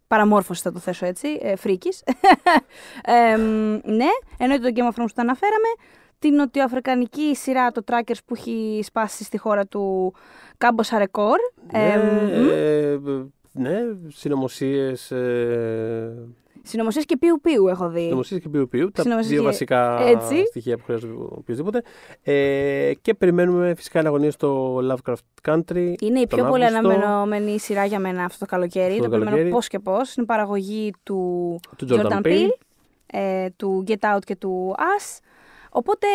παραμόρφωση θα το θέσω έτσι, ε, φρίκης. [LAUGHS] ναι, εννοείται το Game of Thrones που το αναφέραμε. Την νοτιοαφρικανική σειρά το Trackers που έχει σπάσει στη χώρα του κάμποσα ρεκόρ. Ναι, ε, ναι συνωμοσίες. Ε, Συνωμοσίες και πιου πιου έχω δει. Συνωμοσίες και πιου πιου. Τα δύο βασικά Έτσι. στοιχεία που χρειάζεται οποιοδήποτε. Ε, και περιμένουμε φυσικά αναγωνίες στο Lovecraft Country. Είναι η πιο πολύ αναμενόμενη σειρά για μένα αυτό το καλοκαίρι. το, το περιμένω πώς και πώς. Είναι παραγωγή του, του Jordan, Jordan ε, του Get Out και του Us. Οπότε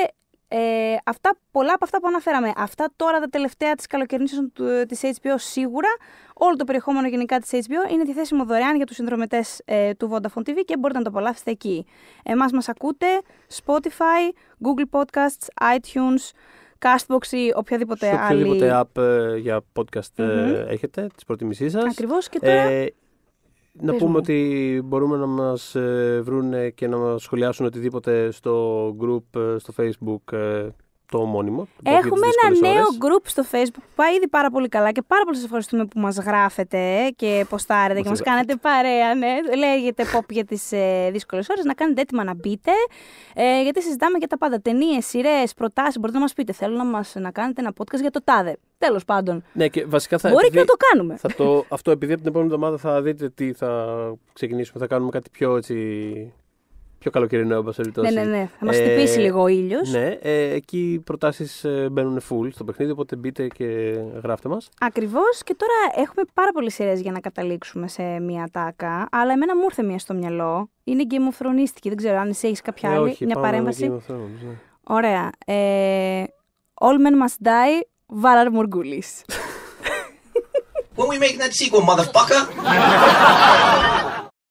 ε, αυτά, πολλά από αυτά που αναφέραμε, αυτά τώρα τα τελευταία της καλοκαιρινής ε, της HBO σίγουρα, όλο το περιεχόμενο γενικά της HBO είναι διαθέσιμο δωρεάν για τους συνδρομητές ε, του Vodafone TV και μπορείτε να το απολαύσετε εκεί. Εμάς μας ακούτε Spotify, Google Podcasts, iTunes, Castbox ή οποιαδήποτε, οποιαδήποτε άλλη. οποιαδήποτε app ε, για podcast mm έχετε, τις προτιμήσεις σας. Ακριβώς και τώρα... Να πούμε ότι μπορούμε να μας ε, βρούνε και να μας σχολιάσουν οτιδήποτε στο group, ε, στο facebook ε το ομώνυμο. Έχουμε ένα νέο group στο Facebook που πάει ήδη πάρα πολύ καλά και πάρα πολύ σα ευχαριστούμε που μας γράφετε και ποστάρετε και μας κάνετε παρέα. Ναι. Λέγεται pop για τις ε, δύσκολες ώρες. Να κάνετε έτοιμα να μπείτε. Ε, γιατί συζητάμε για τα πάντα. Ταινίες, σειρές, προτάσεις. Μπορείτε να μας πείτε. Θέλω να, μας, να κάνετε ένα podcast για το τάδε. Τέλος πάντων. Ναι, και βασικά θα, Μπορεί και να το κάνουμε. Θα το, αυτό επειδή από την επόμενη εβδομάδα θα δείτε τι θα ξεκινήσουμε. Θα κάνουμε κάτι πιο έτσι Πιο καλοκαιρινό, εν πάση περιπτώσει. Ναι, ναι, ναι. Θα μας χτυπήσει ε, λίγο ο ήλιος. Ναι, ε, εκεί οι προτάσεις ε, μπαίνουν full στο παιχνίδι, οπότε μπείτε και γράφτε μας. Ακριβώς. Και τώρα έχουμε πάρα πολλές σειρές για να καταλήξουμε σε μία τάκα. Αλλά εμένα μου ήρθε μία στο μυαλό. Είναι γκαιμοφρονίστικη. Δεν ξέρω αν εσύ έχεις κάποια άλλη. Όχι, μια παρέμβαση. Ναι. Ωραία. Ε, All men must die, Valar When we make that sequel, motherfucker! [LAUGHS]